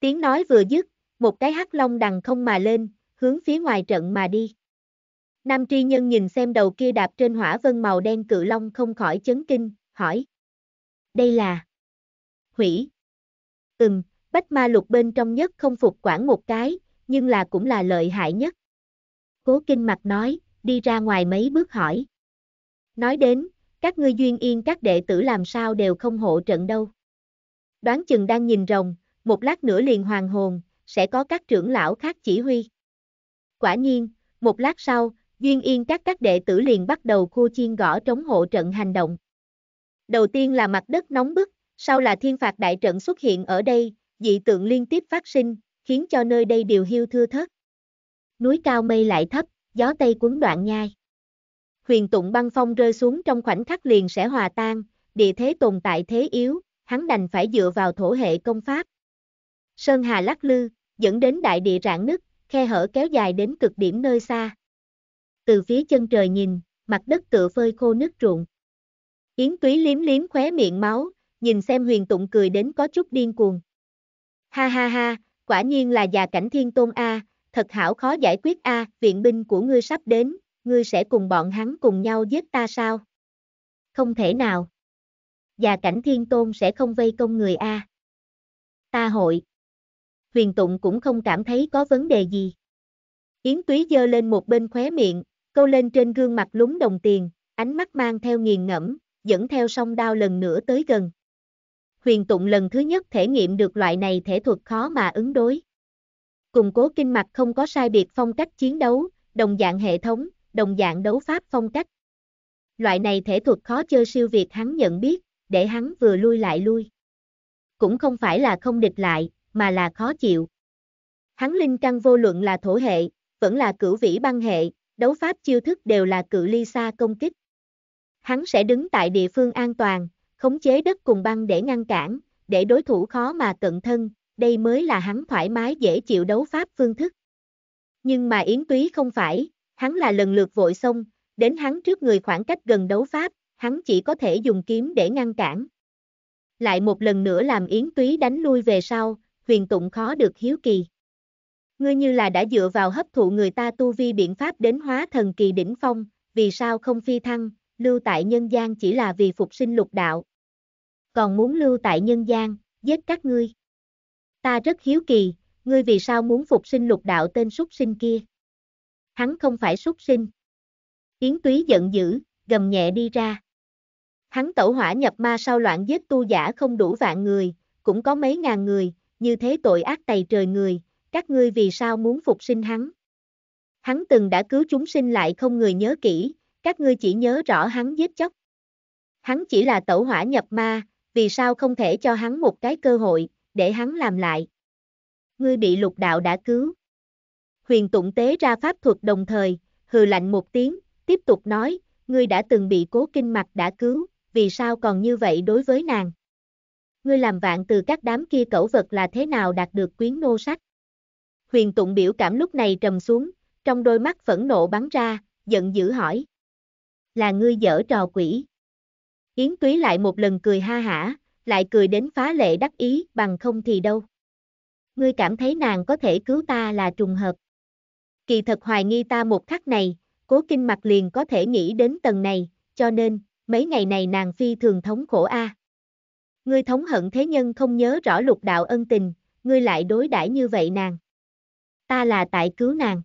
Tiếng nói vừa dứt, một cái hắc long đằng không mà lên, hướng phía ngoài trận mà đi. Nam tri nhân nhìn xem đầu kia đạp trên hỏa vân màu đen cự long không khỏi chấn kinh, hỏi. Đây là... Hủy. Ừm, bách ma lục bên trong nhất không phục quản một cái, nhưng là cũng là lợi hại nhất. Cố Kinh mặt nói, đi ra ngoài mấy bước hỏi. Nói đến, các ngươi duyên yên các đệ tử làm sao đều không hộ trận đâu. Đoán chừng đang nhìn rồng, một lát nữa liền hoàng hồn, sẽ có các trưởng lão khác chỉ huy. Quả nhiên, một lát sau, duyên yên các các đệ tử liền bắt đầu khu chiên gõ trống hộ trận hành động. Đầu tiên là mặt đất nóng bức, sau là thiên phạt đại trận xuất hiện ở đây, dị tượng liên tiếp phát sinh, khiến cho nơi đây điều hiu thưa thớt. Núi cao mây lại thấp, gió tây cuốn đoạn nhai. Huyền tụng băng phong rơi xuống trong khoảnh khắc liền sẽ hòa tan, địa thế tồn tại thế yếu, hắn đành phải dựa vào thổ hệ công pháp. Sơn hà lắc lư, dẫn đến đại địa rạn nứt, khe hở kéo dài đến cực điểm nơi xa. Từ phía chân trời nhìn, mặt đất tựa phơi khô nước ruộng. Yến túy liếm liếm khóe miệng máu, nhìn xem huyền tụng cười đến có chút điên cuồng. Ha ha ha, quả nhiên là già cảnh thiên tôn A, thật hảo khó giải quyết A, viện binh của ngươi sắp đến, ngươi sẽ cùng bọn hắn cùng nhau giết ta sao? Không thể nào. Già cảnh thiên tôn sẽ không vây công người A. Ta hội. Huyền Tụng cũng không cảm thấy có vấn đề gì. Yến Túy giơ lên một bên khóe miệng, câu lên trên gương mặt lúng đồng tiền, ánh mắt mang theo nghiền ngẫm, dẫn theo song đao lần nữa tới gần huyền tụng lần thứ nhất thể nghiệm được loại này thể thuật khó mà ứng đối. Cùng cố kinh mạch không có sai biệt phong cách chiến đấu, đồng dạng hệ thống, đồng dạng đấu pháp phong cách. Loại này thể thuật khó chơi siêu việt hắn nhận biết, để hắn vừa lui lại lui. Cũng không phải là không địch lại, mà là khó chịu. Hắn linh căn vô luận là thổ hệ, vẫn là cửu vĩ băng hệ, đấu pháp chiêu thức đều là cự ly xa công kích. Hắn sẽ đứng tại địa phương an toàn, khống chế đất cùng băng để ngăn cản, để đối thủ khó mà cận thân, đây mới là hắn thoải mái dễ chịu đấu pháp phương thức. Nhưng mà Yến Túy không phải, hắn là lần lượt vội xông, đến hắn trước người khoảng cách gần đấu pháp, hắn chỉ có thể dùng kiếm để ngăn cản. Lại một lần nữa làm Yến Túy đánh lui về sau, huyền tụng khó được hiếu kỳ. Ngươi như là đã dựa vào hấp thụ người ta tu vi biện pháp đến hóa thần kỳ đỉnh phong, vì sao không phi thăng, lưu tại nhân gian chỉ là vì phục sinh lục đạo, còn muốn lưu tại nhân gian, giết các ngươi. Ta rất hiếu kỳ, ngươi vì sao muốn phục sinh lục đạo tên súc sinh kia? Hắn không phải súc sinh. Yến Túy giận dữ, gầm nhẹ đi ra. Hắn tẩu hỏa nhập ma sau loạn giết tu giả không đủ vạn người, cũng có mấy ngàn người, như thế tội ác tày trời người, các ngươi vì sao muốn phục sinh hắn? Hắn từng đã cứu chúng sinh lại không người nhớ kỹ, các ngươi chỉ nhớ rõ hắn giết chóc. Hắn chỉ là tẩu hỏa nhập ma, vì sao không thể cho hắn một cái cơ hội, để hắn làm lại. Ngươi bị lục đạo đã cứu. Huyền tụng tế ra pháp thuật đồng thời, hừ lạnh một tiếng, tiếp tục nói, ngươi đã từng bị cố kinh mạch đã cứu, vì sao còn như vậy đối với nàng. Ngươi làm vạn từ các đám kia cẩu vật là thế nào đạt được quyến nô sách. Huyền tụng biểu cảm lúc này trầm xuống, trong đôi mắt phẫn nộ bắn ra, giận dữ hỏi. Là ngươi dở trò quỷ. Yến Túy lại một lần cười ha hả, lại cười đến phá lệ đắc ý bằng không thì đâu. Ngươi cảm thấy nàng có thể cứu ta là trùng hợp. Kỳ thật hoài nghi ta một khắc này, cố kinh mặt liền có thể nghĩ đến tầng này, cho nên, mấy ngày này nàng phi thường thống khổ a. Ngươi thống hận thế nhân không nhớ rõ lục đạo ân tình, ngươi lại đối đãi như vậy nàng. Ta là tại cứu nàng.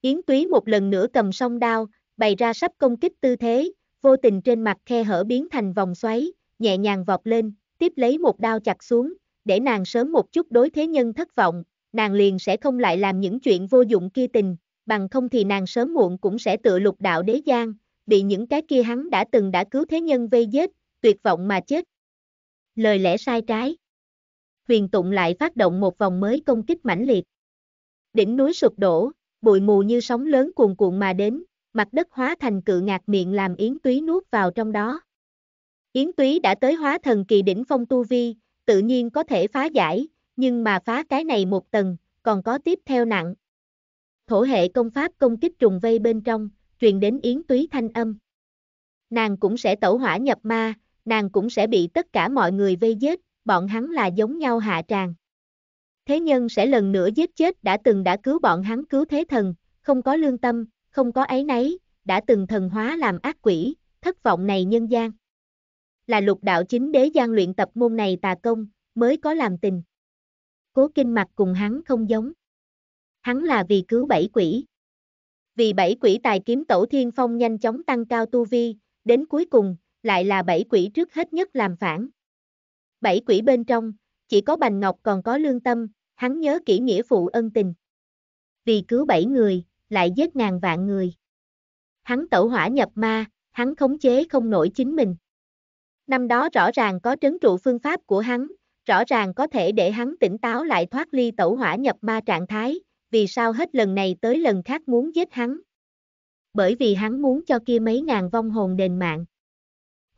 Yến Túy một lần nữa cầm song đao, bày ra sắp công kích tư thế, vô tình trên mặt khe hở biến thành vòng xoáy, nhẹ nhàng vọt lên, tiếp lấy một đao chặt xuống, để nàng sớm một chút đối thế nhân thất vọng, nàng liền sẽ không lại làm những chuyện vô dụng kia tình, bằng không thì nàng sớm muộn cũng sẽ tự lục đạo đế gian, bị những cái kia hắn đã từng đã cứu thế nhân vây giết, tuyệt vọng mà chết. Lời lẽ sai trái. Huyền Tụng lại phát động một vòng mới công kích mãnh liệt. Đỉnh núi sụp đổ, bụi mù như sóng lớn cuồn cuộn mà đến, mặt đất hóa thành cự ngạc miệng làm Yến Túy nuốt vào trong đó. Yến Túy đã tới hóa thần kỳ đỉnh phong tu vi, tự nhiên có thể phá giải, nhưng mà phá cái này một tầng, còn có tiếp theo nặng. Thổ hệ công pháp công kích trùng vây bên trong, truyền đến Yến Túy thanh âm. Nàng cũng sẽ tẩu hỏa nhập ma, nàng cũng sẽ bị tất cả mọi người vây giết, bọn hắn là giống nhau hạ tràng. Thế nhân sẽ lần nữa giết chết đã từng đã cứu bọn hắn cứu thế thần, không có lương tâm, không có ấy nấy, đã từng thần hóa làm ác quỷ, thất vọng này nhân gian. Là lục đạo chính đế gian luyện tập môn này tà công, mới có làm tình. Cố kinh mặt cùng hắn không giống. Hắn là vì cứu bảy quỷ. Vì bảy quỷ tài kiếm tổ thiên phong nhanh chóng tăng cao tu vi, đến cuối cùng, lại là bảy quỷ trước hết nhất làm phản. Bảy quỷ bên trong, chỉ có Bành Ngọc còn có lương tâm, hắn nhớ kỹ nghĩa phụ ân tình. Vì cứu bảy người, lại giết ngàn vạn người. Hắn tẩu hỏa nhập ma, hắn khống chế không nổi chính mình. Năm đó rõ ràng có trấn trụ phương pháp của hắn, rõ ràng có thể để hắn tỉnh táo lại thoát ly tẩu hỏa nhập ma trạng thái, vì sao hết lần này tới lần khác muốn giết hắn. Bởi vì hắn muốn cho kia mấy ngàn vong hồn đền mạng.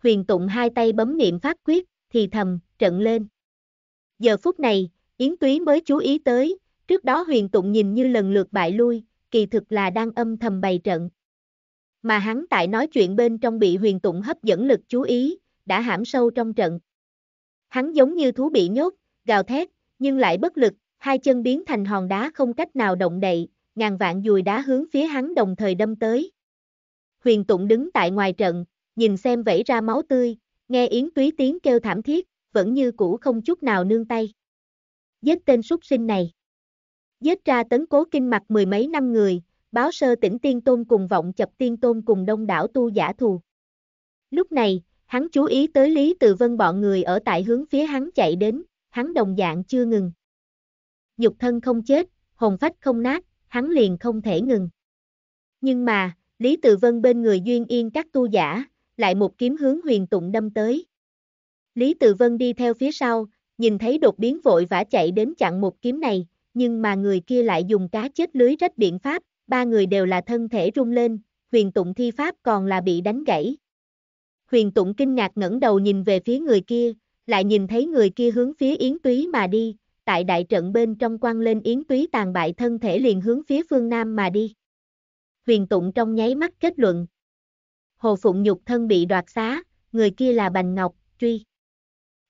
Huyền tụng hai tay bấm niệm pháp quyết, thì thầm, trận lên. Giờ phút này, Yến Túy mới chú ý tới, trước đó huyền tụng nhìn như lần lượt bại lui, kỳ thực là đang âm thầm bày trận. Mà hắn tại nói chuyện bên trong bị huyền tụng hấp dẫn lực chú ý, đã hãm sâu trong trận. Hắn giống như thú bị nhốt, gào thét, nhưng lại bất lực, hai chân biến thành hòn đá không cách nào động đậy, ngàn vạn dùi đá hướng phía hắn đồng thời đâm tới. Huyền Tụng đứng tại ngoài trận, nhìn xem vẫy ra máu tươi, nghe Yến Túy tiếng kêu thảm thiết, vẫn như cũ không chút nào nương tay. Giết tên súc sinh này. Giết ra tấn cố kinh mặt mười mấy năm người, báo sơ tỉnh Tiên Tôn cùng vọng chập Tiên Tôn cùng đông đảo tu giả thù. Lúc này, hắn chú ý tới Lý Từ Vân bọn người ở tại hướng phía hắn chạy đến, hắn đồng dạng chưa ngừng. dục thân không chết, hồn phách không nát, hắn liền không thể ngừng. Nhưng mà, Lý Từ Vân bên người duyên yên các tu giả, lại một kiếm hướng huyền tụng đâm tới. Lý Từ Vân đi theo phía sau, nhìn thấy đột biến vội vã chạy đến chặn một kiếm này, nhưng mà người kia lại dùng cá chết lưới rách biện pháp, ba người đều là thân thể rung lên, huyền tụng thi pháp còn là bị đánh gãy. Huyền tụng kinh ngạc ngẩng đầu nhìn về phía người kia, lại nhìn thấy người kia hướng phía yến túy mà đi, tại đại trận bên trong quăng lên yến túy tàn bại thân thể liền hướng phía phương nam mà đi. Huyền tụng trong nháy mắt kết luận. Hồ Phụng Nhục thân bị đoạt xá, người kia là Bành Ngọc, truy.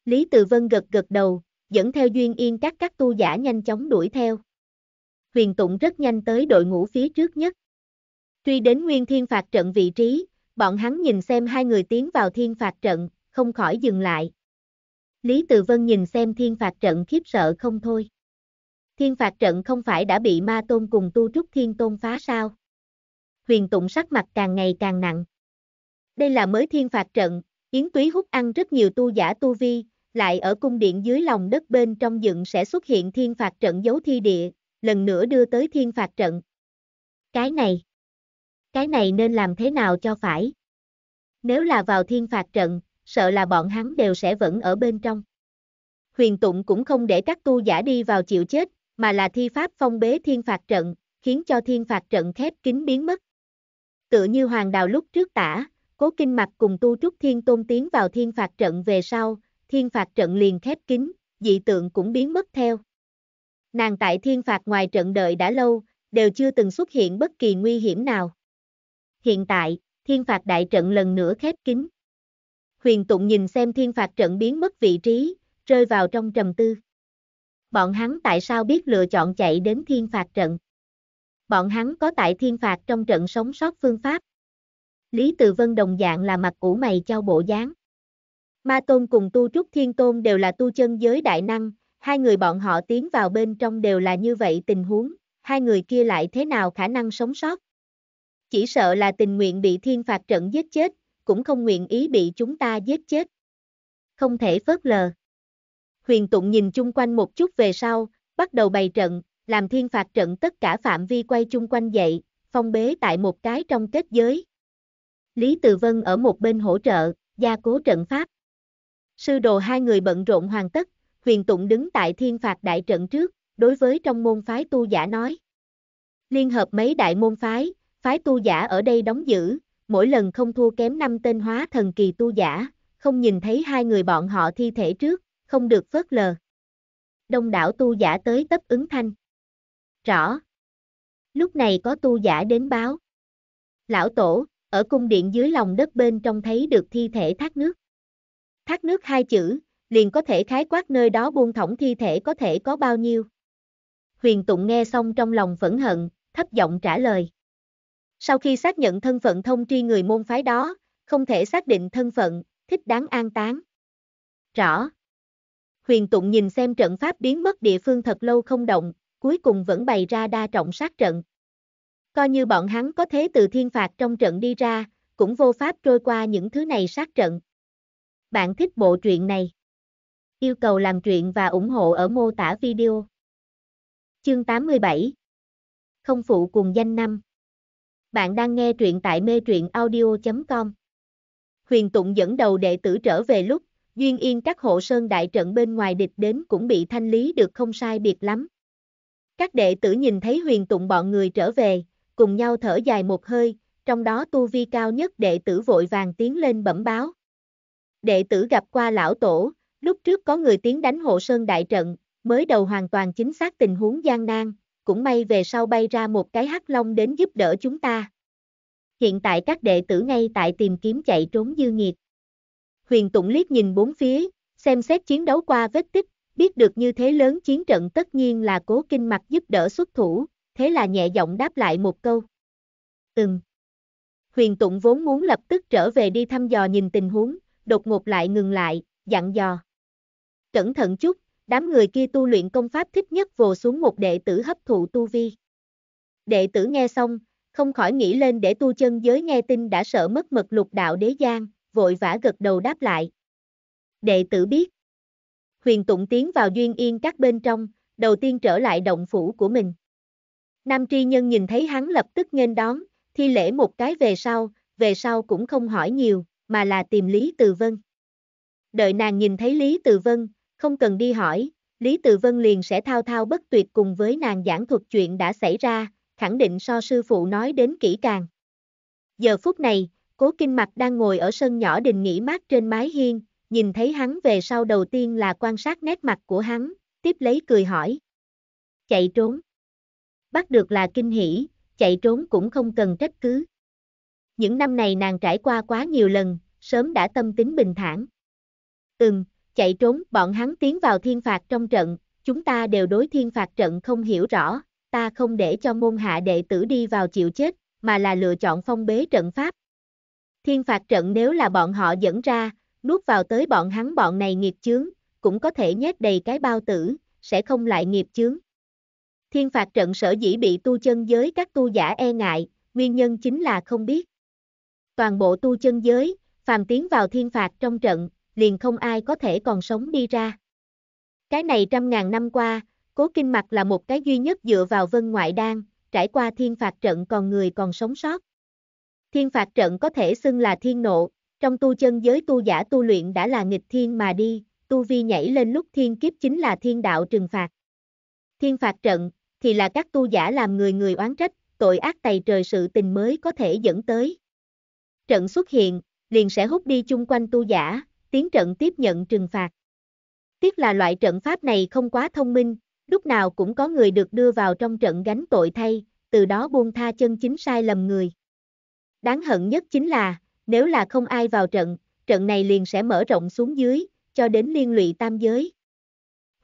Lý Từ Vân gật gật đầu, dẫn theo duyên yên các các tu giả nhanh chóng đuổi theo. Huyền Tụng rất nhanh tới đội ngũ phía trước nhất. Truy đến nguyên thiên phạt trận vị trí, bọn hắn nhìn xem hai người tiến vào thiên phạt trận, không khỏi dừng lại. Lý Từ Vân nhìn xem thiên phạt trận khiếp sợ không thôi. Thiên phạt trận không phải đã bị ma tôn cùng tu trúc thiên tôn phá sao? Huyền Tụng sắc mặt càng ngày càng nặng. Đây là mới thiên phạt trận, Yến Túy hút ăn rất nhiều tu giả tu vi, lại ở cung điện dưới lòng đất bên trong dựng sẽ xuất hiện thiên phạt trận dấu thi địa, lần nữa đưa tới thiên phạt trận. Cái này, cái này nên làm thế nào cho phải? Nếu là vào thiên phạt trận, sợ là bọn hắn đều sẽ vẫn ở bên trong. Huyền Tụng cũng không để các tu giả đi vào chịu chết, mà là thi pháp phong bế thiên phạt trận, khiến cho thiên phạt trận khép kín biến mất. Tựa như hoàng đào lúc trước tả, cố kinh mặt cùng tu trúc thiên tôn tiến vào thiên phạt trận về sau, thiên phạt trận liền khép kín, dị tượng cũng biến mất theo. Nàng tại thiên phạt ngoài trận đợi đã lâu, đều chưa từng xuất hiện bất kỳ nguy hiểm nào. Hiện tại, thiên phạt đại trận lần nữa khép kín. Huyền Tụng nhìn xem thiên phạt trận biến mất vị trí, rơi vào trong trầm tư. Bọn hắn tại sao biết lựa chọn chạy đến thiên phạt trận? Bọn hắn có tại thiên phạt trong trận sống sót phương pháp. Lý Từ Vân đồng dạng là mặt cũ mày trao bộ dáng. Ma Tôn cùng Tu Trúc Thiên Tôn đều là tu chân giới đại năng, hai người bọn họ tiến vào bên trong đều là như vậy tình huống, hai người kia lại thế nào khả năng sống sót. Chỉ sợ là tình nguyện bị thiên phạt trận giết chết, cũng không nguyện ý bị chúng ta giết chết. Không thể phớt lờ. Huyền Tụng nhìn chung quanh một chút về sau, bắt đầu bày trận, làm thiên phạt trận tất cả phạm vi quay chung quanh dậy, phong bế tại một cái trong kết giới. Lý Từ Vân ở một bên hỗ trợ, gia cố trận pháp. Sư đồ hai người bận rộn hoàn tất, huyền tụng đứng tại thiên phạt đại trận trước, đối với trong môn phái tu giả nói. Liên hợp mấy đại môn phái, phái tu giả ở đây đóng giữ, mỗi lần không thua kém năm tên hóa thần kỳ tu giả, không nhìn thấy hai người bọn họ thi thể trước, không được phớt lờ. Đông đảo tu giả tới tấp ứng thanh. Rõ. Lúc này có tu giả đến báo. Lão tổ, ở cung điện dưới lòng đất bên trong thấy được thi thể thác nước. Thác nước hai chữ, liền có thể khái quát nơi đó buông thõng thi thể có thể có bao nhiêu. Huyền Tụng nghe xong trong lòng phẫn hận, thấp giọng trả lời. Sau khi xác nhận thân phận thông tri người môn phái đó, không thể xác định thân phận, thích đáng an táng. Rõ. Huyền Tụng nhìn xem trận pháp biến mất địa phương thật lâu không động, cuối cùng vẫn bày ra đa trọng sát trận. Coi như bọn hắn có thế từ thiên phạt trong trận đi ra, cũng vô pháp trôi qua những thứ này sát trận. Bạn thích bộ truyện này? Yêu cầu làm truyện và ủng hộ ở mô tả video. Chương 87 Không phụ cùng danh năm Bạn đang nghe truyện tại mê truyện audio.com Huyền Tụng dẫn đầu đệ tử trở về lúc, Duyên Yên các hộ sơn đại trận bên ngoài địch đến cũng bị thanh lý được không sai biệt lắm. Các đệ tử nhìn thấy Huyền Tụng bọn người trở về, cùng nhau thở dài một hơi, trong đó tu vi cao nhất đệ tử vội vàng tiến lên bẩm báo đệ tử gặp qua lão tổ, lúc trước có người tiến đánh hộ sơn đại trận, mới đầu hoàn toàn chính xác tình huống gian nan, cũng may về sau bay ra một cái hắc long đến giúp đỡ chúng ta. Hiện tại các đệ tử ngay tại tìm kiếm chạy trốn dư nghiệt. Huyền Tụng liếc nhìn bốn phía, xem xét chiến đấu qua vết tích, biết được như thế lớn chiến trận tất nhiên là cố kinh mặt giúp đỡ xuất thủ, thế là nhẹ giọng đáp lại một câu. Ừm. Huyền Tụng vốn muốn lập tức trở về đi thăm dò nhìn tình huống, đột ngột lại ngừng lại, dặn dò. Cẩn thận chút, đám người kia tu luyện công pháp thích nhất vồ xuống một đệ tử hấp thụ tu vi. Đệ tử nghe xong, không khỏi nghĩ lên để tu chân giới nghe tin đã sợ mất mật lục đạo đế giang, vội vã gật đầu đáp lại. Đệ tử biết. Huyền Tụng tiến vào duyên yên các bên trong, đầu tiên trở lại động phủ của mình. Nam tri nhân nhìn thấy hắn lập tức nghênh đón, thi lễ một cái về sau, về sau cũng không hỏi nhiều, mà là tìm Lý Từ Vân. Đợi nàng nhìn thấy Lý Từ Vân, không cần đi hỏi, Lý Từ Vân liền sẽ thao thao bất tuyệt cùng với nàng giảng thuật chuyện đã xảy ra, khẳng định so sư phụ nói đến kỹ càng. Giờ phút này, Cố Kinh mạch đang ngồi ở sân nhỏ đình nghỉ mát trên mái hiên, nhìn thấy hắn về sau đầu tiên là quan sát nét mặt của hắn, tiếp lấy cười hỏi. Chạy trốn. Bắt được là kinh hỉ, chạy trốn cũng không cần trách cứ những năm này nàng trải qua quá nhiều lần, sớm đã tâm tính bình thản. Ừm, chạy trốn, bọn hắn tiến vào thiên phạt trong trận, chúng ta đều đối thiên phạt trận không hiểu rõ, ta không để cho môn hạ đệ tử đi vào chịu chết, mà là lựa chọn phong bế trận pháp. Thiên phạt trận nếu là bọn họ dẫn ra, nuốt vào tới bọn hắn bọn này nghiệp chướng, cũng có thể nhét đầy cái bao tử, sẽ không lại nghiệp chướng. Thiên phạt trận sở dĩ bị tu chân giới các tu giả e ngại, nguyên nhân chính là không biết toàn bộ tu chân giới, phàm tiến vào thiên phạt trong trận, liền không ai có thể còn sống đi ra. Cái này trăm ngàn năm qua, cố kinh mặt là một cái duy nhất dựa vào vân ngoại đan, trải qua thiên phạt trận còn người còn sống sót. Thiên phạt trận có thể xưng là thiên nộ, trong tu chân giới tu giả tu luyện đã là nghịch thiên mà đi, tu vi nhảy lên lúc thiên kiếp chính là thiên đạo trừng phạt. Thiên phạt trận, thì là các tu giả làm người người oán trách, tội ác tày trời sự tình mới có thể dẫn tới trận xuất hiện, liền sẽ hút đi chung quanh tu giả, tiến trận tiếp nhận trừng phạt. Tiếc là loại trận pháp này không quá thông minh, lúc nào cũng có người được đưa vào trong trận gánh tội thay, từ đó buông tha chân chính sai lầm người. Đáng hận nhất chính là, nếu là không ai vào trận, trận này liền sẽ mở rộng xuống dưới, cho đến liên lụy tam giới.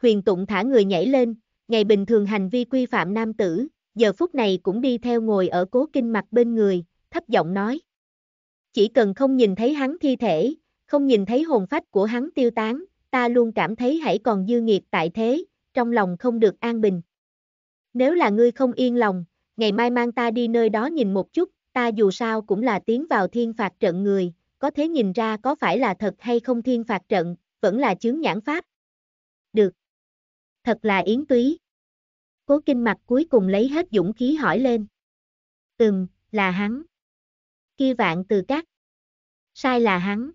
Huyền Tụng thả người nhảy lên, ngày bình thường hành vi quy phạm nam tử, giờ phút này cũng đi theo ngồi ở cố kinh mặt bên người, thấp giọng nói. Chỉ cần không nhìn thấy hắn thi thể, không nhìn thấy hồn phách của hắn tiêu tán, ta luôn cảm thấy hãy còn dư nghiệp tại thế, trong lòng không được an bình. Nếu là ngươi không yên lòng, ngày mai mang ta đi nơi đó nhìn một chút, ta dù sao cũng là tiến vào thiên phạt trận người, có thế nhìn ra có phải là thật hay không thiên phạt trận, vẫn là chướng nhãn pháp. Được. Thật là yến túy. Cố kinh mặt cuối cùng lấy hết dũng khí hỏi lên. Ừm, là hắn kia vạn từ các Sai là hắn.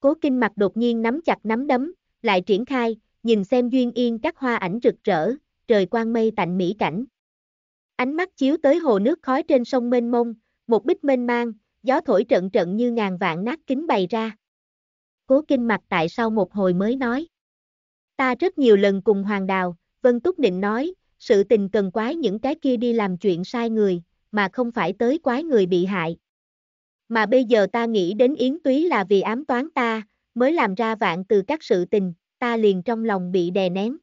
Cố kinh mặt đột nhiên nắm chặt nắm đấm, lại triển khai, nhìn xem duyên yên các hoa ảnh rực rỡ, trời quang mây tạnh mỹ cảnh. Ánh mắt chiếu tới hồ nước khói trên sông mênh mông, một bích mênh mang, gió thổi trận trận như ngàn vạn nát kính bày ra. Cố kinh mặt tại sau một hồi mới nói. Ta rất nhiều lần cùng Hoàng Đào, Vân Túc Định nói, sự tình cần quái những cái kia đi làm chuyện sai người, mà không phải tới quái người bị hại mà bây giờ ta nghĩ đến Yến Túy là vì ám toán ta, mới làm ra vạn từ các sự tình, ta liền trong lòng bị đè nén.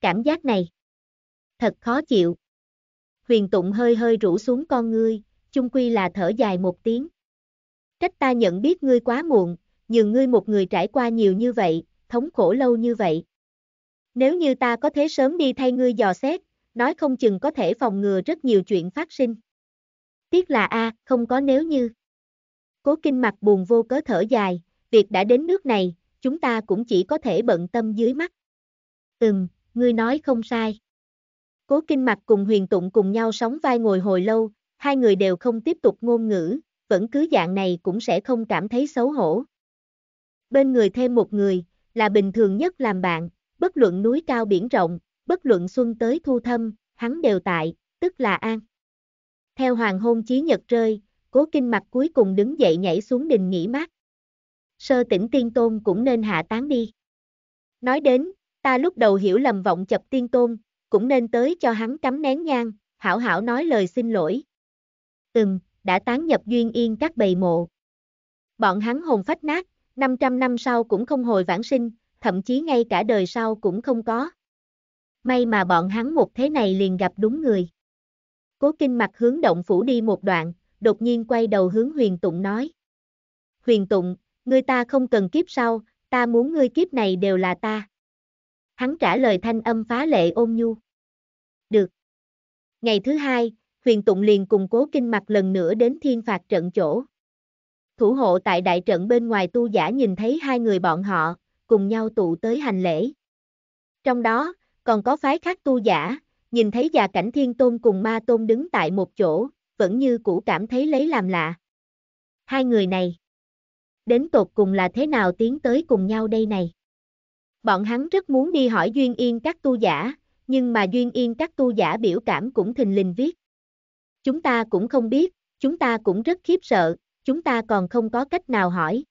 Cảm giác này, thật khó chịu. Huyền Tụng hơi hơi rũ xuống con ngươi, chung quy là thở dài một tiếng. Trách ta nhận biết ngươi quá muộn, nhường ngươi một người trải qua nhiều như vậy, thống khổ lâu như vậy. Nếu như ta có thể sớm đi thay ngươi dò xét, nói không chừng có thể phòng ngừa rất nhiều chuyện phát sinh. Tiếc là a, không có nếu như. Cố kinh mặt buồn vô cớ thở dài, việc đã đến nước này, chúng ta cũng chỉ có thể bận tâm dưới mắt. Ừm, ngươi nói không sai. Cố kinh mặt cùng huyền tụng cùng nhau sóng vai ngồi hồi lâu, hai người đều không tiếp tục ngôn ngữ, vẫn cứ dạng này cũng sẽ không cảm thấy xấu hổ. Bên người thêm một người, là bình thường nhất làm bạn, bất luận núi cao biển rộng, bất luận xuân tới thu thâm, hắn đều tại, tức là an. Theo hoàng hôn chí nhật rơi, cố kinh mặt cuối cùng đứng dậy nhảy xuống đình nghỉ mát. Sơ tỉnh tiên tôn cũng nên hạ tán đi. Nói đến, ta lúc đầu hiểu lầm vọng chập tiên tôn, cũng nên tới cho hắn cắm nén nhang, hảo hảo nói lời xin lỗi. Ừm, đã tán nhập duyên yên các bầy mộ. Bọn hắn hồn phách nát, 500 năm sau cũng không hồi vãng sinh, thậm chí ngay cả đời sau cũng không có. May mà bọn hắn một thế này liền gặp đúng người. Cố kinh mặt hướng động phủ đi một đoạn, đột nhiên quay đầu hướng Huyền Tụng nói. Huyền Tụng, ngươi ta không cần kiếp sau, ta muốn ngươi kiếp này đều là ta. Hắn trả lời thanh âm phá lệ ôn nhu. Được. Ngày thứ hai, Huyền Tụng liền cùng cố kinh mặt lần nữa đến thiên phạt trận chỗ. Thủ hộ tại đại trận bên ngoài tu giả nhìn thấy hai người bọn họ, cùng nhau tụ tới hành lễ. Trong đó, còn có phái khác tu giả, nhìn thấy già cảnh thiên tôn cùng ma tôn đứng tại một chỗ, vẫn như cũ cảm thấy lấy làm lạ. Hai người này, đến tột cùng là thế nào tiến tới cùng nhau đây này? Bọn hắn rất muốn đi hỏi Duyên Yên các tu giả, nhưng mà Duyên Yên các tu giả biểu cảm cũng thình lình viết. Chúng ta cũng không biết, chúng ta cũng rất khiếp sợ, chúng ta còn không có cách nào hỏi.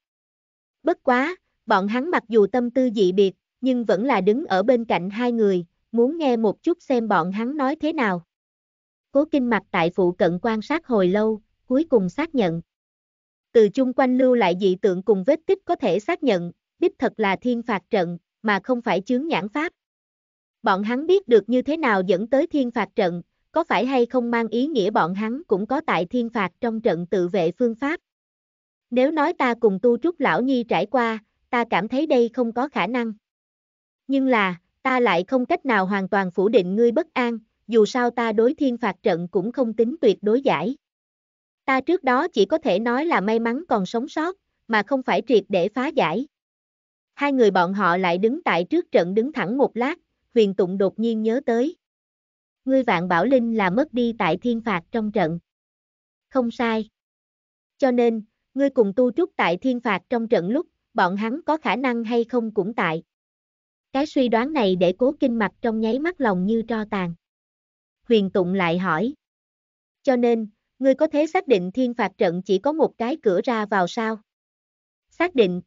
Bất quá, bọn hắn mặc dù tâm tư dị biệt, nhưng vẫn là đứng ở bên cạnh hai người, muốn nghe một chút xem bọn hắn nói thế nào. Cố Kinh Mặc tại phụ cận quan sát hồi lâu, cuối cùng xác nhận. Từ chung quanh lưu lại dị tượng cùng vết tích có thể xác nhận, đích thật là thiên phạt trận, mà không phải chướng nhãn pháp. Bọn hắn biết được như thế nào dẫn tới thiên phạt trận, có phải hay không mang ý nghĩa bọn hắn cũng có tại thiên phạt trong trận tự vệ phương pháp. Nếu nói ta cùng tu trúc lão nhi trải qua, ta cảm thấy đây không có khả năng. Nhưng là, ta lại không cách nào hoàn toàn phủ định ngươi bất an, dù sao ta đối thiên phạt trận cũng không tính tuyệt đối giải. Ta trước đó chỉ có thể nói là may mắn còn sống sót, mà không phải triệt để phá giải. Hai người bọn họ lại đứng tại trước trận đứng thẳng một lát, huyền tụng đột nhiên nhớ tới. Ngươi vạn bảo linh là mất đi tại thiên phạt trong trận. Không sai. Cho nên, ngươi cùng tu trúc tại thiên phạt trong trận lúc, bọn hắn có khả năng hay không cũng tại. Cái suy đoán này để cố kinh mạch trong nháy mắt lòng như tro tàn. Huyền Tụng lại hỏi. Cho nên, ngươi có thể xác định thiên phạt trận chỉ có một cái cửa ra vào sao? Xác định.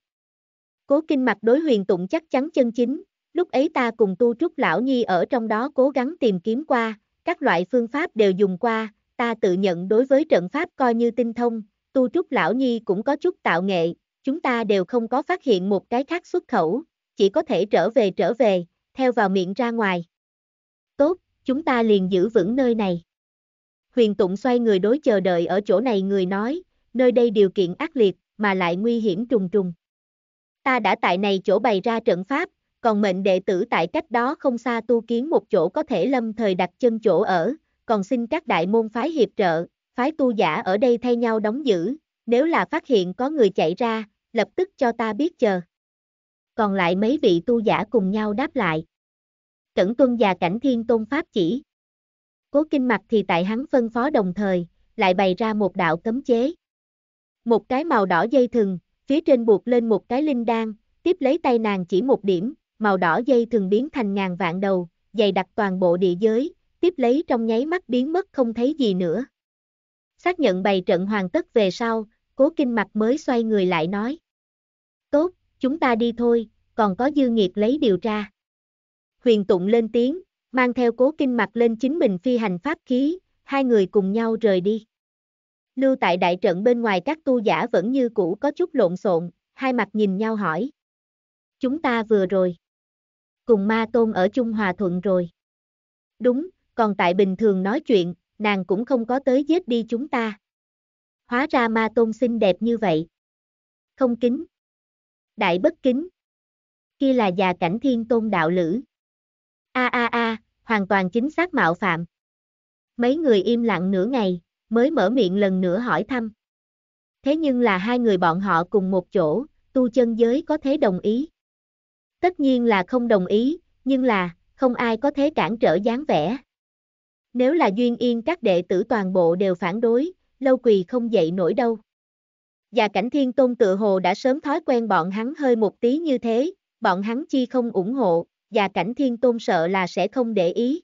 Cố kinh mặt đối huyền tụng chắc chắn chân chính, lúc ấy ta cùng tu trúc lão nhi ở trong đó cố gắng tìm kiếm qua, các loại phương pháp đều dùng qua, ta tự nhận đối với trận pháp coi như tinh thông, tu trúc lão nhi cũng có chút tạo nghệ, chúng ta đều không có phát hiện một cái khác xuất khẩu, chỉ có thể trở về trở về, theo vào miệng ra ngoài chúng ta liền giữ vững nơi này. Huyền Tụng xoay người đối chờ đợi ở chỗ này người nói, nơi đây điều kiện ác liệt, mà lại nguy hiểm trùng trùng. Ta đã tại này chỗ bày ra trận pháp, còn mệnh đệ tử tại cách đó không xa tu kiến một chỗ có thể lâm thời đặt chân chỗ ở, còn xin các đại môn phái hiệp trợ, phái tu giả ở đây thay nhau đóng giữ, nếu là phát hiện có người chạy ra, lập tức cho ta biết chờ. Còn lại mấy vị tu giả cùng nhau đáp lại. Cẩn tuân già cảnh thiên tôn pháp chỉ. Cố kinh mặt thì tại hắn phân phó đồng thời, lại bày ra một đạo cấm chế. Một cái màu đỏ dây thừng, phía trên buộc lên một cái linh đan, tiếp lấy tay nàng chỉ một điểm, màu đỏ dây thừng biến thành ngàn vạn đầu, dày đặc toàn bộ địa giới, tiếp lấy trong nháy mắt biến mất không thấy gì nữa. Xác nhận bày trận hoàn tất về sau, cố kinh mặt mới xoay người lại nói. Tốt, chúng ta đi thôi, còn có dư nghiệt lấy điều tra huyền tụng lên tiếng, mang theo cố kinh mặt lên chính mình phi hành pháp khí, hai người cùng nhau rời đi. Lưu tại đại trận bên ngoài các tu giả vẫn như cũ có chút lộn xộn, hai mặt nhìn nhau hỏi. Chúng ta vừa rồi. Cùng ma tôn ở chung Hòa Thuận rồi. Đúng, còn tại bình thường nói chuyện, nàng cũng không có tới giết đi chúng ta. Hóa ra ma tôn xinh đẹp như vậy. Không kính. Đại bất kính. Kia là già cảnh thiên tôn đạo lữ. A a a, hoàn toàn chính xác mạo phạm. Mấy người im lặng nửa ngày, mới mở miệng lần nữa hỏi thăm. Thế nhưng là hai người bọn họ cùng một chỗ, tu chân giới có thế đồng ý. Tất nhiên là không đồng ý, nhưng là, không ai có thế cản trở dáng vẻ. Nếu là duyên yên các đệ tử toàn bộ đều phản đối, lâu quỳ không dậy nổi đâu. Và cảnh thiên tôn tự hồ đã sớm thói quen bọn hắn hơi một tí như thế, bọn hắn chi không ủng hộ, và cảnh thiên tôn sợ là sẽ không để ý.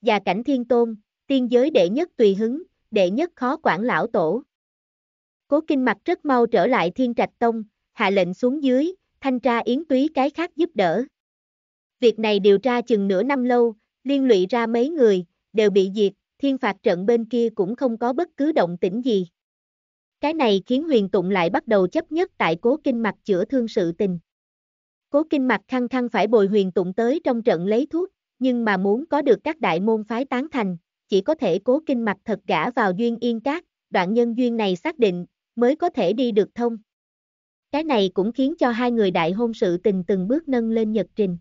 Và cảnh thiên tôn, tiên giới đệ nhất tùy hứng, đệ nhất khó quản lão tổ. Cố kinh mặt rất mau trở lại thiên trạch tông, hạ lệnh xuống dưới, thanh tra yến túy cái khác giúp đỡ. Việc này điều tra chừng nửa năm lâu, liên lụy ra mấy người, đều bị diệt, thiên phạt trận bên kia cũng không có bất cứ động tĩnh gì. Cái này khiến huyền tụng lại bắt đầu chấp nhất tại cố kinh mặt chữa thương sự tình. Cố kinh mạch khăng khăng phải bồi huyền tụng tới trong trận lấy thuốc, nhưng mà muốn có được các đại môn phái tán thành, chỉ có thể cố kinh mạch thật gã vào duyên yên cát, đoạn nhân duyên này xác định, mới có thể đi được thông. Cái này cũng khiến cho hai người đại hôn sự tình từng bước nâng lên nhật trình.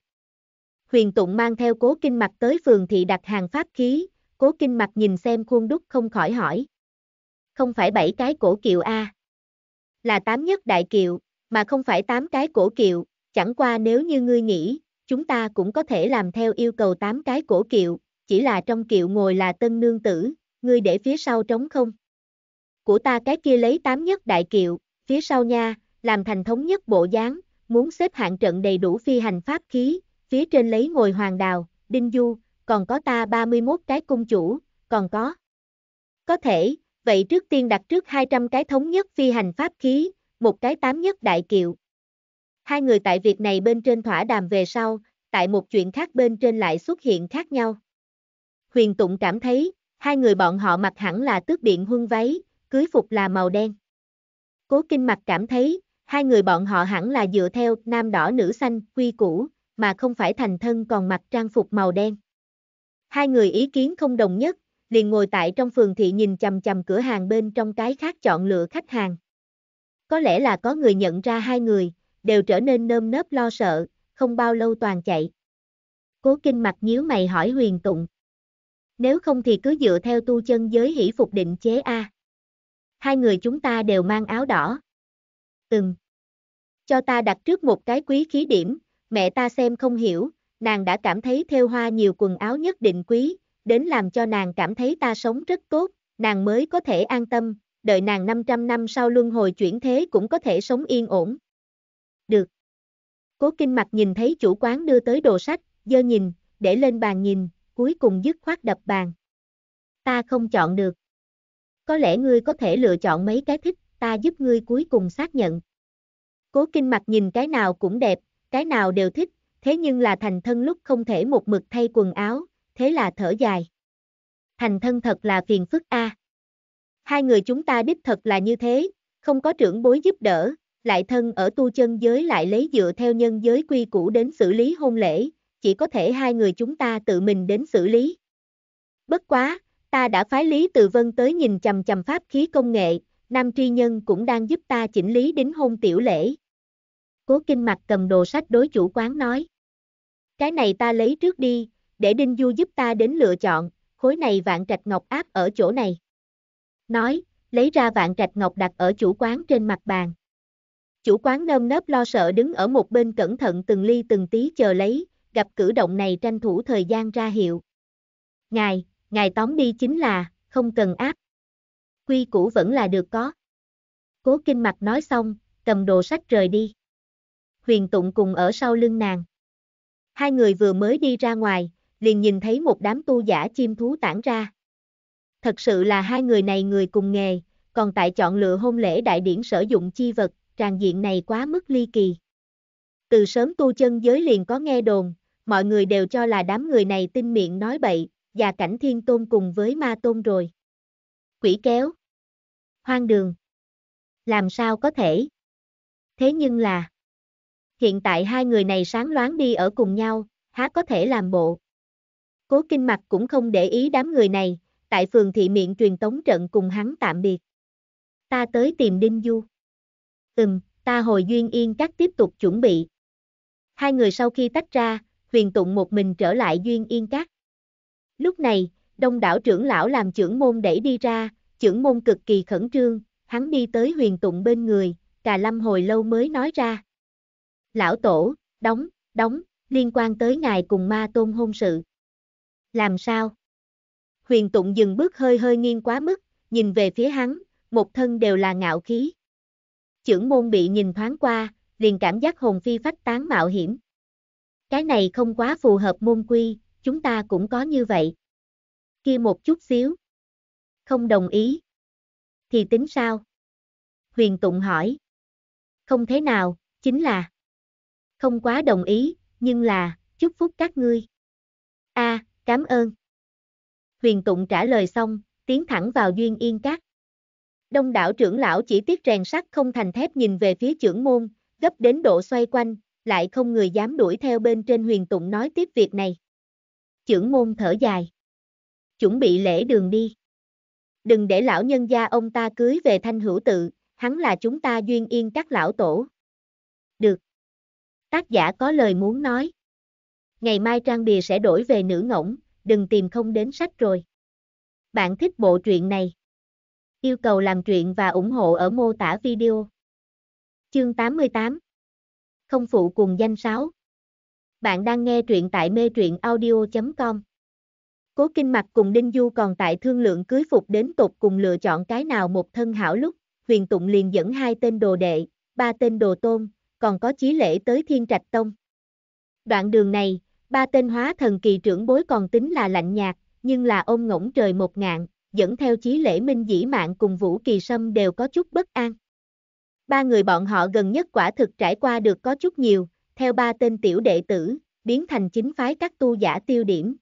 Huyền Tụng mang theo cố kinh mạch tới phường thị đặt hàng pháp khí, cố kinh mạch nhìn xem khuôn đúc không khỏi hỏi. Không phải bảy cái cổ kiệu A. Là tám nhất đại kiệu, mà không phải tám cái cổ kiệu, chẳng qua nếu như ngươi nghĩ, chúng ta cũng có thể làm theo yêu cầu tám cái cổ kiệu, chỉ là trong kiệu ngồi là tân nương tử, ngươi để phía sau trống không? Của ta cái kia lấy tám nhất đại kiệu, phía sau nha, làm thành thống nhất bộ dáng, muốn xếp hạng trận đầy đủ phi hành pháp khí, phía trên lấy ngồi hoàng đào, đinh du, còn có ta 31 cái cung chủ, còn có. Có thể, vậy trước tiên đặt trước 200 cái thống nhất phi hành pháp khí, một cái tám nhất đại kiệu, Hai người tại việc này bên trên thỏa đàm về sau, tại một chuyện khác bên trên lại xuất hiện khác nhau. Huyền Tụng cảm thấy, hai người bọn họ mặc hẳn là tước điện huân váy, cưới phục là màu đen. Cố Kinh Mặc cảm thấy, hai người bọn họ hẳn là dựa theo nam đỏ nữ xanh, quy củ, mà không phải thành thân còn mặc trang phục màu đen. Hai người ý kiến không đồng nhất, liền ngồi tại trong phường thị nhìn chầm chầm cửa hàng bên trong cái khác chọn lựa khách hàng. Có lẽ là có người nhận ra hai người, đều trở nên nơm nớp lo sợ, không bao lâu toàn chạy. Cố kinh mặt nhíu mày hỏi huyền tụng. Nếu không thì cứ dựa theo tu chân giới hỷ phục định chế A. Hai người chúng ta đều mang áo đỏ. Từng. Cho ta đặt trước một cái quý khí điểm, mẹ ta xem không hiểu, nàng đã cảm thấy theo hoa nhiều quần áo nhất định quý, đến làm cho nàng cảm thấy ta sống rất tốt, nàng mới có thể an tâm, đợi nàng 500 năm sau luân hồi chuyển thế cũng có thể sống yên ổn. Cố kinh mặt nhìn thấy chủ quán đưa tới đồ sách, dơ nhìn, để lên bàn nhìn, cuối cùng dứt khoát đập bàn. Ta không chọn được. Có lẽ ngươi có thể lựa chọn mấy cái thích, ta giúp ngươi cuối cùng xác nhận. Cố kinh mặt nhìn cái nào cũng đẹp, cái nào đều thích, thế nhưng là thành thân lúc không thể một mực thay quần áo, thế là thở dài. Thành thân thật là phiền phức a. Hai người chúng ta đích thật là như thế, không có trưởng bối giúp đỡ, lại thân ở tu chân giới lại lấy dựa theo nhân giới quy củ đến xử lý hôn lễ, chỉ có thể hai người chúng ta tự mình đến xử lý. Bất quá, ta đã phái Lý Từ Vân tới nhìn chầm chầm pháp khí công nghệ, Nam Tri Nhân cũng đang giúp ta chỉnh lý đính hôn tiểu lễ. Cố Kinh Mặt cầm đồ sách đối chủ quán nói. Cái này ta lấy trước đi, để Đinh Du giúp ta đến lựa chọn, khối này vạn trạch ngọc áp ở chỗ này. Nói, lấy ra vạn trạch ngọc đặt ở chủ quán trên mặt bàn. Chủ quán nơm nớp lo sợ đứng ở một bên cẩn thận từng ly từng tí chờ lấy, gặp cử động này tranh thủ thời gian ra hiệu. Ngài, ngài tóm đi chính là, không cần áp. Quy củ vẫn là được có. Cố kinh mặt nói xong, cầm đồ sách rời đi. Huyền tụng cùng ở sau lưng nàng. Hai người vừa mới đi ra ngoài, liền nhìn thấy một đám tu giả chim thú tản ra. Thật sự là hai người này người cùng nghề, còn tại chọn lựa hôn lễ đại điển sử dụng chi vật, tràn diện này quá mức ly kỳ. Từ sớm tu chân giới liền có nghe đồn, mọi người đều cho là đám người này tin miệng nói bậy, và cảnh thiên tôn cùng với ma tôn rồi. Quỷ kéo. Hoang đường. Làm sao có thể? Thế nhưng là... Hiện tại hai người này sáng loáng đi ở cùng nhau, há có thể làm bộ. Cố Kinh mặt cũng không để ý đám người này, tại phường thị miệng truyền tống trận cùng hắn tạm biệt. Ta tới tìm Đinh Du. Ừm, ta hồi duyên yên các tiếp tục chuẩn bị. Hai người sau khi tách ra, huyền tụng một mình trở lại duyên yên các. Lúc này, đông đảo trưởng lão làm trưởng môn đẩy đi ra, trưởng môn cực kỳ khẩn trương, hắn đi tới huyền tụng bên người, cà lâm hồi lâu mới nói ra. Lão tổ, đóng, đóng, liên quan tới ngài cùng ma tôn hôn sự. Làm sao? Huyền tụng dừng bước hơi hơi nghiêng quá mức, nhìn về phía hắn, một thân đều là ngạo khí, trưởng môn bị nhìn thoáng qua, liền cảm giác hồn phi phách tán mạo hiểm. Cái này không quá phù hợp môn quy, chúng ta cũng có như vậy. Kia một chút xíu. Không đồng ý. Thì tính sao? Huyền Tụng hỏi. Không thế nào, chính là. Không quá đồng ý, nhưng là, chúc phúc các ngươi. a cảm ơn. Huyền Tụng trả lời xong, tiến thẳng vào Duyên Yên Các. Đông đảo trưởng lão chỉ tiếc rèn sắt không thành thép nhìn về phía trưởng môn, gấp đến độ xoay quanh, lại không người dám đuổi theo bên trên huyền tụng nói tiếp việc này. Trưởng môn thở dài. Chuẩn bị lễ đường đi. Đừng để lão nhân gia ông ta cưới về thanh hữu tự, hắn là chúng ta duyên yên các lão tổ. Được. Tác giả có lời muốn nói. Ngày mai trang bìa sẽ đổi về nữ ngỗng, đừng tìm không đến sách rồi. Bạn thích bộ truyện này. Yêu cầu làm truyện và ủng hộ ở mô tả video. Chương 88 Không phụ cùng danh 6 Bạn đang nghe truyện tại mê truyện audio.com Cố Kinh mặt cùng Đinh Du còn tại thương lượng cưới phục đến tột cùng lựa chọn cái nào một thân hảo lúc, huyền tụng liền dẫn hai tên đồ đệ, ba tên đồ tôn, còn có chí lễ tới Thiên Trạch Tông. Đoạn đường này, ba tên hóa thần kỳ trưởng bối còn tính là lạnh nhạt, nhưng là ôm ngỗng trời một ngạn, dẫn theo Chí Lễ Minh Dĩ Mạng cùng Vũ Kỳ Sâm đều có chút bất an. Ba người bọn họ gần nhất quả thực trải qua được có chút nhiều, theo ba tên tiểu đệ tử, biến thành chính phái các tu giả tiêu điểm.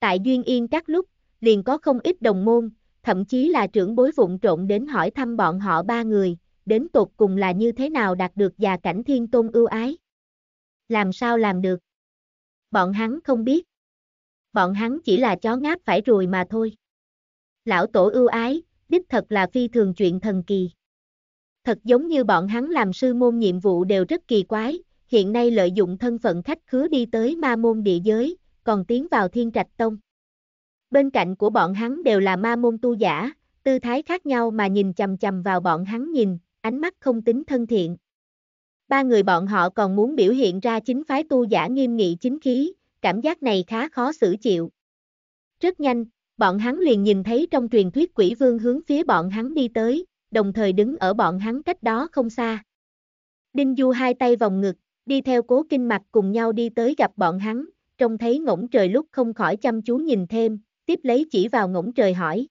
Tại Duyên Yên các lúc, liền có không ít đồng môn, thậm chí là trưởng bối vụn trộn đến hỏi thăm bọn họ ba người, đến tột cùng là như thế nào đạt được già cảnh thiên tôn ưu ái. Làm sao làm được? Bọn hắn không biết. Bọn hắn chỉ là chó ngáp phải rồi mà thôi lão tổ ưu ái, đích thật là phi thường chuyện thần kỳ. Thật giống như bọn hắn làm sư môn nhiệm vụ đều rất kỳ quái, hiện nay lợi dụng thân phận khách khứa đi tới ma môn địa giới, còn tiến vào thiên trạch tông. Bên cạnh của bọn hắn đều là ma môn tu giả, tư thái khác nhau mà nhìn chầm chầm vào bọn hắn nhìn, ánh mắt không tính thân thiện. Ba người bọn họ còn muốn biểu hiện ra chính phái tu giả nghiêm nghị chính khí, cảm giác này khá khó xử chịu. Rất nhanh, bọn hắn liền nhìn thấy trong truyền thuyết quỷ vương hướng phía bọn hắn đi tới, đồng thời đứng ở bọn hắn cách đó không xa. Đinh Du hai tay vòng ngực, đi theo cố kinh mạch cùng nhau đi tới gặp bọn hắn, trông thấy ngỗng trời lúc không khỏi chăm chú nhìn thêm, tiếp lấy chỉ vào ngỗng trời hỏi.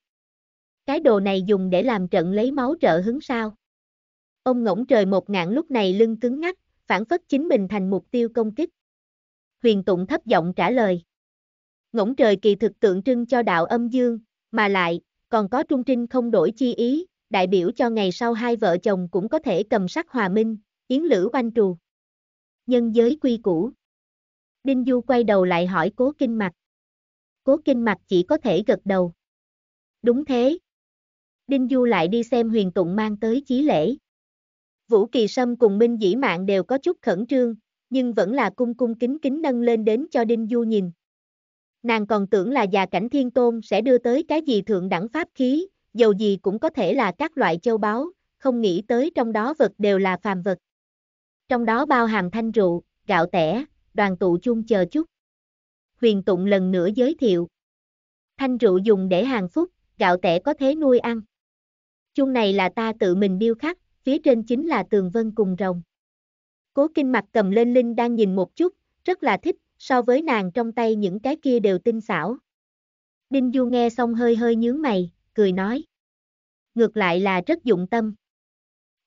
Cái đồ này dùng để làm trận lấy máu trợ hứng sao? Ông ngỗng trời một ngạn lúc này lưng cứng ngắc, phản phất chính mình thành mục tiêu công kích. Huyền Tụng thấp giọng trả lời ngỗng trời kỳ thực tượng trưng cho đạo âm dương, mà lại, còn có trung trinh không đổi chi ý, đại biểu cho ngày sau hai vợ chồng cũng có thể cầm sắc hòa minh, yến lữ oanh trù. Nhân giới quy củ. Đinh Du quay đầu lại hỏi cố kinh mặt. Cố kinh mặt chỉ có thể gật đầu. Đúng thế. Đinh Du lại đi xem huyền tụng mang tới chí lễ. Vũ Kỳ Sâm cùng Minh Dĩ Mạng đều có chút khẩn trương, nhưng vẫn là cung cung kính kính nâng lên đến cho Đinh Du nhìn, Nàng còn tưởng là già cảnh thiên tôn sẽ đưa tới cái gì thượng đẳng pháp khí, dầu gì cũng có thể là các loại châu báu, không nghĩ tới trong đó vật đều là phàm vật. Trong đó bao hàm thanh rượu, gạo tẻ, đoàn tụ chung chờ chút. Huyền Tụng lần nữa giới thiệu. Thanh rượu dùng để hàng phúc, gạo tẻ có thế nuôi ăn. Chung này là ta tự mình điêu khắc, phía trên chính là tường vân cùng rồng. Cố Kinh mặt cầm lên Linh đang nhìn một chút, rất là thích, so với nàng trong tay những cái kia đều tinh xảo. Đinh Du nghe xong hơi hơi nhướng mày, cười nói. Ngược lại là rất dụng tâm.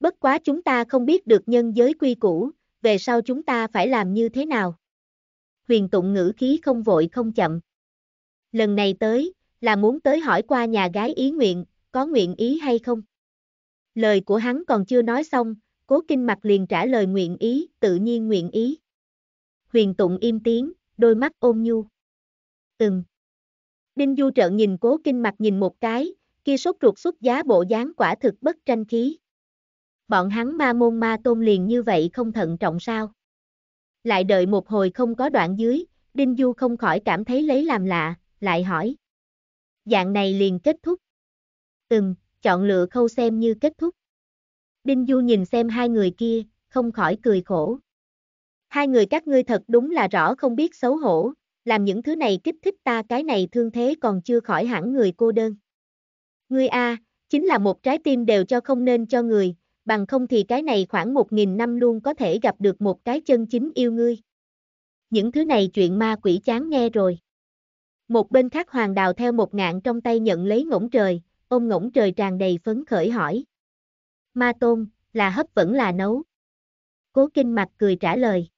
Bất quá chúng ta không biết được nhân giới quy củ, về sau chúng ta phải làm như thế nào. Huyền tụng ngữ khí không vội không chậm. Lần này tới, là muốn tới hỏi qua nhà gái ý nguyện, có nguyện ý hay không? Lời của hắn còn chưa nói xong, cố kinh mặt liền trả lời nguyện ý, tự nhiên nguyện ý truyền tụng im tiếng, đôi mắt ôm nhu. Từng. Đinh Du trợn nhìn cố kinh mặt nhìn một cái, kia sốt ruột xuất giá bộ dáng quả thực bất tranh khí. Bọn hắn ma môn ma tôn liền như vậy không thận trọng sao. Lại đợi một hồi không có đoạn dưới, Đinh Du không khỏi cảm thấy lấy làm lạ, lại hỏi. Dạng này liền kết thúc. Từng, chọn lựa khâu xem như kết thúc. Đinh Du nhìn xem hai người kia, không khỏi cười khổ. Hai người các ngươi thật đúng là rõ không biết xấu hổ, làm những thứ này kích thích ta cái này thương thế còn chưa khỏi hẳn người cô đơn. Ngươi A, chính là một trái tim đều cho không nên cho người, bằng không thì cái này khoảng một nghìn năm luôn có thể gặp được một cái chân chính yêu ngươi. Những thứ này chuyện ma quỷ chán nghe rồi. Một bên khác hoàng đào theo một ngạn trong tay nhận lấy ngỗng trời, ôm ngỗng trời tràn đầy phấn khởi hỏi. Ma tôn, là hấp vẫn là nấu. Cố kinh mặt cười trả lời.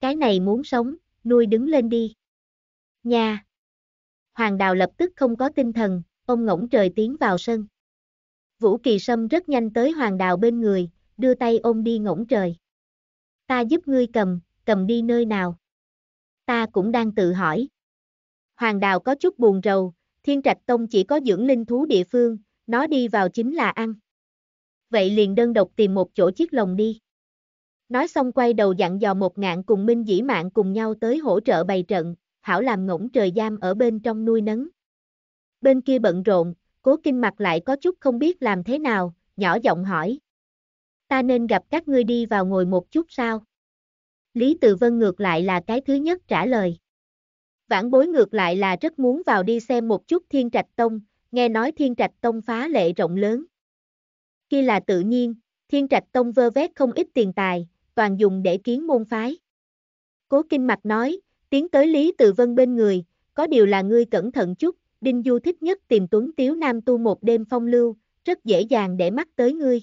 Cái này muốn sống, nuôi đứng lên đi. Nha! Hoàng đào lập tức không có tinh thần, ông ngỗng trời tiến vào sân. Vũ Kỳ Sâm rất nhanh tới hoàng đào bên người, đưa tay ôm đi ngỗng trời. Ta giúp ngươi cầm, cầm đi nơi nào? Ta cũng đang tự hỏi. Hoàng đào có chút buồn rầu, thiên trạch tông chỉ có dưỡng linh thú địa phương, nó đi vào chính là ăn. Vậy liền đơn độc tìm một chỗ chiếc lồng đi. Nói xong quay đầu dặn dò một ngạn cùng Minh Dĩ Mạng cùng nhau tới hỗ trợ bày trận, hảo làm ngỗng trời giam ở bên trong nuôi nấng. Bên kia bận rộn, cố kinh mặt lại có chút không biết làm thế nào, nhỏ giọng hỏi. Ta nên gặp các ngươi đi vào ngồi một chút sao? Lý Từ Vân ngược lại là cái thứ nhất trả lời. Vãn bối ngược lại là rất muốn vào đi xem một chút Thiên Trạch Tông, nghe nói Thiên Trạch Tông phá lệ rộng lớn. khi là tự nhiên, Thiên Trạch Tông vơ vét không ít tiền tài, toàn dùng để kiến môn phái. Cố Kinh mạch nói, tiến tới Lý Từ Vân bên người, có điều là ngươi cẩn thận chút, Đinh Du thích nhất tìm Tuấn Tiếu Nam tu một đêm phong lưu, rất dễ dàng để mắt tới ngươi.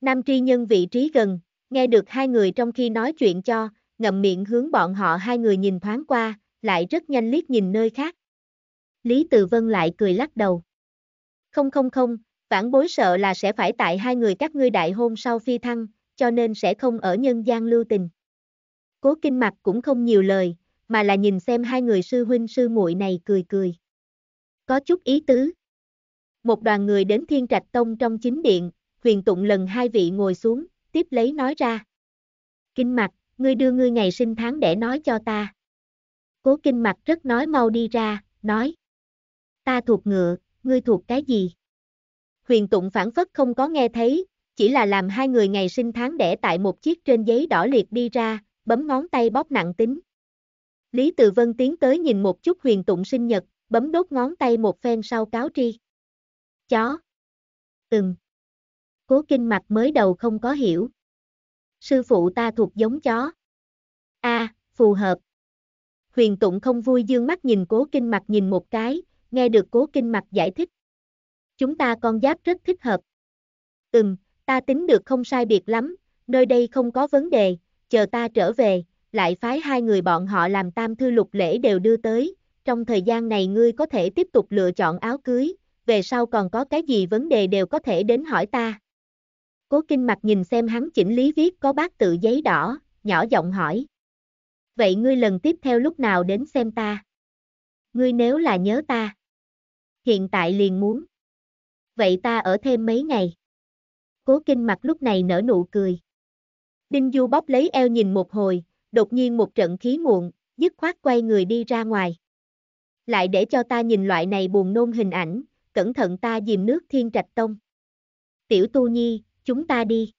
Nam tri nhân vị trí gần, nghe được hai người trong khi nói chuyện cho, ngậm miệng hướng bọn họ hai người nhìn thoáng qua, lại rất nhanh liếc nhìn nơi khác. Lý Từ Vân lại cười lắc đầu. Không không không, vãn bối sợ là sẽ phải tại hai người các ngươi đại hôn sau phi thăng, cho nên sẽ không ở nhân gian lưu tình. Cố kinh mặt cũng không nhiều lời, mà là nhìn xem hai người sư huynh sư muội này cười cười. Có chút ý tứ. Một đoàn người đến Thiên Trạch Tông trong chính điện, huyền tụng lần hai vị ngồi xuống, tiếp lấy nói ra. Kinh mặt, ngươi đưa ngươi ngày sinh tháng để nói cho ta. Cố kinh mặt rất nói mau đi ra, nói. Ta thuộc ngựa, ngươi thuộc cái gì? Huyền tụng phản phất không có nghe thấy, chỉ là làm hai người ngày sinh tháng đẻ tại một chiếc trên giấy đỏ liệt đi ra, bấm ngón tay bóp nặng tính. Lý Từ Vân tiến tới nhìn một chút huyền tụng sinh nhật, bấm đốt ngón tay một phen sau cáo tri. Chó. Ừm. Cố kinh mặt mới đầu không có hiểu. Sư phụ ta thuộc giống chó. a à, phù hợp. Huyền tụng không vui dương mắt nhìn cố kinh mặt nhìn một cái, nghe được cố kinh mặt giải thích. Chúng ta con giáp rất thích hợp. Ừm, ta tính được không sai biệt lắm, nơi đây không có vấn đề, chờ ta trở về, lại phái hai người bọn họ làm tam thư lục lễ đều đưa tới, trong thời gian này ngươi có thể tiếp tục lựa chọn áo cưới, về sau còn có cái gì vấn đề đều có thể đến hỏi ta. Cố kinh mặt nhìn xem hắn chỉnh lý viết có bát tự giấy đỏ, nhỏ giọng hỏi. Vậy ngươi lần tiếp theo lúc nào đến xem ta? Ngươi nếu là nhớ ta. Hiện tại liền muốn. Vậy ta ở thêm mấy ngày. Cố kinh mặt lúc này nở nụ cười. Đinh Du bóp lấy eo nhìn một hồi, đột nhiên một trận khí muộn, dứt khoát quay người đi ra ngoài. Lại để cho ta nhìn loại này buồn nôn hình ảnh, cẩn thận ta dìm nước thiên trạch tông. Tiểu Tu Nhi, chúng ta đi.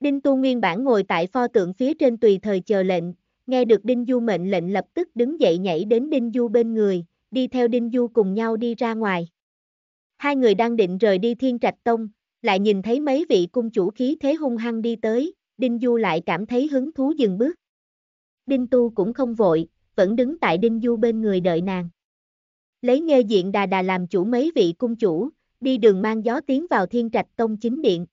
Đinh Tu nguyên bản ngồi tại pho tượng phía trên tùy thời chờ lệnh, nghe được Đinh Du mệnh lệnh lập tức đứng dậy nhảy đến Đinh Du bên người, đi theo Đinh Du cùng nhau đi ra ngoài. Hai người đang định rời đi thiên trạch tông, lại nhìn thấy mấy vị cung chủ khí thế hung hăng đi tới, Đinh Du lại cảm thấy hứng thú dừng bước. Đinh Tu cũng không vội, vẫn đứng tại Đinh Du bên người đợi nàng. Lấy nghe diện đà đà làm chủ mấy vị cung chủ, đi đường mang gió tiến vào thiên trạch tông chính điện.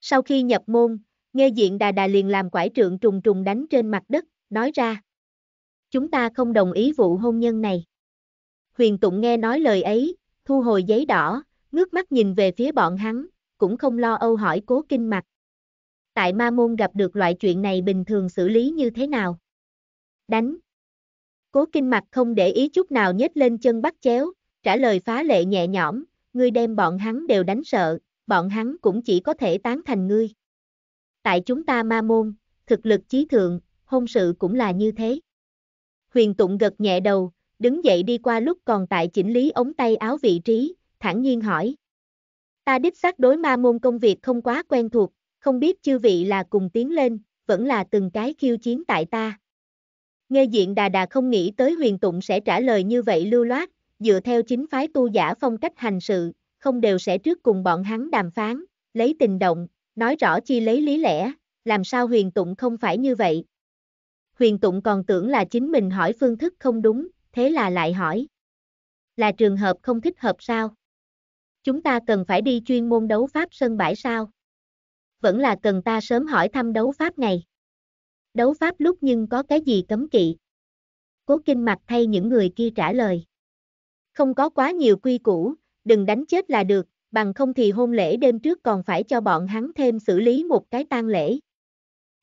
Sau khi nhập môn, nghe diện đà đà liền làm quải trượng trùng trùng đánh trên mặt đất, nói ra. Chúng ta không đồng ý vụ hôn nhân này. Huyền Tụng nghe nói lời ấy, thu hồi giấy đỏ, ngước mắt nhìn về phía bọn hắn, cũng không lo âu hỏi cố kinh mặt. Tại ma môn gặp được loại chuyện này bình thường xử lý như thế nào? Đánh. Cố kinh mặt không để ý chút nào nhếch lên chân bắt chéo, trả lời phá lệ nhẹ nhõm, ngươi đem bọn hắn đều đánh sợ, bọn hắn cũng chỉ có thể tán thành ngươi. Tại chúng ta ma môn, thực lực chí thượng, hôn sự cũng là như thế. Huyền tụng gật nhẹ đầu, đứng dậy đi qua lúc còn tại chỉnh lý ống tay áo vị trí, thản nhiên hỏi, Ta đích xác đối ma môn công việc không quá quen thuộc, không biết chư vị là cùng tiến lên, vẫn là từng cái khiêu chiến tại ta. Nghe diện đà đà không nghĩ tới huyền tụng sẽ trả lời như vậy lưu loát, dựa theo chính phái tu giả phong cách hành sự, không đều sẽ trước cùng bọn hắn đàm phán, lấy tình động, nói rõ chi lấy lý lẽ, làm sao huyền tụng không phải như vậy. Huyền tụng còn tưởng là chính mình hỏi phương thức không đúng, thế là lại hỏi. Là trường hợp không thích hợp sao? Chúng ta cần phải đi chuyên môn đấu pháp sân bãi sao? Vẫn là cần ta sớm hỏi thăm đấu pháp này. Đấu pháp lúc nhưng có cái gì cấm kỵ? Cố kinh mặt thay những người kia trả lời. Không có quá nhiều quy củ, đừng đánh chết là được, bằng không thì hôn lễ đêm trước còn phải cho bọn hắn thêm xử lý một cái tang lễ.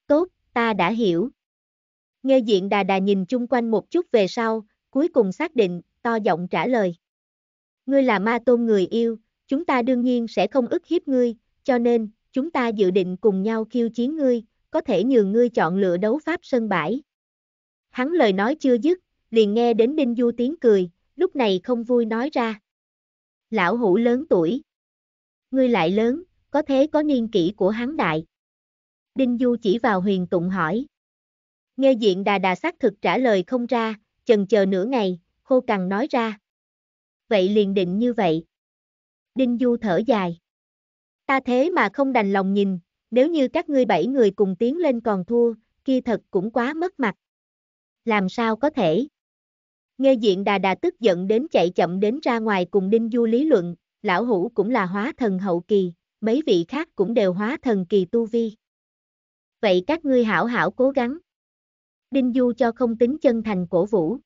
Tốt, ta đã hiểu. Nghe diện đà đà nhìn chung quanh một chút về sau, cuối cùng xác định, to giọng trả lời. Ngươi là ma tôn người yêu, chúng ta đương nhiên sẽ không ức hiếp ngươi, cho nên, chúng ta dự định cùng nhau khiêu chiến ngươi, có thể nhường ngươi chọn lựa đấu pháp sân bãi. Hắn lời nói chưa dứt, liền nghe đến Đinh Du tiếng cười, lúc này không vui nói ra. Lão hủ lớn tuổi. Ngươi lại lớn, có thế có niên kỷ của hắn đại. Đinh Du chỉ vào huyền tụng hỏi. Nghe diện đà đà xác thực trả lời không ra, chần chờ nửa ngày, khô cằn nói ra. Vậy liền định như vậy. Đinh Du thở dài. Ta thế mà không đành lòng nhìn, nếu như các ngươi bảy người cùng tiến lên còn thua, kia thật cũng quá mất mặt. Làm sao có thể? Nghe diện đà đà tức giận đến chạy chậm đến ra ngoài cùng Đinh Du lý luận, lão hủ cũng là hóa thần hậu kỳ, mấy vị khác cũng đều hóa thần kỳ tu vi. Vậy các ngươi hảo hảo cố gắng. Đinh Du cho không tính chân thành cổ vũ.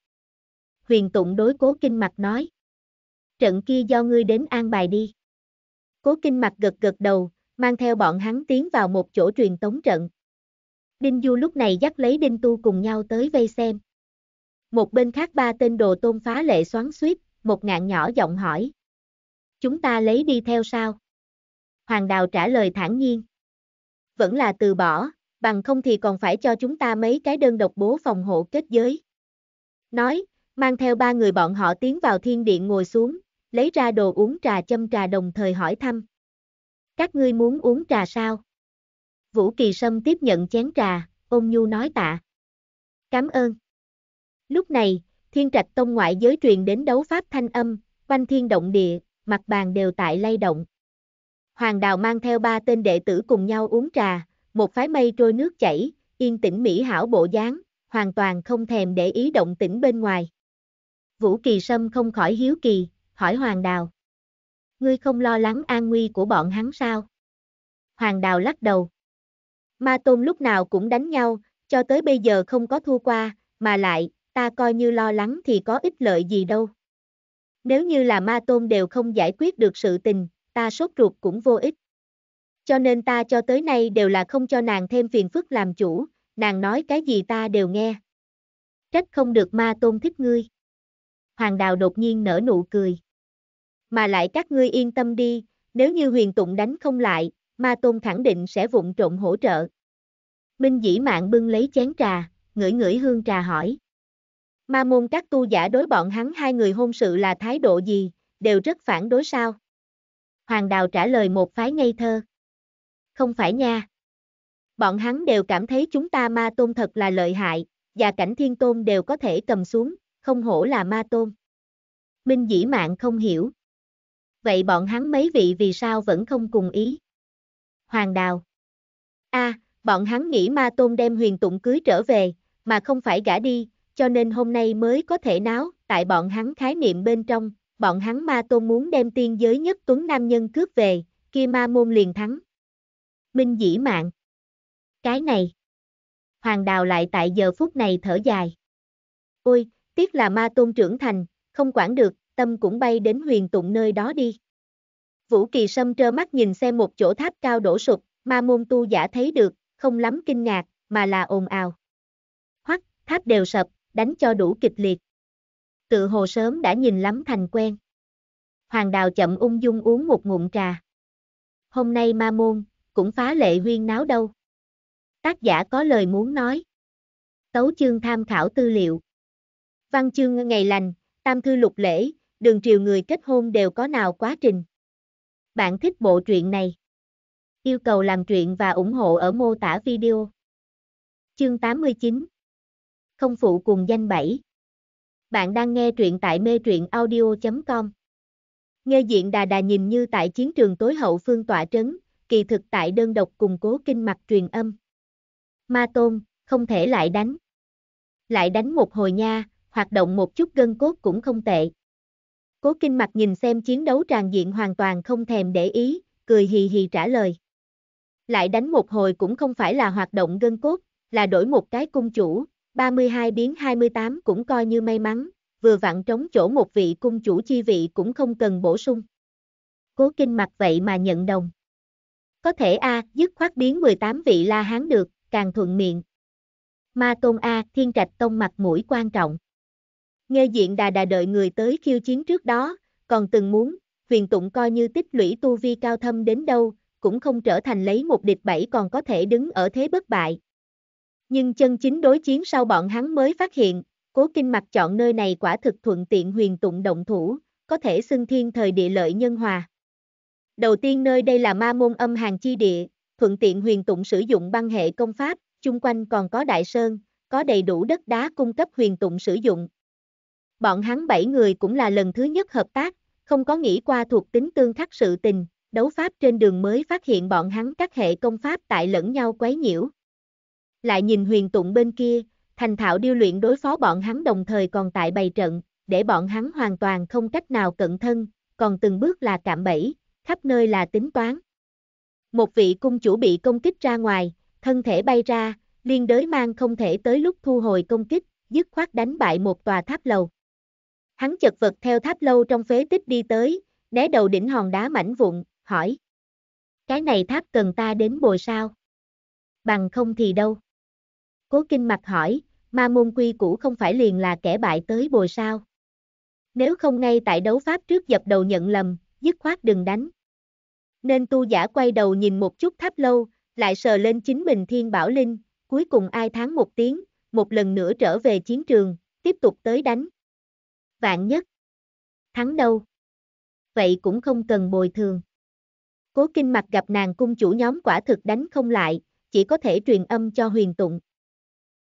Huyền Tụng đối cố kinh mặt nói trận kia do ngươi đến an bài đi. Cố kinh mặt gật gật đầu, mang theo bọn hắn tiến vào một chỗ truyền tống trận. Đinh Du lúc này dắt lấy Đinh Tu cùng nhau tới vây xem. Một bên khác ba tên đồ tôn phá lệ xoắn suýt, một ngạn nhỏ giọng hỏi. Chúng ta lấy đi theo sao? Hoàng Đào trả lời thản nhiên. Vẫn là từ bỏ, bằng không thì còn phải cho chúng ta mấy cái đơn độc bố phòng hộ kết giới. Nói, mang theo ba người bọn họ tiến vào thiên điện ngồi xuống, lấy ra đồ uống trà châm trà đồng thời hỏi thăm. Các ngươi muốn uống trà sao? Vũ Kỳ Sâm tiếp nhận chén trà, ôn nhu nói tạ. Cảm ơn. Lúc này, thiên trạch tông ngoại giới truyền đến đấu pháp thanh âm, quanh thiên động địa, mặt bàn đều tại lay động. Hoàng đào mang theo ba tên đệ tử cùng nhau uống trà, một phái mây trôi nước chảy, yên tĩnh mỹ hảo bộ dáng, hoàn toàn không thèm để ý động tĩnh bên ngoài. Vũ Kỳ Sâm không khỏi hiếu kỳ, hỏi Hoàng Đào. Ngươi không lo lắng an nguy của bọn hắn sao? Hoàng Đào lắc đầu. Ma Tôn lúc nào cũng đánh nhau, cho tới bây giờ không có thua qua, mà lại, ta coi như lo lắng thì có ích lợi gì đâu. Nếu như là Ma Tôn đều không giải quyết được sự tình, ta sốt ruột cũng vô ích. Cho nên ta cho tới nay đều là không cho nàng thêm phiền phức làm chủ, nàng nói cái gì ta đều nghe. Trách không được Ma Tôn thích ngươi. Hoàng Đào đột nhiên nở nụ cười mà lại các ngươi yên tâm đi, nếu như huyền tụng đánh không lại, ma tôn khẳng định sẽ vụng trộn hỗ trợ. Minh dĩ mạng bưng lấy chén trà, ngửi ngửi hương trà hỏi. Ma môn các tu giả đối bọn hắn hai người hôn sự là thái độ gì, đều rất phản đối sao? Hoàng đào trả lời một phái ngây thơ. Không phải nha. Bọn hắn đều cảm thấy chúng ta ma tôn thật là lợi hại, và cảnh thiên tôn đều có thể cầm xuống, không hổ là ma tôn. Minh dĩ mạng không hiểu vậy bọn hắn mấy vị vì sao vẫn không cùng ý? Hoàng Đào a à, bọn hắn nghĩ ma tôn đem huyền tụng cưới trở về, mà không phải gả đi, cho nên hôm nay mới có thể náo, tại bọn hắn khái niệm bên trong, bọn hắn ma tôn muốn đem tiên giới nhất tuấn nam nhân cướp về, kia ma môn liền thắng. Minh dĩ mạng. Cái này. Hoàng đào lại tại giờ phút này thở dài. Ôi, tiếc là ma tôn trưởng thành, không quản được, tâm cũng bay đến huyền tụng nơi đó đi. Vũ Kỳ Sâm trơ mắt nhìn xem một chỗ tháp cao đổ sụp, ma môn tu giả thấy được, không lắm kinh ngạc, mà là ồn ào. Hoắc, tháp đều sập, đánh cho đủ kịch liệt. Tự hồ sớm đã nhìn lắm thành quen. Hoàng đào chậm ung dung uống một ngụm trà. Hôm nay ma môn, cũng phá lệ huyên náo đâu. Tác giả có lời muốn nói. Tấu chương tham khảo tư liệu. Văn chương ngày lành, tam thư lục lễ, đường triều người kết hôn đều có nào quá trình. Bạn thích bộ truyện này? Yêu cầu làm truyện và ủng hộ ở mô tả video. Chương 89 Không phụ cùng danh 7 Bạn đang nghe truyện tại mê truyện audio.com Nghe diện đà đà nhìn như tại chiến trường tối hậu phương tọa trấn, kỳ thực tại đơn độc cùng cố kinh mặt truyền âm. Ma tôn, không thể lại đánh. Lại đánh một hồi nha, hoạt động một chút gân cốt cũng không tệ. Cố kinh mặt nhìn xem chiến đấu tràn diện hoàn toàn không thèm để ý, cười hì hì trả lời. Lại đánh một hồi cũng không phải là hoạt động gân cốt, là đổi một cái cung chủ, 32 biến 28 cũng coi như may mắn, vừa vặn trống chỗ một vị cung chủ chi vị cũng không cần bổ sung. Cố kinh mặt vậy mà nhận đồng. Có thể A, dứt khoát biến 18 vị la hán được, càng thuận miệng. Ma Tôn A, Thiên Trạch Tông mặt mũi quan trọng. Nghe diện đà đà đợi người tới khiêu chiến trước đó, còn từng muốn, huyền tụng coi như tích lũy tu vi cao thâm đến đâu, cũng không trở thành lấy một địch bảy còn có thể đứng ở thế bất bại. Nhưng chân chính đối chiến sau bọn hắn mới phát hiện, cố kinh mặt chọn nơi này quả thực thuận tiện huyền tụng động thủ, có thể xưng thiên thời địa lợi nhân hòa. Đầu tiên nơi đây là ma môn âm hàng chi địa, thuận tiện huyền tụng sử dụng băng hệ công pháp, chung quanh còn có đại sơn, có đầy đủ đất đá cung cấp huyền tụng sử dụng, bọn hắn bảy người cũng là lần thứ nhất hợp tác, không có nghĩ qua thuộc tính tương khắc sự tình, đấu pháp trên đường mới phát hiện bọn hắn các hệ công pháp tại lẫn nhau quấy nhiễu. Lại nhìn huyền tụng bên kia, thành thạo điêu luyện đối phó bọn hắn đồng thời còn tại bày trận, để bọn hắn hoàn toàn không cách nào cận thân, còn từng bước là cạm bẫy, khắp nơi là tính toán. Một vị cung chủ bị công kích ra ngoài, thân thể bay ra, liên đới mang không thể tới lúc thu hồi công kích, dứt khoát đánh bại một tòa tháp lầu. Hắn chật vật theo tháp lâu trong phế tích đi tới, né đầu đỉnh hòn đá mảnh vụn, hỏi. Cái này tháp cần ta đến bồi sao? Bằng không thì đâu? Cố kinh mặt hỏi, ma môn quy cũ không phải liền là kẻ bại tới bồi sao? Nếu không ngay tại đấu pháp trước dập đầu nhận lầm, dứt khoát đừng đánh. Nên tu giả quay đầu nhìn một chút tháp lâu, lại sờ lên chính mình thiên bảo linh, cuối cùng ai thắng một tiếng, một lần nữa trở về chiến trường, tiếp tục tới đánh vạn nhất. Thắng đâu? Vậy cũng không cần bồi thường. Cố kinh mặt gặp nàng cung chủ nhóm quả thực đánh không lại, chỉ có thể truyền âm cho huyền tụng.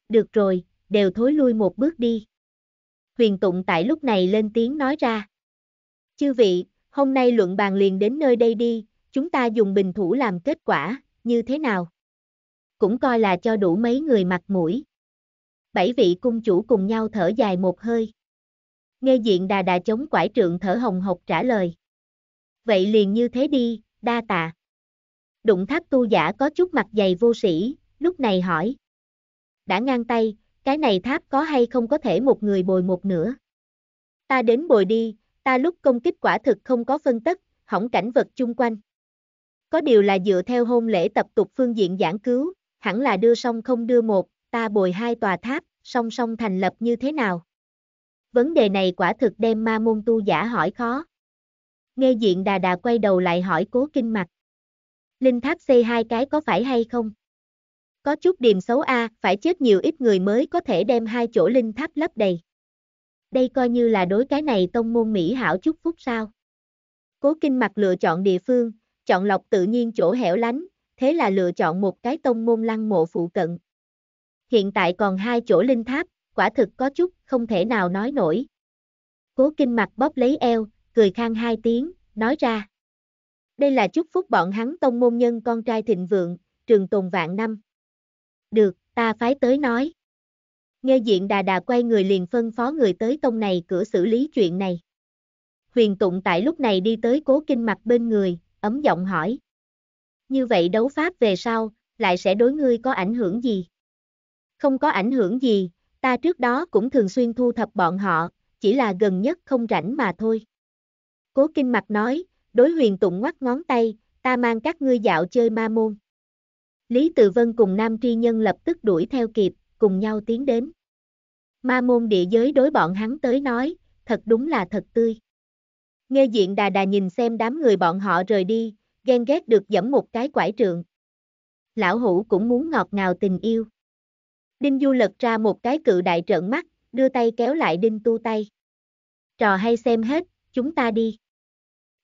Được rồi, đều thối lui một bước đi. Huyền tụng tại lúc này lên tiếng nói ra. Chư vị, hôm nay luận bàn liền đến nơi đây đi, chúng ta dùng bình thủ làm kết quả, như thế nào? Cũng coi là cho đủ mấy người mặt mũi. Bảy vị cung chủ cùng nhau thở dài một hơi. Nghe diện đà đà chống quải trượng thở hồng hộc trả lời. Vậy liền như thế đi, đa tạ. Đụng thác tu giả có chút mặt dày vô sĩ, lúc này hỏi. Đã ngang tay, cái này tháp có hay không có thể một người bồi một nửa? Ta đến bồi đi, ta lúc công kích quả thực không có phân tất, hỏng cảnh vật chung quanh. Có điều là dựa theo hôn lễ tập tục phương diện giảng cứu, hẳn là đưa xong không đưa một, ta bồi hai tòa tháp, song song thành lập như thế nào? Vấn đề này quả thực đem ma môn tu giả hỏi khó. Nghe diện đà đà quay đầu lại hỏi cố kinh mặt. Linh tháp xây hai cái có phải hay không? Có chút điểm xấu a, à, phải chết nhiều ít người mới có thể đem hai chỗ linh tháp lấp đầy. Đây coi như là đối cái này tông môn Mỹ hảo chúc phúc sao. Cố kinh mặt lựa chọn địa phương, chọn lọc tự nhiên chỗ hẻo lánh, thế là lựa chọn một cái tông môn lăng mộ phụ cận. Hiện tại còn hai chỗ linh tháp, quả thực có chút, không thể nào nói nổi. Cố kinh mặt bóp lấy eo, cười khang hai tiếng, nói ra. Đây là chúc phúc bọn hắn tông môn nhân con trai thịnh vượng, trường tồn vạn năm. Được, ta phái tới nói. Nghe diện đà đà quay người liền phân phó người tới tông này cửa xử lý chuyện này. Huyền tụng tại lúc này đi tới cố kinh mặt bên người, ấm giọng hỏi. Như vậy đấu pháp về sau, lại sẽ đối ngươi có ảnh hưởng gì? Không có ảnh hưởng gì, Ta trước đó cũng thường xuyên thu thập bọn họ, chỉ là gần nhất không rảnh mà thôi. Cố Kinh Mặt nói, đối huyền tụng ngoắt ngón tay, ta mang các ngươi dạo chơi ma môn. Lý Tự Vân cùng Nam Tri Nhân lập tức đuổi theo kịp, cùng nhau tiến đến. Ma môn địa giới đối bọn hắn tới nói, thật đúng là thật tươi. Nghe diện đà đà nhìn xem đám người bọn họ rời đi, ghen ghét được dẫm một cái quải trường. Lão hủ cũng muốn ngọt ngào tình yêu. Đinh Du lật ra một cái cự đại trợn mắt, đưa tay kéo lại Đinh Tu tay. Trò hay xem hết, chúng ta đi.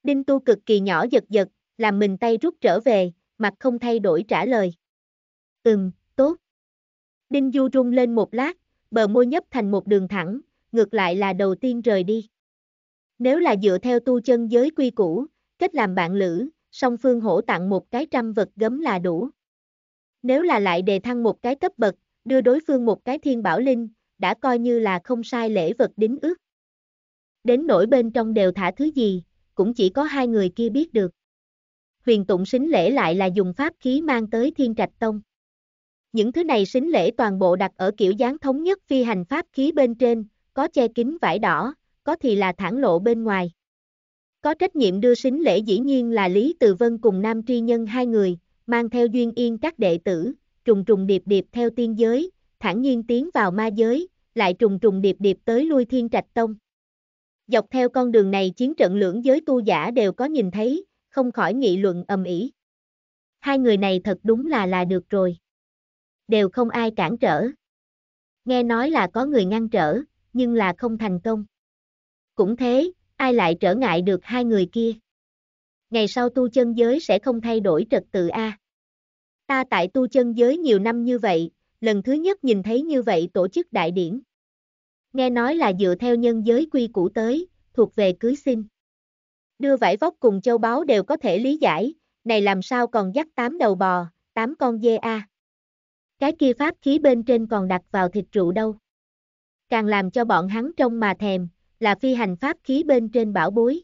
Đinh Tu cực kỳ nhỏ giật giật, làm mình tay rút trở về, mặt không thay đổi trả lời. Ừm, tốt. Đinh Du rung lên một lát, bờ môi nhấp thành một đường thẳng, ngược lại là đầu tiên rời đi. Nếu là dựa theo tu chân giới quy củ, kết làm bạn lữ, song phương hổ tặng một cái trăm vật gấm là đủ. Nếu là lại đề thăng một cái cấp bậc, đưa đối phương một cái thiên bảo linh, đã coi như là không sai lễ vật đính ước. Đến nỗi bên trong đều thả thứ gì, cũng chỉ có hai người kia biết được. Huyền tụng xính lễ lại là dùng pháp khí mang tới thiên trạch tông. Những thứ này xính lễ toàn bộ đặt ở kiểu dáng thống nhất phi hành pháp khí bên trên, có che kín vải đỏ, có thì là thản lộ bên ngoài. Có trách nhiệm đưa xính lễ dĩ nhiên là Lý Từ Vân cùng Nam Tri Nhân hai người, mang theo duyên yên các đệ tử, trùng trùng điệp điệp theo tiên giới, thản nhiên tiến vào ma giới, lại trùng trùng điệp điệp tới lui thiên trạch tông. Dọc theo con đường này chiến trận lưỡng giới tu giả đều có nhìn thấy, không khỏi nghị luận ầm ĩ. Hai người này thật đúng là là được rồi. Đều không ai cản trở. Nghe nói là có người ngăn trở, nhưng là không thành công. Cũng thế, ai lại trở ngại được hai người kia. Ngày sau tu chân giới sẽ không thay đổi trật tự A. Ta tại tu chân giới nhiều năm như vậy, lần thứ nhất nhìn thấy như vậy tổ chức đại điển. Nghe nói là dựa theo nhân giới quy củ tới, thuộc về cưới xin. Đưa vải vóc cùng châu báu đều có thể lý giải, này làm sao còn dắt tám đầu bò, tám con dê a. Cái kia pháp khí bên trên còn đặt vào thịt trụ đâu. Càng làm cho bọn hắn trông mà thèm, là phi hành pháp khí bên trên bảo bối.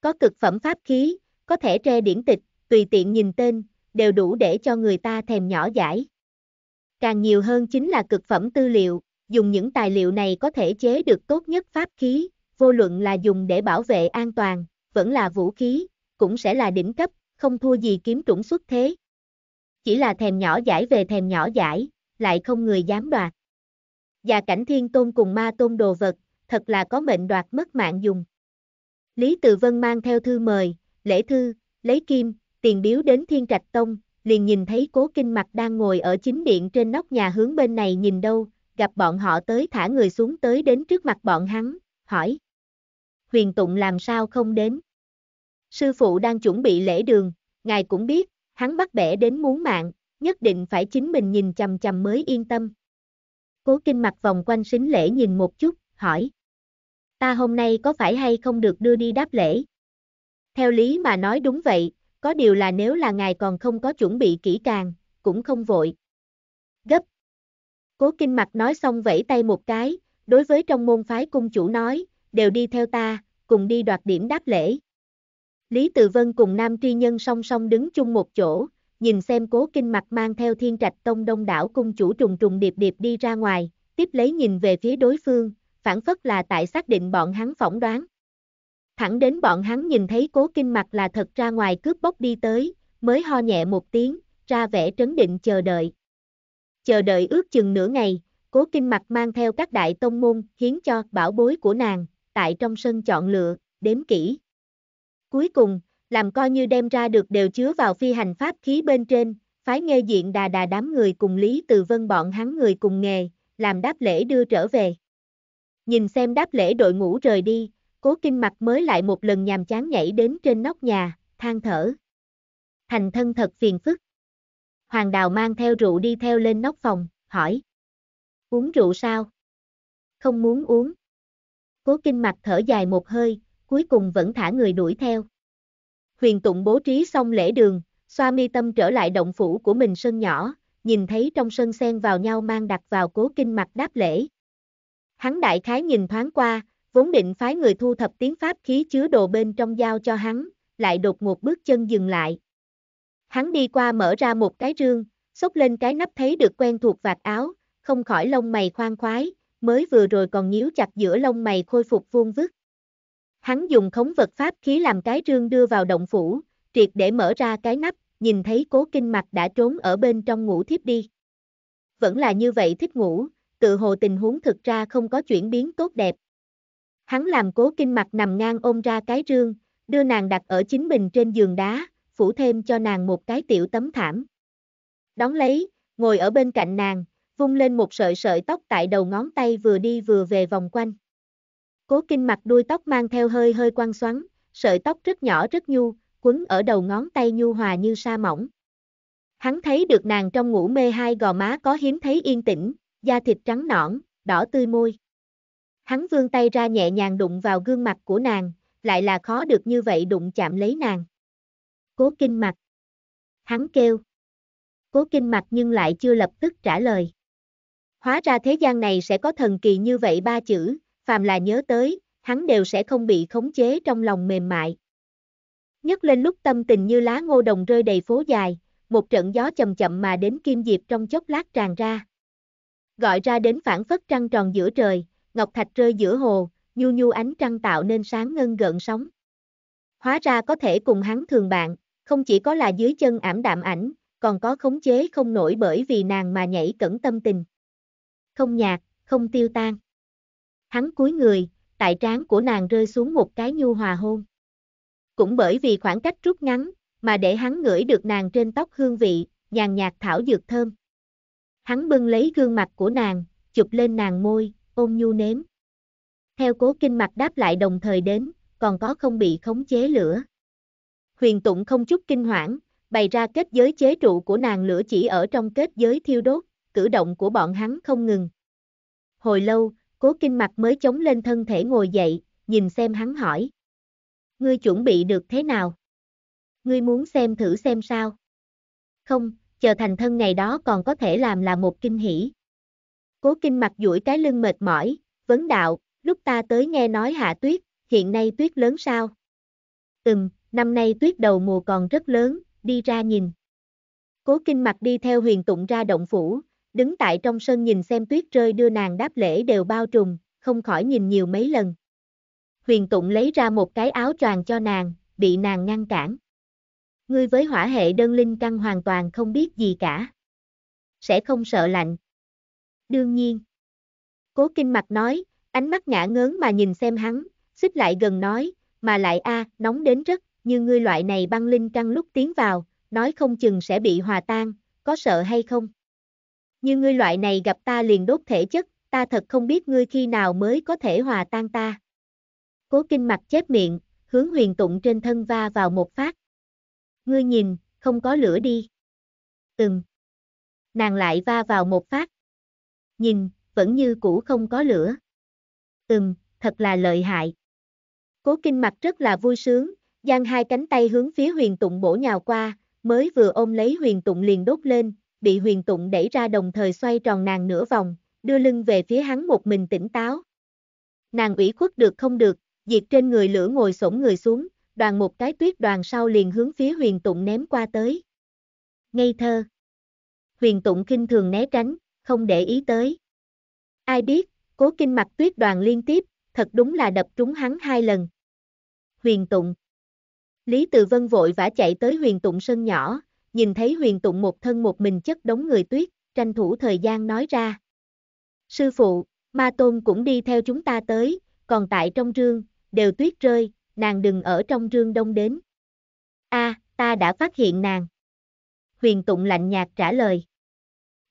Có cực phẩm pháp khí, có thể tre điển tịch, tùy tiện nhìn tên, đều đủ để cho người ta thèm nhỏ giải. Càng nhiều hơn chính là cực phẩm tư liệu, dùng những tài liệu này có thể chế được tốt nhất pháp khí, vô luận là dùng để bảo vệ an toàn, vẫn là vũ khí, cũng sẽ là đỉnh cấp, không thua gì kiếm trũng xuất thế. Chỉ là thèm nhỏ giải về thèm nhỏ giải, lại không người dám đoạt. Và cảnh thiên tôn cùng ma tôn đồ vật, thật là có mệnh đoạt mất mạng dùng. Lý Từ Vân mang theo thư mời, lễ thư, lấy kim, tiền biếu đến thiên trạch tông, liền nhìn thấy cố kinh mặt đang ngồi ở chính điện trên nóc nhà hướng bên này nhìn đâu, gặp bọn họ tới thả người xuống tới đến trước mặt bọn hắn, hỏi. Huyền Tụng làm sao không đến? Sư phụ đang chuẩn bị lễ đường, ngài cũng biết, hắn bắt bẻ đến muốn mạng, nhất định phải chính mình nhìn chầm chầm mới yên tâm. Cố kinh mặt vòng quanh xính lễ nhìn một chút, hỏi. Ta hôm nay có phải hay không được đưa đi đáp lễ? Theo lý mà nói đúng vậy, có điều là nếu là ngài còn không có chuẩn bị kỹ càng, cũng không vội. Gấp. Cố kinh mặt nói xong vẫy tay một cái, đối với trong môn phái cung chủ nói, đều đi theo ta, cùng đi đoạt điểm đáp lễ. Lý Từ Vân cùng Nam Tri Nhân song song đứng chung một chỗ, nhìn xem cố kinh mặt mang theo thiên trạch tông đông đảo cung chủ trùng trùng điệp điệp đi ra ngoài, tiếp lấy nhìn về phía đối phương, phản phất là tại xác định bọn hắn phỏng đoán. Thẳng đến bọn hắn nhìn thấy cố kinh mặt là thật ra ngoài cướp bóc đi tới, mới ho nhẹ một tiếng, ra vẻ trấn định chờ đợi. Chờ đợi ước chừng nửa ngày, cố kinh mặt mang theo các đại tông môn hiến cho bảo bối của nàng, tại trong sân chọn lựa, đếm kỹ. Cuối cùng, làm coi như đem ra được đều chứa vào phi hành pháp khí bên trên, phái nghe diện đà đà đám người cùng Lý Từ Vân bọn hắn người cùng nghề, làm đáp lễ đưa trở về. Nhìn xem đáp lễ đội ngũ rời đi, cố kinh mặt mới lại một lần nhàm chán nhảy đến trên nóc nhà, than thở. Thành thân thật phiền phức. Hoàng đào mang theo rượu đi theo lên nóc phòng, hỏi. Uống rượu sao? Không muốn uống. Cố kinh mặt thở dài một hơi, cuối cùng vẫn thả người đuổi theo. Huyền tụng bố trí xong lễ đường, xoa mi tâm trở lại động phủ của mình sân nhỏ, nhìn thấy trong sân sen vào nhau mang đặt vào cố kinh mặt đáp lễ. Hắn đại khái nhìn thoáng qua, vốn định phái người thu thập tiếng pháp khí chứa đồ bên trong dao cho hắn, lại đột ngột bước chân dừng lại. Hắn đi qua mở ra một cái rương, xốc lên cái nắp thấy được quen thuộc vạt áo, không khỏi lông mày khoan khoái, mới vừa rồi còn nhíu chặt giữa lông mày khôi phục vuông vức. Hắn dùng khống vật pháp khí làm cái rương đưa vào động phủ, triệt để mở ra cái nắp, nhìn thấy cố kinh mặt đã trốn ở bên trong ngủ thiếp đi. Vẫn là như vậy thích ngủ, tự hồ tình huống thực ra không có chuyển biến tốt đẹp, Hắn làm cố kinh mặt nằm ngang ôm ra cái rương, đưa nàng đặt ở chính mình trên giường đá, phủ thêm cho nàng một cái tiểu tấm thảm. Đón lấy, ngồi ở bên cạnh nàng, vung lên một sợi sợi tóc tại đầu ngón tay vừa đi vừa về vòng quanh. Cố kinh mặt đuôi tóc mang theo hơi hơi quăng xoắn, sợi tóc rất nhỏ rất nhu, quấn ở đầu ngón tay nhu hòa như sa mỏng. Hắn thấy được nàng trong ngủ mê hai gò má có hiếm thấy yên tĩnh, da thịt trắng nõn, đỏ tươi môi. Hắn vươn tay ra nhẹ nhàng đụng vào gương mặt của nàng, lại là khó được như vậy đụng chạm lấy nàng. Cố kinh mặt. Hắn kêu. Cố kinh mặt nhưng lại chưa lập tức trả lời. Hóa ra thế gian này sẽ có thần kỳ như vậy ba chữ, phàm là nhớ tới, hắn đều sẽ không bị khống chế trong lòng mềm mại. Nhất lên lúc tâm tình như lá ngô đồng rơi đầy phố dài, một trận gió chậm chậm mà đến kim diệp trong chốc lát tràn ra. Gọi ra đến phản phất trăng tròn giữa trời, ngọc thạch rơi giữa hồ, nhu nhu ánh trăng tạo nên sáng ngân gợn sóng. Hóa ra có thể cùng hắn thường bạn, không chỉ có là dưới chân ảm đạm ảnh, còn có khống chế không nổi bởi vì nàng mà nhảy cẩn tâm tình. Không nhạt, không tiêu tan. Hắn cúi người, tại trán của nàng rơi xuống một cái nhu hòa hôn. Cũng bởi vì khoảng cách rút ngắn, mà để hắn ngửi được nàng trên tóc hương vị, nhàn nhạt thảo dược thơm. Hắn bưng lấy gương mặt của nàng, chụp lên nàng môi, ôn nhu nếm. Theo cố kinh mạch đáp lại đồng thời đến, còn có không bị khống chế lửa. Huyền tụng không chút kinh hoảng, bày ra kết giới chế trụ của nàng lửa chỉ ở trong kết giới thiêu đốt, cử động của bọn hắn không ngừng. Hồi lâu, cố kinh mạch mới chống lên thân thể ngồi dậy, nhìn xem hắn hỏi. Ngươi chuẩn bị được thế nào? Ngươi muốn xem thử xem sao? Không, chờ thành thân ngày đó còn có thể làm là một kinh hỷ. Cố kinh mặt duỗi cái lưng mệt mỏi, vấn đạo, lúc ta tới nghe nói hạ tuyết, hiện nay tuyết lớn sao? Ừm, năm nay tuyết đầu mùa còn rất lớn, đi ra nhìn. Cố kinh mặt đi theo huyền tụng ra động phủ, đứng tại trong sân nhìn xem tuyết rơi đưa nàng đáp lễ đều bao trùm, không khỏi nhìn nhiều mấy lần. Huyền tụng lấy ra một cái áo choàng cho nàng, bị nàng ngăn cản. Ngươi với hỏa hệ đơn linh căn hoàn toàn không biết gì cả. Sẽ không sợ lạnh, đương nhiên. Cố kinh mặt nói, ánh mắt ngã ngớn mà nhìn xem hắn, xích lại gần nói, mà lại a à, nóng đến rất, như ngươi loại này băng linh căng lúc tiến vào, nói không chừng sẽ bị hòa tan, có sợ hay không? Như ngươi loại này gặp ta liền đốt thể chất, ta thật không biết ngươi khi nào mới có thể hòa tan ta. Cố kinh mặt chép miệng, hướng huyền tụng trên thân va vào một phát. Ngươi nhìn, không có lửa đi. Từng. Nàng lại va vào một phát nhìn, vẫn như cũ không có lửa. Ừm, thật là lợi hại. Cố kinh mặt rất là vui sướng, giang hai cánh tay hướng phía huyền tụng bổ nhào qua, mới vừa ôm lấy huyền tụng liền đốt lên, bị huyền tụng đẩy ra đồng thời xoay tròn nàng nửa vòng, đưa lưng về phía hắn một mình tỉnh táo. Nàng ủy khuất được không được, diệt trên người lửa ngồi sổng người xuống, đoàn một cái tuyết đoàn sau liền hướng phía huyền tụng ném qua tới. Ngây thơ. Huyền tụng kinh thường né tránh, không để ý tới. Ai biết, cố kinh mặt tuyết đoàn liên tiếp, thật đúng là đập trúng hắn hai lần. Huyền Tụng Lý Từ Vân vội vã chạy tới Huyền Tụng sân nhỏ, nhìn thấy Huyền Tụng một thân một mình chất đống người tuyết, tranh thủ thời gian nói ra. Sư phụ, Ma Tôn cũng đi theo chúng ta tới, còn tại trong rương, đều tuyết rơi, nàng đừng ở trong rương đông đến. a ta đã phát hiện nàng. Huyền Tụng lạnh nhạt trả lời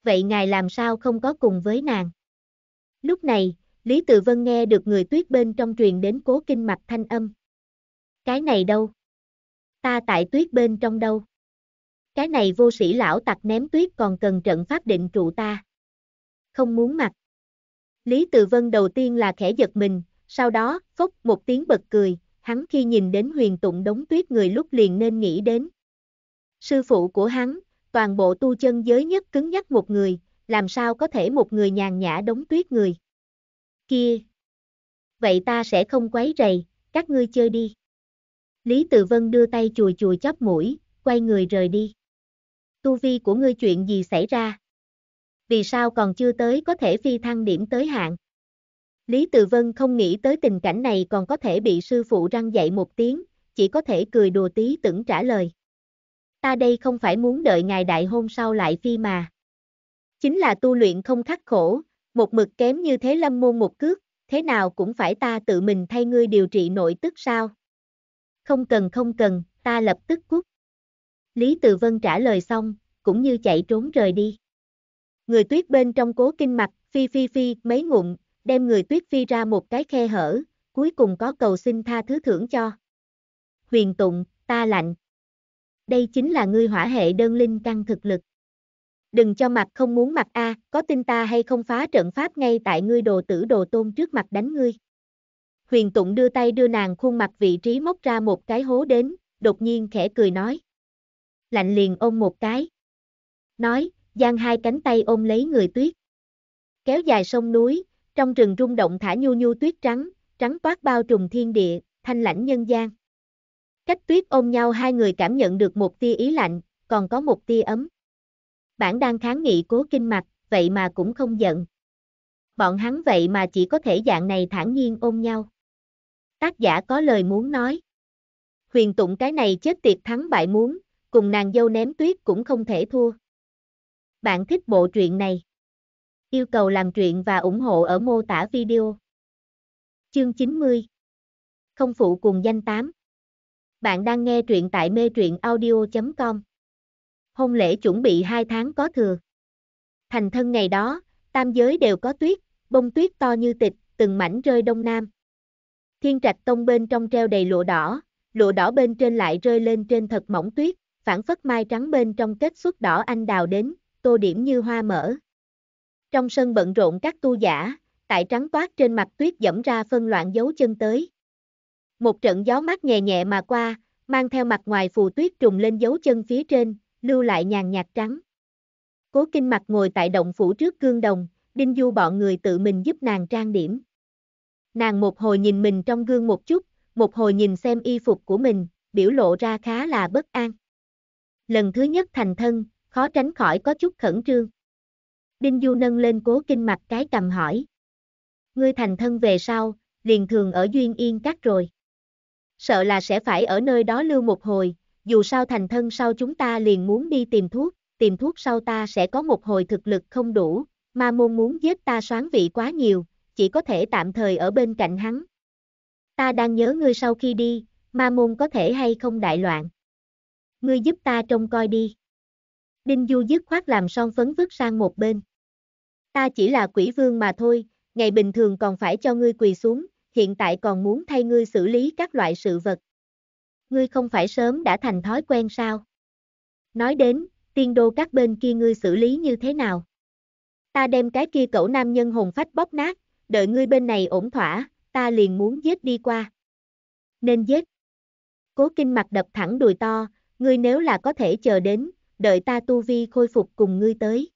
vậy ngài làm sao không có cùng với nàng? Lúc này, Lý Tự Vân nghe được người tuyết bên trong truyền đến cố kinh mạch thanh âm. Cái này đâu? Ta tại tuyết bên trong đâu? Cái này vô sĩ lão tặc ném tuyết còn cần trận pháp định trụ ta. Không muốn mặc. Lý Tự Vân đầu tiên là khẽ giật mình, sau đó, phốc một tiếng bật cười, hắn khi nhìn đến huyền tụng đống tuyết người lúc liền nên nghĩ đến. Sư phụ của hắn, toàn bộ tu chân giới nhất cứng nhắc một người, làm sao có thể một người nhàn nhã đống tuyết người. Kia! Vậy ta sẽ không quấy rầy, các ngươi chơi đi. Lý tự Vân đưa tay chùi chùi chóp mũi, quay người rời đi. Tu vi của ngươi chuyện gì xảy ra? Vì sao còn chưa tới có thể phi thăng điểm tới hạn? Lý tự Vân không nghĩ tới tình cảnh này còn có thể bị sư phụ răng dạy một tiếng, chỉ có thể cười đùa tí tưởng trả lời ta đây không phải muốn đợi ngày đại hôn sau lại phi mà. Chính là tu luyện không khắc khổ, một mực kém như thế lâm môn một cước, thế nào cũng phải ta tự mình thay ngươi điều trị nội tức sao? Không cần không cần, ta lập tức cút. Lý Từ Vân trả lời xong, cũng như chạy trốn rời đi. Người tuyết bên trong cố kinh mặt, phi phi phi, mấy ngụm, đem người tuyết phi ra một cái khe hở, cuối cùng có cầu xin tha thứ thưởng cho. Huyền Tụng, ta lạnh đây chính là ngươi hỏa hệ đơn linh căn thực lực. Đừng cho mặt không muốn mặt a, có tin ta hay không phá trận pháp ngay tại ngươi đồ tử đồ tôn trước mặt đánh ngươi. Huyền Tụng đưa tay đưa nàng khuôn mặt vị trí móc ra một cái hố đến, đột nhiên khẽ cười nói. Lạnh liền ôm một cái. Nói, giang hai cánh tay ôm lấy người tuyết. Kéo dài sông núi, trong rừng rung động thả nhu nhu tuyết trắng, trắng toát bao trùng thiên địa, thanh lãnh nhân gian. Cách tuyết ôm nhau hai người cảm nhận được một tia ý lạnh, còn có một tia ấm. Bản đang kháng nghị cố kinh mạch, vậy mà cũng không giận. Bọn hắn vậy mà chỉ có thể dạng này thản nhiên ôm nhau. Tác giả có lời muốn nói. Huyền tụng cái này chết tiệt thắng bại muốn, cùng nàng dâu ném tuyết cũng không thể thua. Bạn thích bộ truyện này? Yêu cầu làm truyện và ủng hộ ở mô tả video. Chương 90 Không phụ cùng danh 8 bạn đang nghe truyện tại mê truyện audio.com. Hôn lễ chuẩn bị 2 tháng có thừa. Thành thân ngày đó, tam giới đều có tuyết, bông tuyết to như tịch, từng mảnh rơi đông nam. Thiên trạch tông bên trong treo đầy lụa đỏ, lụa đỏ bên trên lại rơi lên trên thật mỏng tuyết, phản phất mai trắng bên trong kết xuất đỏ anh đào đến, tô điểm như hoa mở. Trong sân bận rộn các tu giả, tại trắng toát trên mặt tuyết dẫm ra phân loạn dấu chân tới. Một trận gió mát nhẹ nhẹ mà qua, mang theo mặt ngoài phù tuyết trùng lên dấu chân phía trên, lưu lại nhàn nhạt trắng. Cố kinh mặt ngồi tại động phủ trước gương đồng, đinh du bọn người tự mình giúp nàng trang điểm. Nàng một hồi nhìn mình trong gương một chút, một hồi nhìn xem y phục của mình, biểu lộ ra khá là bất an. Lần thứ nhất thành thân, khó tránh khỏi có chút khẩn trương. Đinh Du nâng lên cố kinh mặt cái cầm hỏi. Ngươi thành thân về sau, liền thường ở Duyên Yên Cát rồi sợ là sẽ phải ở nơi đó lưu một hồi, dù sao thành thân sau chúng ta liền muốn đi tìm thuốc, tìm thuốc sau ta sẽ có một hồi thực lực không đủ, ma môn muốn giết ta soán vị quá nhiều, chỉ có thể tạm thời ở bên cạnh hắn. Ta đang nhớ ngươi sau khi đi, ma môn có thể hay không đại loạn. Ngươi giúp ta trông coi đi. Đinh Du dứt khoát làm son phấn vứt sang một bên. Ta chỉ là quỷ vương mà thôi, ngày bình thường còn phải cho ngươi quỳ xuống, hiện tại còn muốn thay ngươi xử lý các loại sự vật. Ngươi không phải sớm đã thành thói quen sao? Nói đến, tiên đô các bên kia ngươi xử lý như thế nào? Ta đem cái kia cẩu nam nhân hồn phách bóp nát, đợi ngươi bên này ổn thỏa, ta liền muốn giết đi qua. Nên giết. Cố kinh mặt đập thẳng đùi to, ngươi nếu là có thể chờ đến, đợi ta tu vi khôi phục cùng ngươi tới.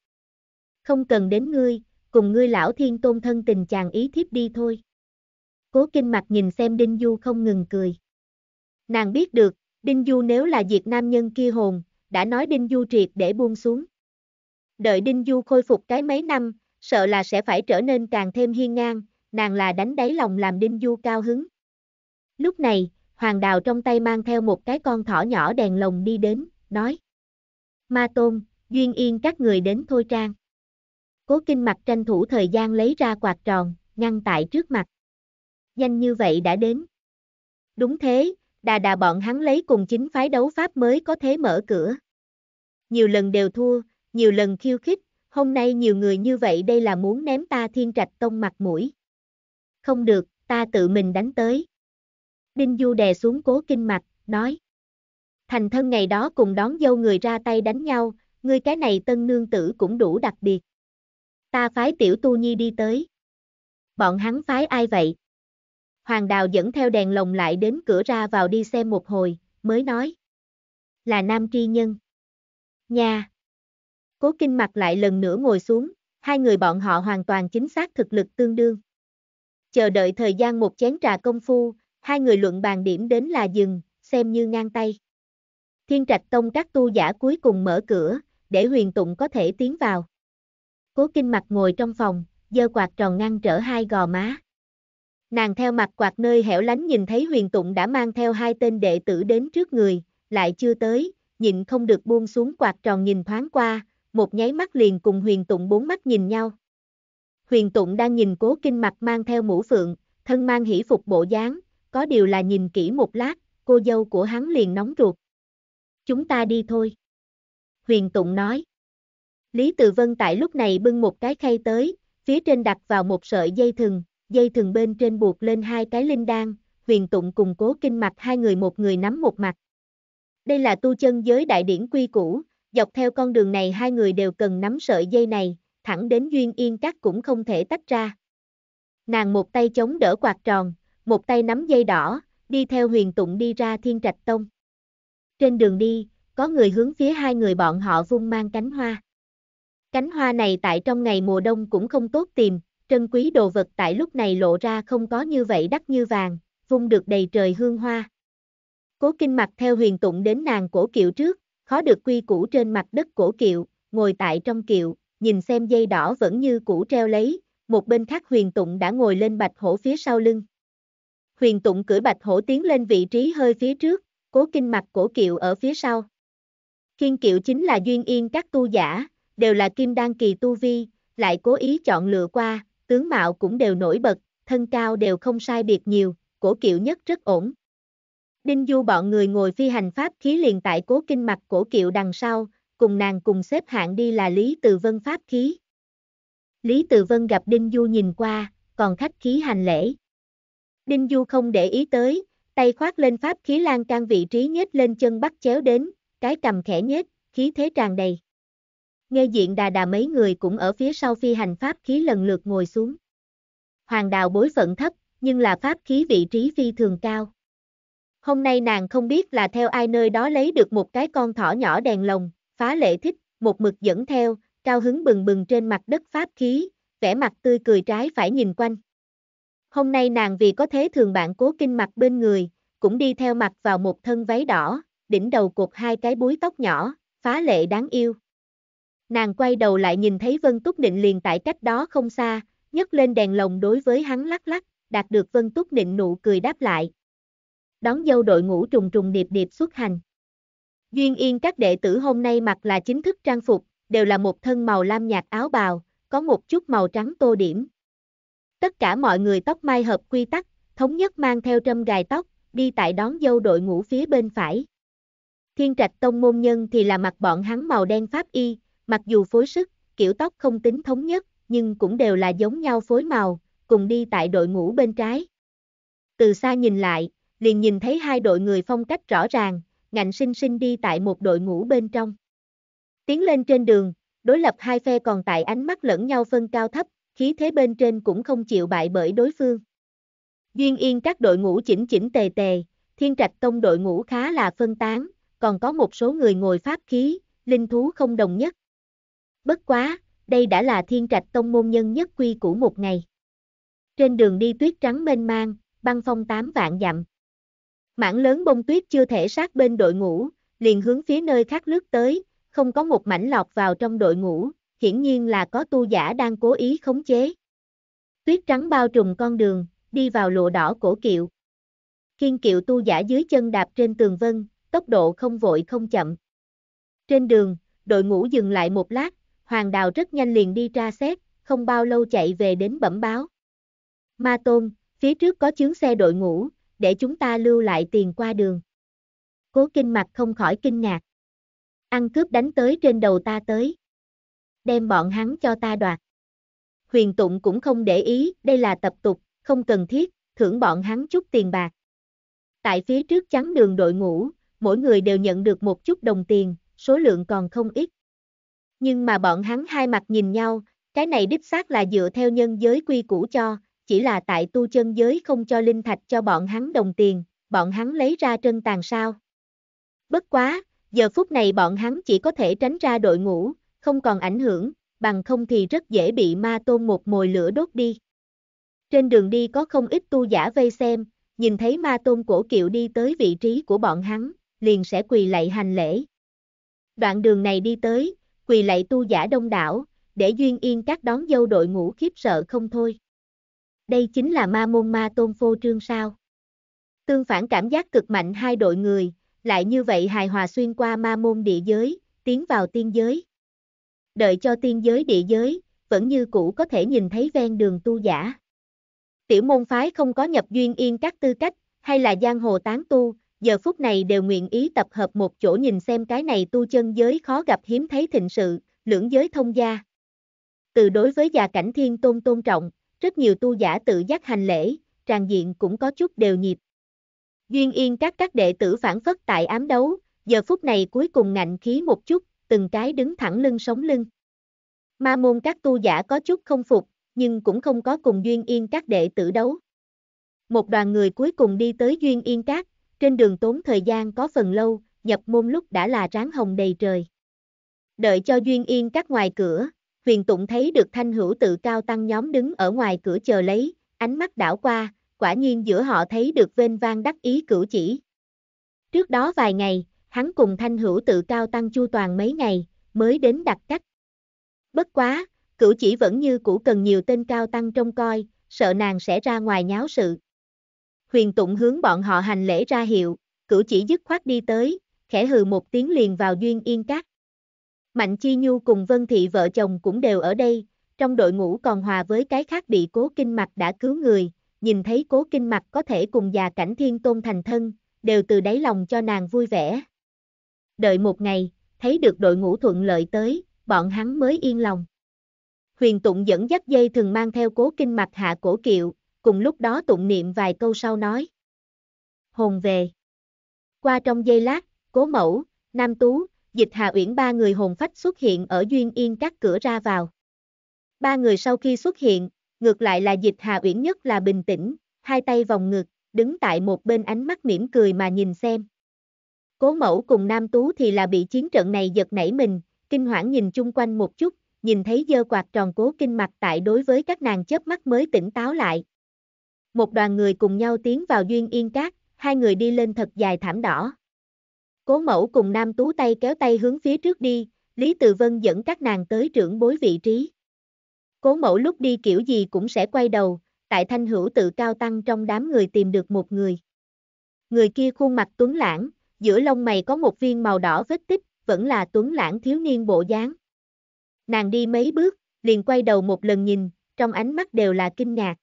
Không cần đến ngươi, cùng ngươi lão thiên tôn thân tình chàng ý thiếp đi thôi. Cố kinh mặt nhìn xem Đinh Du không ngừng cười. Nàng biết được, Đinh Du nếu là diệt nam nhân kia hồn, đã nói Đinh Du triệt để buông xuống. Đợi Đinh Du khôi phục cái mấy năm, sợ là sẽ phải trở nên càng thêm hiên ngang, nàng là đánh đáy lòng làm Đinh Du cao hứng. Lúc này, Hoàng Đào trong tay mang theo một cái con thỏ nhỏ đèn lồng đi đến, nói. Ma Tôn, Duyên Yên các người đến Thôi Trang. Cố Kinh Mặt tranh thủ thời gian lấy ra quạt tròn, ngăn tại trước mặt. Nhanh như vậy đã đến. Đúng thế, đà đà bọn hắn lấy cùng chính phái đấu pháp mới có thế mở cửa. Nhiều lần đều thua, nhiều lần khiêu khích, hôm nay nhiều người như vậy đây là muốn ném ta thiên trạch tông mặt mũi. Không được, ta tự mình đánh tới. Đinh Du đè xuống cố kinh mạch, nói. Thành thân ngày đó cùng đón dâu người ra tay đánh nhau, người cái này tân nương tử cũng đủ đặc biệt. Ta phái tiểu tu nhi đi tới. Bọn hắn phái ai vậy? Hoàng Đào dẫn theo đèn lồng lại đến cửa ra vào đi xem một hồi, mới nói. Là nam tri nhân. Nha! Cố kinh mặt lại lần nữa ngồi xuống, hai người bọn họ hoàn toàn chính xác thực lực tương đương. Chờ đợi thời gian một chén trà công phu, hai người luận bàn điểm đến là dừng, xem như ngang tay. Thiên trạch tông các tu giả cuối cùng mở cửa, để huyền tụng có thể tiến vào. Cố kinh mặt ngồi trong phòng, dơ quạt tròn ngăn trở hai gò má. Nàng theo mặt quạt nơi hẻo lánh nhìn thấy huyền tụng đã mang theo hai tên đệ tử đến trước người, lại chưa tới, nhịn không được buông xuống quạt tròn nhìn thoáng qua, một nháy mắt liền cùng huyền tụng bốn mắt nhìn nhau. Huyền tụng đang nhìn cố kinh mặt mang theo mũ phượng, thân mang hỷ phục bộ dáng, có điều là nhìn kỹ một lát, cô dâu của hắn liền nóng ruột. Chúng ta đi thôi. Huyền tụng nói. Lý Tự Vân tại lúc này bưng một cái khay tới, phía trên đặt vào một sợi dây thừng, dây thường bên trên buộc lên hai cái linh đan, Huyền tụng cùng cố kinh mạch hai người một người nắm một mặt. Đây là tu chân giới đại điển quy củ, dọc theo con đường này hai người đều cần nắm sợi dây này, thẳng đến duyên yên các cũng không thể tách ra. Nàng một tay chống đỡ quạt tròn, một tay nắm dây đỏ, đi theo huyền tụng đi ra thiên trạch tông. Trên đường đi, có người hướng phía hai người bọn họ vung mang cánh hoa. Cánh hoa này tại trong ngày mùa đông cũng không tốt tìm, trân quý đồ vật tại lúc này lộ ra không có như vậy đắt như vàng, vung được đầy trời hương hoa. Cố kinh mặt theo huyền tụng đến nàng cổ kiệu trước, khó được quy củ trên mặt đất cổ kiệu, ngồi tại trong kiệu, nhìn xem dây đỏ vẫn như cũ treo lấy, một bên khác huyền tụng đã ngồi lên bạch hổ phía sau lưng. Huyền tụng cử bạch hổ tiến lên vị trí hơi phía trước, cố kinh mặt cổ kiệu ở phía sau. Kiên kiệu chính là duyên yên các tu giả, đều là kim đan kỳ tu vi, lại cố ý chọn lựa qua, tướng mạo cũng đều nổi bật, thân cao đều không sai biệt nhiều, cổ kiệu nhất rất ổn. Đinh Du bọn người ngồi phi hành pháp khí liền tại cố kinh mặt cổ kiệu đằng sau, cùng nàng cùng xếp hạng đi là Lý Từ Vân pháp khí. Lý Từ Vân gặp Đinh Du nhìn qua, còn khách khí hành lễ. Đinh Du không để ý tới, tay khoát lên pháp khí lan can vị trí nhét lên chân bắt chéo đến, cái cầm khẽ nhếch, khí thế tràn đầy. Nghe diện đà đà mấy người cũng ở phía sau phi hành pháp khí lần lượt ngồi xuống. Hoàng đào bối phận thấp, nhưng là pháp khí vị trí phi thường cao. Hôm nay nàng không biết là theo ai nơi đó lấy được một cái con thỏ nhỏ đèn lồng, phá lệ thích, một mực dẫn theo, cao hứng bừng bừng trên mặt đất pháp khí, vẻ mặt tươi cười trái phải nhìn quanh. Hôm nay nàng vì có thế thường bạn cố kinh mặt bên người, cũng đi theo mặt vào một thân váy đỏ, đỉnh đầu cột hai cái búi tóc nhỏ, phá lệ đáng yêu nàng quay đầu lại nhìn thấy Vân Túc Nịnh liền tại cách đó không xa, nhấc lên đèn lồng đối với hắn lắc lắc, đạt được Vân Túc Nịnh nụ cười đáp lại. Đón dâu đội ngũ trùng trùng điệp điệp xuất hành. Duyên Yên các đệ tử hôm nay mặc là chính thức trang phục, đều là một thân màu lam nhạt áo bào, có một chút màu trắng tô điểm. Tất cả mọi người tóc mai hợp quy tắc, thống nhất mang theo trâm gài tóc, đi tại đón dâu đội ngũ phía bên phải. Thiên trạch tông môn nhân thì là mặc bọn hắn màu đen pháp y, mặc dù phối sức, kiểu tóc không tính thống nhất, nhưng cũng đều là giống nhau phối màu, cùng đi tại đội ngũ bên trái. Từ xa nhìn lại, liền nhìn thấy hai đội người phong cách rõ ràng, ngạnh sinh sinh đi tại một đội ngũ bên trong. Tiến lên trên đường, đối lập hai phe còn tại ánh mắt lẫn nhau phân cao thấp, khí thế bên trên cũng không chịu bại bởi đối phương. Duyên yên các đội ngũ chỉnh chỉnh tề tề, thiên trạch tông đội ngũ khá là phân tán, còn có một số người ngồi pháp khí, linh thú không đồng nhất. Bất quá, đây đã là thiên trạch tông môn nhân nhất quy của một ngày. Trên đường đi tuyết trắng mênh mang, băng phong tám vạn dặm. Mảng lớn bông tuyết chưa thể sát bên đội ngũ, liền hướng phía nơi khác lướt tới, không có một mảnh lọt vào trong đội ngũ, hiển nhiên là có tu giả đang cố ý khống chế. Tuyết trắng bao trùm con đường, đi vào lụa đỏ cổ kiệu. Kiên kiệu tu giả dưới chân đạp trên tường vân, tốc độ không vội không chậm. Trên đường, đội ngũ dừng lại một lát, Hoàng Đào rất nhanh liền đi tra xét, không bao lâu chạy về đến bẩm báo. Ma Tôn, phía trước có chướng xe đội ngũ, để chúng ta lưu lại tiền qua đường. Cố kinh mặt không khỏi kinh ngạc. Ăn cướp đánh tới trên đầu ta tới. Đem bọn hắn cho ta đoạt. Huyền Tụng cũng không để ý, đây là tập tục, không cần thiết, thưởng bọn hắn chút tiền bạc. Tại phía trước chắn đường đội ngũ, mỗi người đều nhận được một chút đồng tiền, số lượng còn không ít nhưng mà bọn hắn hai mặt nhìn nhau, cái này đích xác là dựa theo nhân giới quy củ cho, chỉ là tại tu chân giới không cho linh thạch cho bọn hắn đồng tiền, bọn hắn lấy ra trân tàn sao. Bất quá, giờ phút này bọn hắn chỉ có thể tránh ra đội ngũ, không còn ảnh hưởng, bằng không thì rất dễ bị ma tôn một mồi lửa đốt đi. Trên đường đi có không ít tu giả vây xem, nhìn thấy ma tôn cổ kiệu đi tới vị trí của bọn hắn, liền sẽ quỳ lạy hành lễ. Đoạn đường này đi tới, quỳ lạy tu giả đông đảo, để duyên yên các đón dâu đội ngũ khiếp sợ không thôi. Đây chính là ma môn ma tôn phô trương sao. Tương phản cảm giác cực mạnh hai đội người, lại như vậy hài hòa xuyên qua ma môn địa giới, tiến vào tiên giới. Đợi cho tiên giới địa giới, vẫn như cũ có thể nhìn thấy ven đường tu giả. Tiểu môn phái không có nhập duyên yên các tư cách, hay là giang hồ tán tu, giờ phút này đều nguyện ý tập hợp một chỗ nhìn xem cái này tu chân giới khó gặp hiếm thấy thịnh sự, lưỡng giới thông gia. Từ đối với già cảnh thiên tôn tôn trọng, rất nhiều tu giả tự giác hành lễ, tràn diện cũng có chút đều nhịp. Duyên yên các các đệ tử phản phất tại ám đấu, giờ phút này cuối cùng ngạnh khí một chút, từng cái đứng thẳng lưng sống lưng. Ma môn các tu giả có chút không phục, nhưng cũng không có cùng Duyên Yên các đệ tử đấu. Một đoàn người cuối cùng đi tới Duyên Yên các, trên đường tốn thời gian có phần lâu, nhập môn lúc đã là ráng hồng đầy trời. Đợi cho Duyên Yên cắt ngoài cửa, huyền tụng thấy được thanh hữu tự cao tăng nhóm đứng ở ngoài cửa chờ lấy, ánh mắt đảo qua, quả nhiên giữa họ thấy được vênh vang đắc ý cửu chỉ. Trước đó vài ngày, hắn cùng thanh hữu tự cao tăng chu toàn mấy ngày, mới đến đặt cách. Bất quá, cửu chỉ vẫn như cũ cần nhiều tên cao tăng trông coi, sợ nàng sẽ ra ngoài nháo sự. Huyền Tụng hướng bọn họ hành lễ ra hiệu, cửu chỉ dứt khoát đi tới, khẽ hừ một tiếng liền vào Duyên Yên cát. Mạnh Chi Nhu cùng Vân Thị vợ chồng cũng đều ở đây, trong đội ngũ còn hòa với cái khác bị cố kinh mặt đã cứu người, nhìn thấy cố kinh mặt có thể cùng già cảnh thiên tôn thành thân, đều từ đáy lòng cho nàng vui vẻ. Đợi một ngày, thấy được đội ngũ thuận lợi tới, bọn hắn mới yên lòng. Huyền Tụng dẫn dắt dây thường mang theo cố kinh mặt hạ cổ kiệu, cùng lúc đó tụng niệm vài câu sau nói. Hồn về. Qua trong giây lát, Cố Mẫu, Nam Tú, Dịch Hà Uyển ba người hồn phách xuất hiện ở Duyên Yên các cửa ra vào. Ba người sau khi xuất hiện, ngược lại là Dịch Hà Uyển nhất là bình tĩnh, hai tay vòng ngực, đứng tại một bên ánh mắt mỉm cười mà nhìn xem. Cố Mẫu cùng Nam Tú thì là bị chiến trận này giật nảy mình, kinh hoảng nhìn chung quanh một chút, nhìn thấy dơ quạt tròn cố kinh mặt tại đối với các nàng chớp mắt mới tỉnh táo lại, một đoàn người cùng nhau tiến vào duyên yên cát, hai người đi lên thật dài thảm đỏ. Cố mẫu cùng nam tú tay kéo tay hướng phía trước đi, Lý Từ Vân dẫn các nàng tới trưởng bối vị trí. Cố mẫu lúc đi kiểu gì cũng sẽ quay đầu, tại thanh hữu tự cao tăng trong đám người tìm được một người. Người kia khuôn mặt tuấn lãng, giữa lông mày có một viên màu đỏ vết tích, vẫn là tuấn lãng thiếu niên bộ dáng. Nàng đi mấy bước, liền quay đầu một lần nhìn, trong ánh mắt đều là kinh ngạc.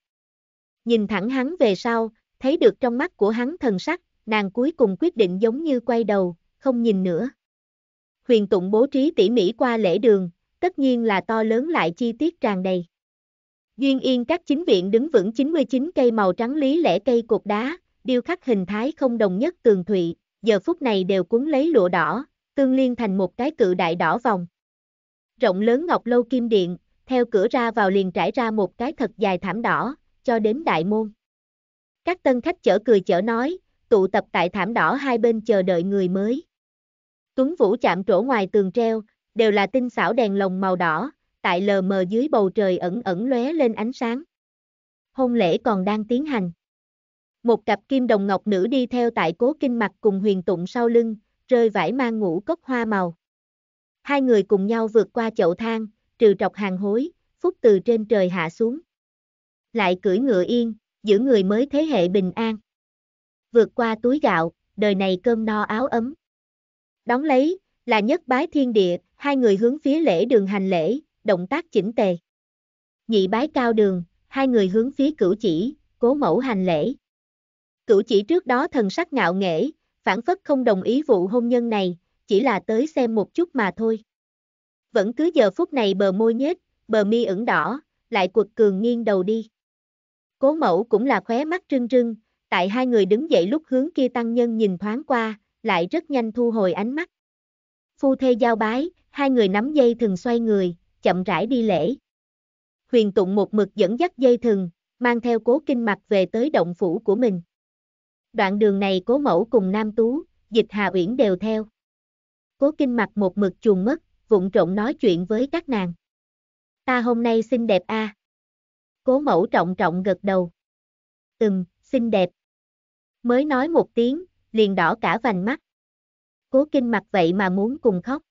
Nhìn thẳng hắn về sau, thấy được trong mắt của hắn thần sắc, nàng cuối cùng quyết định giống như quay đầu, không nhìn nữa. Huyền tụng bố trí tỉ mỉ qua lễ đường, tất nhiên là to lớn lại chi tiết tràn đầy. Duyên yên các chính viện đứng vững 99 cây màu trắng lý lẽ cây cột đá, điêu khắc hình thái không đồng nhất tường thụy, giờ phút này đều cuốn lấy lụa đỏ, tương liên thành một cái cự đại đỏ vòng. Rộng lớn ngọc lâu kim điện, theo cửa ra vào liền trải ra một cái thật dài thảm đỏ, cho đến đại môn. Các tân khách chở cười chở nói, tụ tập tại thảm đỏ hai bên chờ đợi người mới. Tuấn Vũ chạm trổ ngoài tường treo, đều là tinh xảo đèn lồng màu đỏ, tại lờ mờ dưới bầu trời ẩn ẩn lóe lên ánh sáng. Hôn lễ còn đang tiến hành. Một cặp kim đồng ngọc nữ đi theo tại cố kinh mặt cùng huyền tụng sau lưng, rơi vải mang ngũ cốc hoa màu. Hai người cùng nhau vượt qua chậu thang, trừ trọc hàng hối, phúc từ trên trời hạ xuống lại cưỡi ngựa yên, giữ người mới thế hệ bình an. Vượt qua túi gạo, đời này cơm no áo ấm. Đón lấy, là nhất bái thiên địa, hai người hướng phía lễ đường hành lễ, động tác chỉnh tề. Nhị bái cao đường, hai người hướng phía cửu chỉ, cố mẫu hành lễ. Cửu chỉ trước đó thần sắc ngạo nghễ, phản phất không đồng ý vụ hôn nhân này, chỉ là tới xem một chút mà thôi. Vẫn cứ giờ phút này bờ môi nhếch, bờ mi ửng đỏ, lại cuột cường nghiêng đầu đi. Cố mẫu cũng là khóe mắt trưng trưng, tại hai người đứng dậy lúc hướng kia tăng nhân nhìn thoáng qua, lại rất nhanh thu hồi ánh mắt. Phu thê giao bái, hai người nắm dây thừng xoay người, chậm rãi đi lễ. Huyền tụng một mực dẫn dắt dây thừng, mang theo cố kinh mạch về tới động phủ của mình. Đoạn đường này cố mẫu cùng Nam Tú, dịch Hà Uyển đều theo. Cố kinh mạch một mực chuồn mất, vụng trộn nói chuyện với các nàng. Ta hôm nay xinh đẹp a. À. Cố mẫu trọng trọng gật đầu. Từng, xinh đẹp. Mới nói một tiếng, liền đỏ cả vành mắt. Cố kinh mặt vậy mà muốn cùng khóc.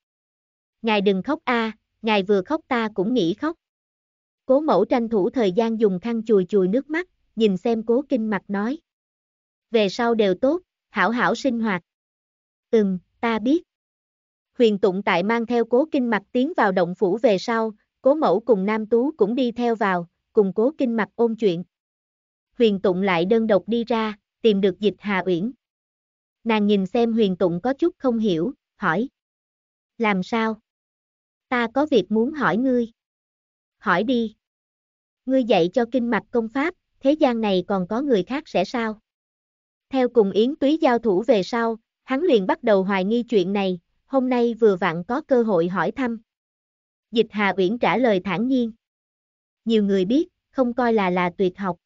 Ngài đừng khóc a, à, ngài vừa khóc ta cũng nghĩ khóc. Cố mẫu tranh thủ thời gian dùng khăn chùi chùi nước mắt, nhìn xem cố kinh mặt nói. Về sau đều tốt, hảo hảo sinh hoạt. Ừm, ta biết. Huyền Tụng tại mang theo cố kinh mặt tiến vào động phủ về sau, cố mẫu cùng Nam Tú cũng đi theo vào cùng cố kinh mặt ôn chuyện. Huyền Tụng lại đơn độc đi ra, tìm được dịch Hà Uyển. Nàng nhìn xem Huyền Tụng có chút không hiểu, hỏi. Làm sao? Ta có việc muốn hỏi ngươi. Hỏi đi. Ngươi dạy cho kinh mặt công pháp, thế gian này còn có người khác sẽ sao? Theo cùng Yến Túy giao thủ về sau, hắn liền bắt đầu hoài nghi chuyện này, hôm nay vừa vặn có cơ hội hỏi thăm. Dịch Hà Uyển trả lời thản nhiên nhiều người biết, không coi là là tuyệt học.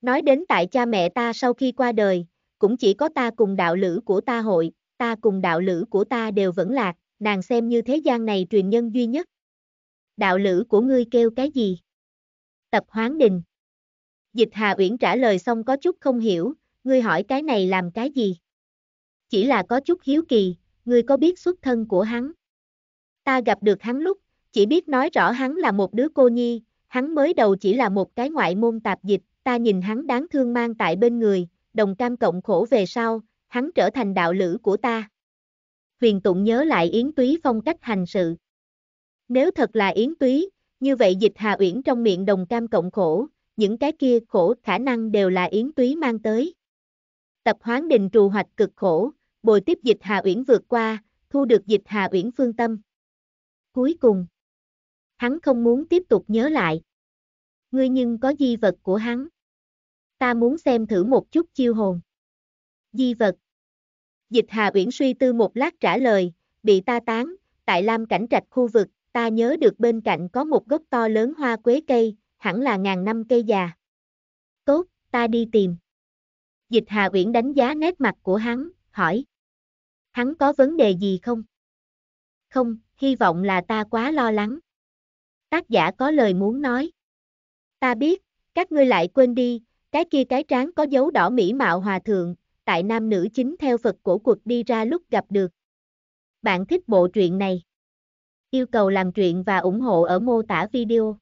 Nói đến tại cha mẹ ta sau khi qua đời, cũng chỉ có ta cùng đạo lữ của ta hội, ta cùng đạo lữ của ta đều vẫn lạc, nàng xem như thế gian này truyền nhân duy nhất. Đạo lữ của ngươi kêu cái gì? Tập Hoán Đình. Dịch Hà Uyển trả lời xong có chút không hiểu, ngươi hỏi cái này làm cái gì? Chỉ là có chút hiếu kỳ, ngươi có biết xuất thân của hắn? Ta gặp được hắn lúc, chỉ biết nói rõ hắn là một đứa cô nhi, Hắn mới đầu chỉ là một cái ngoại môn tạp dịch, ta nhìn hắn đáng thương mang tại bên người, đồng cam cộng khổ về sau, hắn trở thành đạo lữ của ta. Huyền Tụng nhớ lại Yến Túy phong cách hành sự. Nếu thật là Yến Túy, như vậy dịch Hà Uyển trong miệng đồng cam cộng khổ, những cái kia khổ khả năng đều là Yến Túy mang tới. Tập hoán đình trù hoạch cực khổ, bồi tiếp dịch Hà Uyển vượt qua, thu được dịch Hà Uyển phương tâm. Cuối cùng hắn không muốn tiếp tục nhớ lại. Ngươi nhưng có di vật của hắn. Ta muốn xem thử một chút chiêu hồn. Di vật. Dịch Hà Uyển suy tư một lát trả lời, bị ta tán, tại Lam Cảnh Trạch khu vực, ta nhớ được bên cạnh có một gốc to lớn hoa quế cây, hẳn là ngàn năm cây già. Tốt, ta đi tìm. Dịch Hà Uyển đánh giá nét mặt của hắn, hỏi. Hắn có vấn đề gì không? Không, hy vọng là ta quá lo lắng tác giả có lời muốn nói. Ta biết, các ngươi lại quên đi, cái kia cái tráng có dấu đỏ mỹ mạo hòa thượng, tại nam nữ chính theo Phật cổ cuộc đi ra lúc gặp được. Bạn thích bộ truyện này? Yêu cầu làm truyện và ủng hộ ở mô tả video.